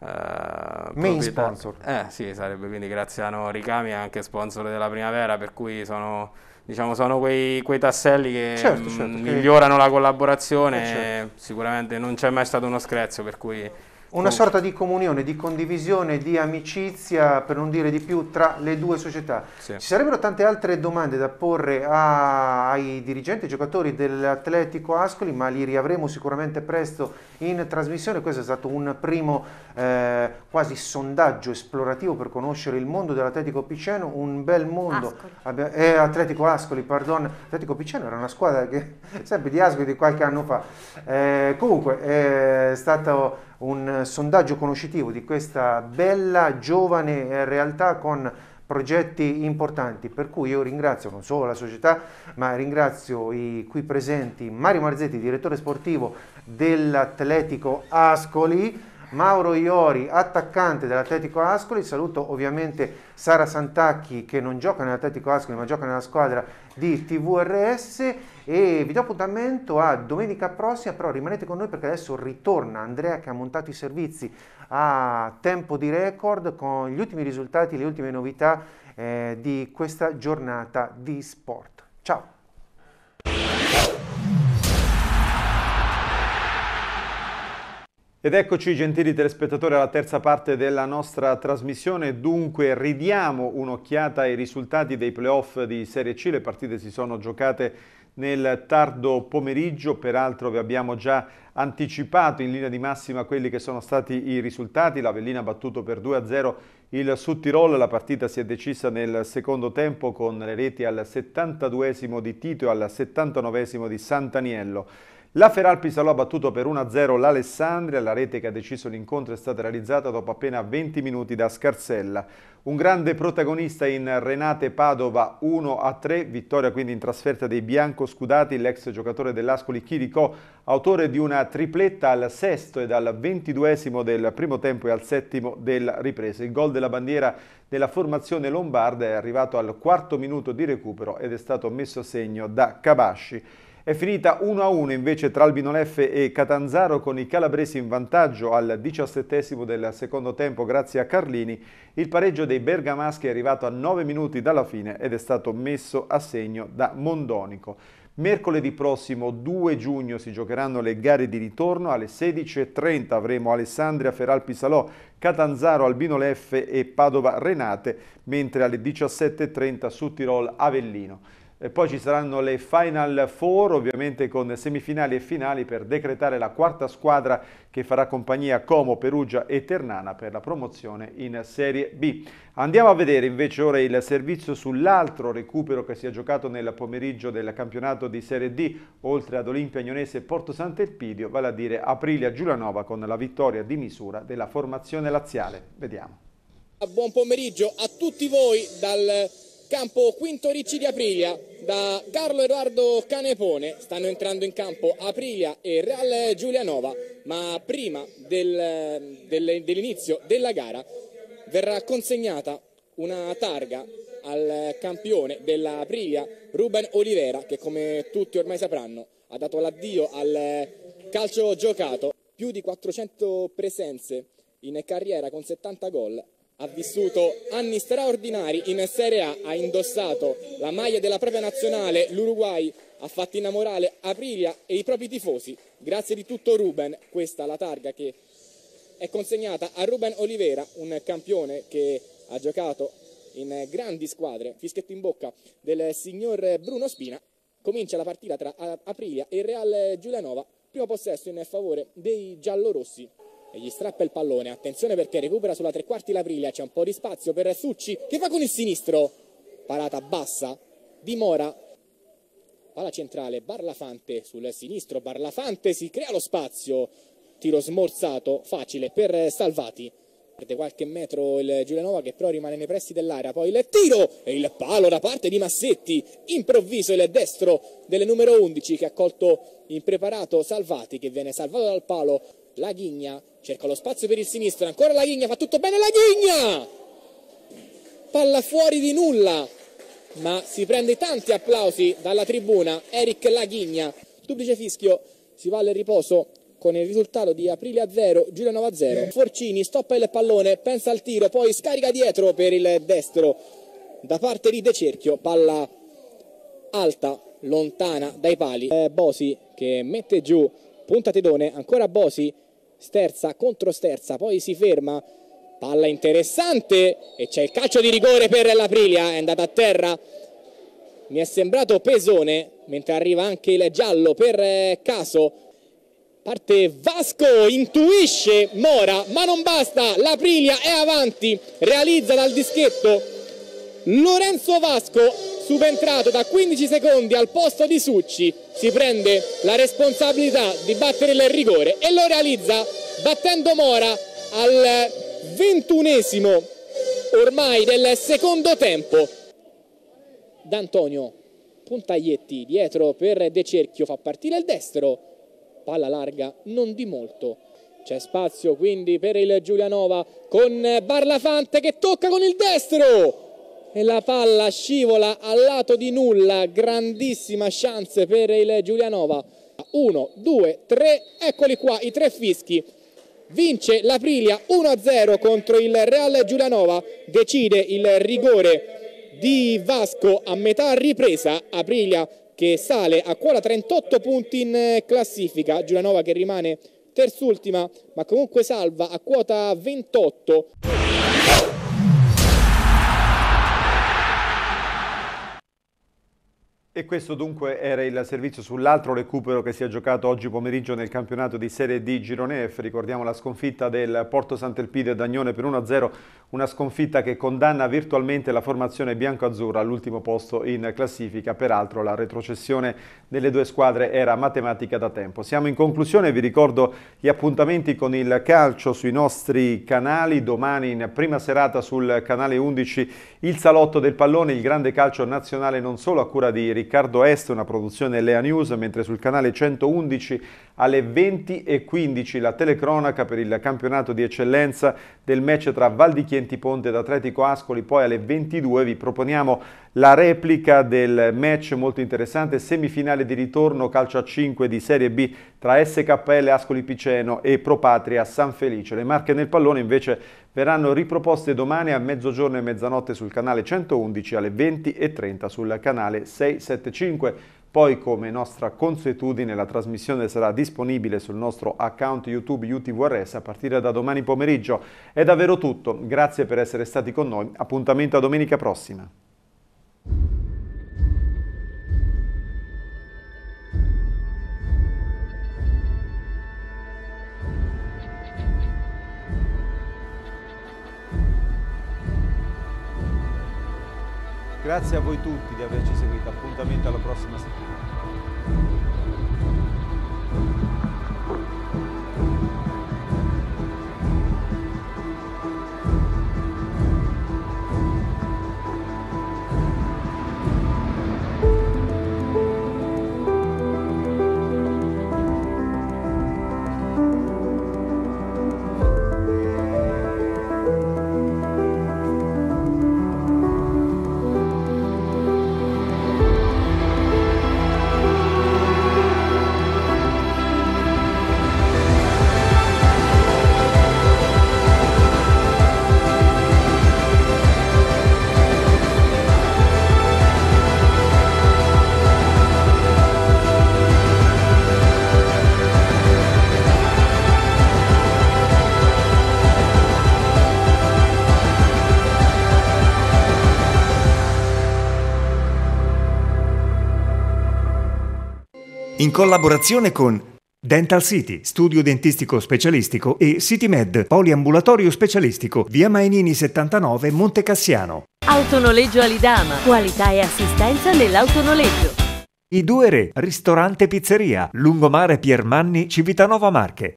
Uh, main sponsor. Eh sì, sarebbe quindi Graziano Ricami è anche sponsor della primavera, per cui sono, diciamo, sono quei, quei, tasselli che certo, mm, certo, m- migliorano che... la collaborazione. Eh, certo. Sicuramente non c'è mai stato uno screzio, per cui una sorta di comunione, di condivisione, di amicizia, per non dire di più, tra le due società. Sì. Ci sarebbero tante altre domande da porre a, ai dirigenti ai giocatori dell'Atletico Ascoli, ma li riavremo sicuramente presto in trasmissione. Questo è stato un primo eh, quasi sondaggio esplorativo per conoscere il mondo dell'Atletico Piceno, un bel mondo. Ascoli. eh, Atletico Ascoli, pardon. Atletico Piceno era una squadra che, sempre di Ascoli di qualche anno fa. Eh, comunque eh, è stato un sondaggio conoscitivo di questa bella giovane eh, realtà con progetti importanti, per cui io ringrazio non solo la società, ma ringrazio i qui presenti Mario Marzetti, direttore sportivo dell'Atletico Ascoli, Mauro Iori, attaccante dell'Atletico Ascoli, saluto ovviamente Sara Santacchi che non gioca nell'Atletico Ascoli ma gioca nella squadra di TVRS e vi do appuntamento a domenica prossima, però rimanete con noi perché adesso ritorna Andrea che ha montato i servizi a tempo di record con gli ultimi risultati, le ultime novità eh, di questa giornata di sport. Ciao! Ed eccoci gentili telespettatori alla terza parte della nostra trasmissione, dunque ridiamo un'occhiata ai risultati dei playoff di Serie C, le partite si sono giocate nel tardo pomeriggio, peraltro vi abbiamo già anticipato in linea di massima quelli che sono stati i risultati, l'Avellina ha battuto per 2-0 il Sud Tirol, la partita si è decisa nel secondo tempo con le reti al 72 esimo di Tito e al 79 esimo di Santaniello. La Feralpi Salò ha battuto per 1-0 l'Alessandria, la rete che ha deciso l'incontro è stata realizzata dopo appena 20 minuti da Scarsella. Un grande protagonista in Renate Padova 1-3, vittoria quindi in trasferta dei bianco-scudati, l'ex giocatore dell'Ascoli Chirico, autore di una tripletta al sesto e al ventiduesimo del primo tempo e al settimo del riprese. Il gol della bandiera della formazione lombarda è arrivato al quarto minuto di recupero ed è stato messo a segno da Cabasci. È finita 1-1 invece tra Albinoleffe e Catanzaro con i calabresi in vantaggio al diciassettesimo del secondo tempo grazie a Carlini. Il pareggio dei bergamaschi è arrivato a 9 minuti dalla fine ed è stato messo a segno da Mondonico. Mercoledì prossimo 2 giugno si giocheranno le gare di ritorno, alle 16.30 avremo Alessandria Feralpi Salò, Catanzaro Albino Leffe e Padova Renate, mentre alle 17.30 su Tirol Avellino. E poi ci saranno le Final Four, ovviamente con semifinali e finali per decretare la quarta squadra che farà compagnia a Como, Perugia e Ternana per la promozione in Serie B. Andiamo a vedere invece ora il servizio sull'altro recupero che si è giocato nel pomeriggio del campionato di Serie D, oltre ad Olimpia Agnonese e Porto Sant'Elpidio, vale a dire Aprilia Giulianova con la vittoria di misura della formazione laziale. Vediamo. Buon pomeriggio a tutti voi dal campo Quinto Ricci di Aprilia da Carlo Edoardo Canepone. Stanno entrando in campo Aprilia e Real Giulianova, ma prima del, del, dell'inizio della gara verrà consegnata una targa al campione dell'Aprilia Ruben Olivera che come tutti ormai sapranno ha dato l'addio al calcio giocato, più di 400 presenze in carriera con 70 gol ha vissuto anni straordinari in Serie A, ha indossato la maglia della propria nazionale, l'Uruguay ha fatto innamorare Aprilia e i propri tifosi. Grazie di tutto Ruben, questa la targa che è consegnata a Ruben Oliveira, un campione che ha giocato in grandi squadre. Fischietto in bocca del signor Bruno Spina. Comincia la partita tra Aprilia e Real Giulianova. Primo possesso in favore dei giallorossi e gli strappa il pallone. Attenzione perché recupera sulla tre quarti la c'è un po' di spazio per Succi che va con il sinistro. Parata bassa, dimora. Palla centrale, Barlafante sul sinistro, Barlafante si crea lo spazio, tiro smorzato, facile per Salvati. Perde qualche metro il Giulianova che però rimane nei pressi dell'area. Poi il tiro e il palo da parte di Massetti. Improvviso il destro del numero 11 che ha colto impreparato Salvati che viene salvato dal palo. La ghigna cerca lo spazio per il sinistro, ancora la Ghigna, fa tutto bene la Ghigna! Palla fuori di nulla, ma si prende tanti applausi dalla tribuna, Eric Laghigna, duplice fischio, si va al riposo con il risultato di Aprile a 0, 9 a 0, Forcini stoppa il pallone, pensa al tiro, poi scarica dietro per il destro, da parte di De Cerchio, palla alta, lontana dai pali, eh, Bosi che mette giù, punta Tedone, ancora Bosi, sterza contro sterza, poi si ferma, palla interessante e c'è il calcio di rigore per l'Aprilia, è andata a terra, mi è sembrato Pesone, mentre arriva anche il giallo per eh, caso, parte Vasco, intuisce Mora, ma non basta, l'Aprilia è avanti, realizza dal dischetto Lorenzo Vasco, subentrato da 15 secondi al posto di Succi, si prende la responsabilità di battere il rigore e lo realizza battendo Mora al ventunesimo ormai del secondo tempo. D'Antonio, puntaglietti dietro per De Cerchio, fa partire il destro, palla larga, non di molto. C'è spazio quindi per il Giulianova con Barlafante che tocca con il destro e la palla scivola a lato di nulla, grandissima chance per il Giulianova. 1, 2, 3, eccoli qua i tre fischi. Vince l'Aprilia 1-0 contro il Real Giulianova, decide il rigore di Vasco a metà ripresa, Aprilia che sale a quota 38 punti in classifica, Giulianova che rimane terzultima ma comunque salva a quota 28. E questo dunque era il servizio sull'altro recupero che si è giocato oggi pomeriggio nel campionato di Serie D Girone F. Ricordiamo la sconfitta del Porto Sant'Elpide Dagnone per 1-0 una sconfitta che condanna virtualmente la formazione bianco-azzurra all'ultimo posto in classifica, peraltro la retrocessione delle due squadre era matematica da tempo. Siamo in conclusione, vi ricordo gli appuntamenti con il calcio sui nostri canali, domani in prima serata sul canale 11 il salotto del pallone, il grande calcio nazionale non solo a cura di Riccardo Est, una produzione Lea News, mentre sul canale 111 alle 20.15 la telecronaca per il campionato di eccellenza del match tra Val di Chieni Genti Ponte ed Atletico Ascoli, poi alle 22 vi proponiamo la replica del match molto interessante, semifinale di ritorno calcio a 5 di Serie B tra SKL Ascoli Piceno e Propatria San Felice. Le marche nel pallone invece verranno riproposte domani a mezzogiorno e mezzanotte sul canale 111 alle 20.30 sul canale 675. Poi, come nostra consuetudine, la trasmissione sarà disponibile sul nostro account YouTube UTVRS a partire da domani pomeriggio. È davvero tutto, grazie per essere stati con noi, appuntamento a domenica prossima. Grazie a voi tutti di averci seguito, appuntamento alla prossima settimana. collaborazione con Dental City, studio dentistico specialistico e CityMed, poliambulatorio specialistico, via Mainini 79, Montecassiano. Autonoleggio Alidama, qualità e assistenza nell'autonoleggio. I due re, ristorante pizzeria, lungomare Piermanni, Civitanova Marche.